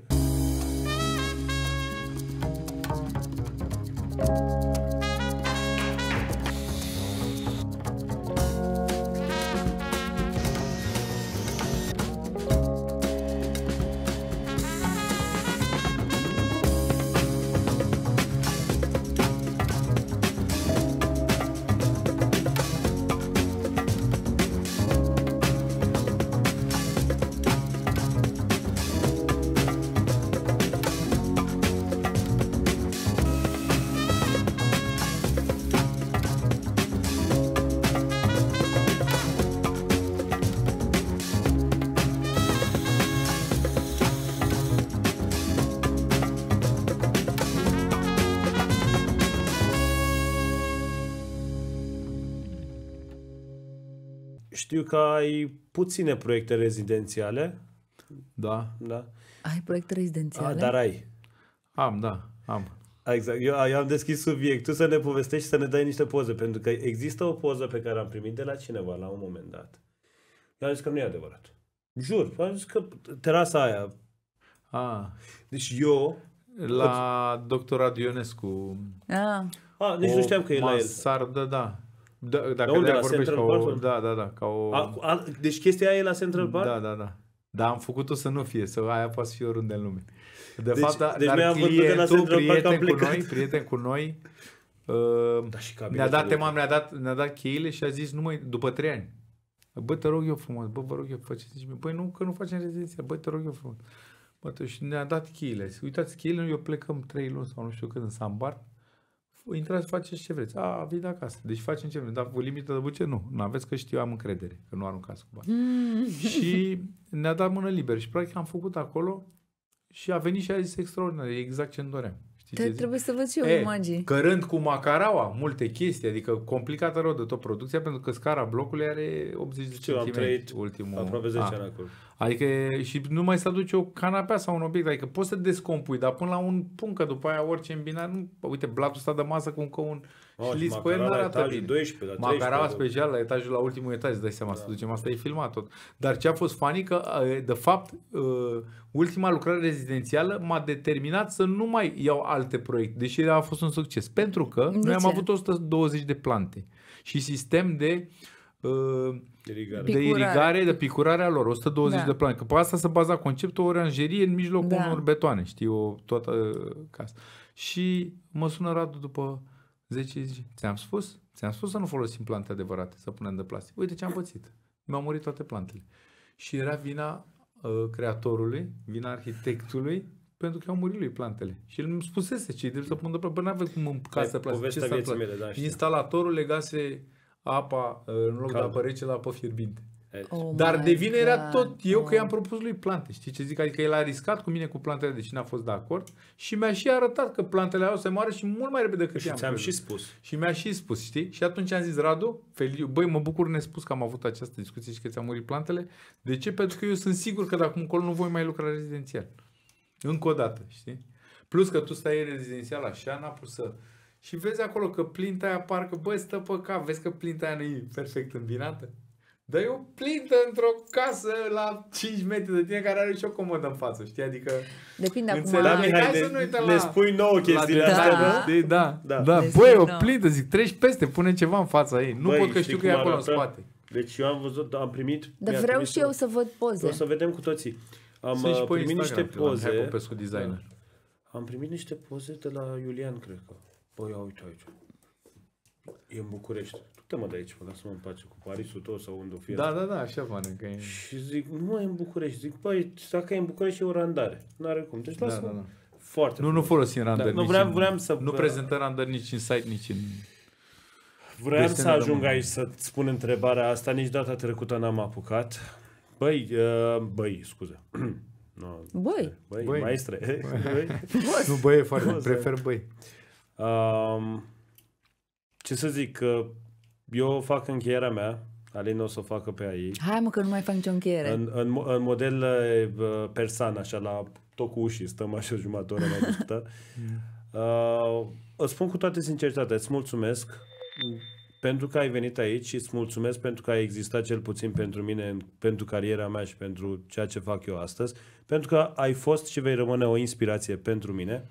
știu că ai puține proiecte rezidențiale. Da. da. Ai proiecte rezidențiale? A, ah, dar ai. Am, da, am. Ah, exact. Eu, eu am deschis subiectul să ne povestești și să ne dai niște poze, pentru că există o poză pe care am primit de la cineva la un moment dat. Eu am zis că nu e adevărat. Jur, am zis că terasa aia. A. Ah. Deci eu... La doctorat Ionescu. A. A, deci o nu știam că e la el. sardă, da. Da, dacă de unde, la Central ca Park? O, da, da, da. Ca o... A, a, deci chestia aia e la Central Park? Da, da, da. Dar am făcut-o să nu fie, să aia poate fie oriunde în lume. De deci, fapt, deci dar am de la Central prieten, Park cu noi, prieten cu noi, uh, da, și ne-a dat tema, ne-a dat, ne-a dat cheile și a zis, numai după trei ani, bă, te rog eu frumos, bă, vă rog eu, faceți Băi, nu, că nu facem rezidenția, bă, te rog eu frumos. Bă, și ne-a dat cheile. Uitați, cheile, eu plecăm trei luni sau nu știu când în Sambar, intrați, faceți ce vreți. A, vin acasă. Deci facem ce vreți. Dar o limită de buce nu. Nu aveți că știu, am încredere că nu aruncați cu bani. Mm. și ne-a dat mână liberă și practic am făcut acolo și a venit și a zis extraordinar, e exact ce mi doream. Știi Te, ce trebuie zic? să văd și eu imagini. Cărând cu macaraua multe chestii, adică complicată rău de tot producția, pentru că scara blocului are 80 de centimetri. Am trăit ultimul, aproape 10 ah. ani acolo. Adică și nu mai să aduce o canapea sau un obiect, adică poți să descompui, dar până la un punct că după aia orice îmbinat, nu, uite, blatul ăsta de masă cu încă un oh, pe el nu arată bine. 12, la special la etajul la ultimul etaj, îți dai seama, da. să ducem, asta e filmat tot. Dar ce a fost funny că, ă, de fapt, ă, ultima lucrare rezidențială m-a determinat să nu mai iau alte proiecte, deși a fost un succes, pentru că de noi ce? am avut 120 de plante și sistem de uh, de ă, irigare, de, picurare a lor, 120 da. de plante. Că pe asta se baza conceptul oranjerie în mijlocul da. unor betoane, știi, o toată ă, casa. Și mă sună Radu după 10 zile. ți-am spus? Ți-am spus să nu folosim plante adevărate, să punem de plastic. Uite ce am pățit. Mi-au murit toate plantele. Și era vina uh, creatorului, vina arhitectului, pentru că au murit lui plantele. Și el îmi spusese ce drept să pun de plantele. Bă, n-aveți cum în casă plastic. Ce mele, da, Instalatorul legase apa uh, în loc Cald. de apă rece la apă fierbinte. Oh Dar de vină era tot eu că i-am propus lui plante. Știi ce zic? Adică el a riscat cu mine cu plantele, deși n-a fost de acord. Și mi-a și arătat că plantele au să moară și mult mai repede decât și ți-am și spus. Și mi-a și spus, știi? Și atunci am zis, Radu, feliu, băi, mă bucur nespus că am avut această discuție și că ți au murit plantele. De ce? Pentru că eu sunt sigur că de acum încolo nu voi mai lucra rezidențial. Încă o dată, știi? Plus că tu stai rezidențial așa, n-a pus să și vezi acolo că plinta aia parcă, băi, stă pe cap, vezi că plinta aia nu e perfect îmbinată. Dar e o plintă într-o casă la 5 metri de tine care are și o comodă în față, știi? Adică... Depinde înțeleg, acum... Da, Mihai, de, să nu la... le spui nouă chestiile astea, da. da? Da, da. da. da. Băi, o plintă, zic, treci peste, pune ceva în fața ei. Nu Băi, pot că știu că e acolo arată? în spate. Deci eu am văzut, am primit... Dar vreau și eu să văd poze. O să vedem cu toții. Am uh, primit niște poze. designer. Da. Am primit niște poze de la Iulian, cred că. Păi uite aici. E în București. Du-te mă de aici, mă, lasă-mă în pace cu Parisul tău sau unde o fie. Da, da, da, așa pare că e. Și zic, nu e în București. Zic, păi, dacă e în București e o randare. N-are cum. Deci lasă da, da, da. Foarte nu, nu folosim randări. nu vreau, vreau să... Nu prezentăm randări nici în site, nici în... Vreau să ajung aici să spun întrebarea asta, nici data trecută n-am apucat. Băi, uh, băi, scuze. No, băi. băi. Băi, maestre. Băi. băi. Nu, băi e foarte, prefer băi. Um, ce să zic, că eu fac încheierea mea, Alin o să o facă pe aici. Hai mă că nu mai fac nicio încheiere. În, în, în model persan, așa, la tot cu ușii, stăm așa jumătate oră mai discută. Da? uh, îți spun cu toată sinceritatea, îți mulțumesc pentru că ai venit aici și îți mulțumesc pentru că ai existat cel puțin pentru mine, pentru cariera mea și pentru ceea ce fac eu astăzi, pentru că ai fost și vei rămâne o inspirație pentru mine.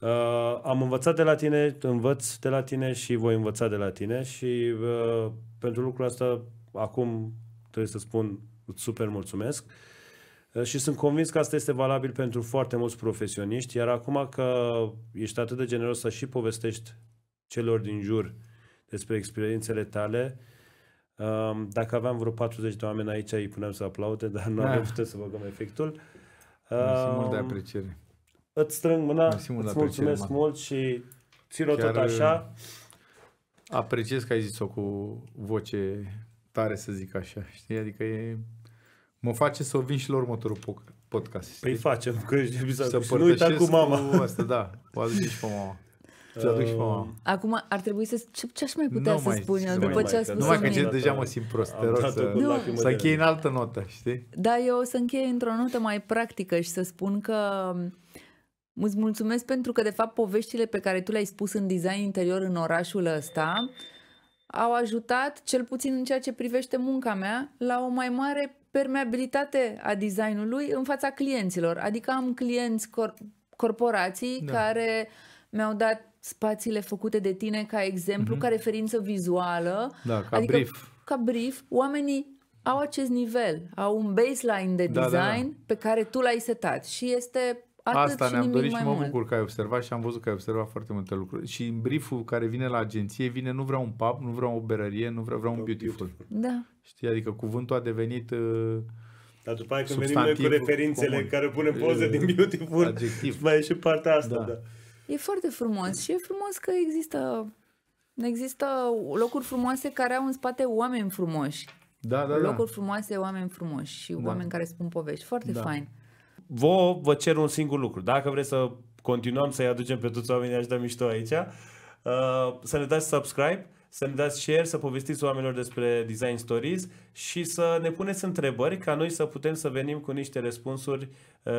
Uh, am învățat de la tine, învăț de la tine și voi învăța de la tine și uh, pentru lucrul asta acum trebuie să spun super mulțumesc uh, și sunt convins că asta este valabil pentru foarte mulți profesioniști, iar acum că ești atât de generos să și povestești celor din jur despre experiențele tale, uh, dacă aveam vreo 40 de oameni aici, îi puneam să aplaude, dar nu da. avem putut să băgăm efectul. Uh, Sunt mult de um, apreciere îți strâng mâna, îți mulțumesc mult și ți-o tot așa. Apreciez că ai zis-o cu voce tare, să zic așa, știi? Adică e... Mă face să o vin și la următorul podcast. Păi știi? Păi facem, că să nu uita cu mama. Cu asta, da, o aduci și pe mama. Uh... Acum ar trebui să... Ce, ce aș mai putea să mai, spun eu după ce a spus Numai că ce deja mă simt prost, te rog să, nu. să închei în altă notă, știi? Da, eu o să închei într-o notă mai practică și să spun că Îți mulțumesc pentru că, de fapt, poveștile pe care tu le-ai spus în design interior în orașul ăsta au ajutat, cel puțin în ceea ce privește munca mea, la o mai mare permeabilitate a designului în fața clienților. Adică am clienți cor- corporații da. care mi-au dat spațiile făcute de tine ca exemplu, mm-hmm. ca referință vizuală. Da, ca adică, brief. Ca brief, oamenii au acest nivel, au un baseline de design da, da, da. pe care tu l-ai setat și este Atât Asta și ne-am dorit și mă bucur că ai observat și am văzut că ai observat foarte multe lucruri. Și în brieful care vine la agenție vine nu vreau un pub, nu vreau o berărie, nu vreau, vreau un da, beautiful. Da. Știi, adică cuvântul a devenit uh, dar după aia când venim noi cu referințele comun. care punem poze uh, din Beautiful, adjectiv. mai e și partea asta. Da. Da. E foarte frumos și e frumos că există există locuri frumoase care au în spate oameni frumoși. Da, da, da. locuri da. frumoase, oameni frumoși și da. oameni care spun povești. Foarte da. fain vă, vă cer un singur lucru. Dacă vreți să continuăm să-i aducem pe toți oamenii așa da mișto aici, uh, să ne dați subscribe, să ne dați share, să povestiți oamenilor despre Design Stories și să ne puneți întrebări ca noi să putem să venim cu niște răspunsuri uh,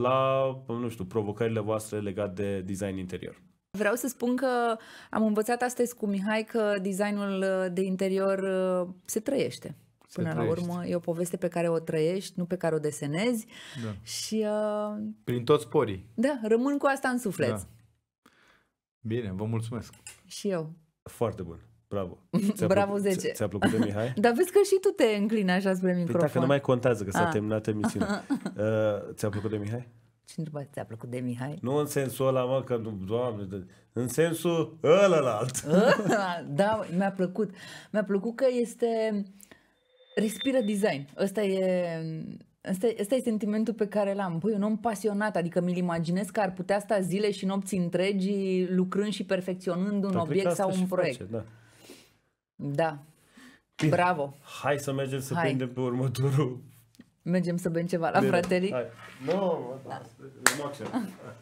la, nu știu, provocările voastre legate de design interior. Vreau să spun că am învățat astăzi cu Mihai că designul uh, de interior uh, se trăiește până la urmă. E o poveste pe care o trăiești, nu pe care o desenezi. Da. Și uh, prin toți porii. Da, rămân cu asta în suflet. Da. Bine, vă mulțumesc. Și eu. Foarte bun. Bravo. Ți-a Bravo plăcut, 10. Ți-a plăcut de Mihai? Dar vezi că și tu te înclini așa spre păi microfon. Păi dacă nu mai contează că s-a A. Ah. terminat emisiunea. Uh, ți-a plăcut de Mihai? Ce întrebați, ți-a plăcut de Mihai? Nu în sensul ăla, mă, că, doamne, în sensul ălălalt. da, mi-a plăcut. Mi-a plăcut că este Respiră design. Ăsta e, Asta, asta e sentimentul pe care l-am. Păi, un om pasionat, adică mi-l imaginez că ar putea sta zile și nopți întregi lucrând și perfecționând un Dar obiect sau un proiect. Face, da. da. Bine. Bravo. Hai să mergem să prindem pe următorul. Mergem să bem ceva la Bine. frateli. Nu, no, da.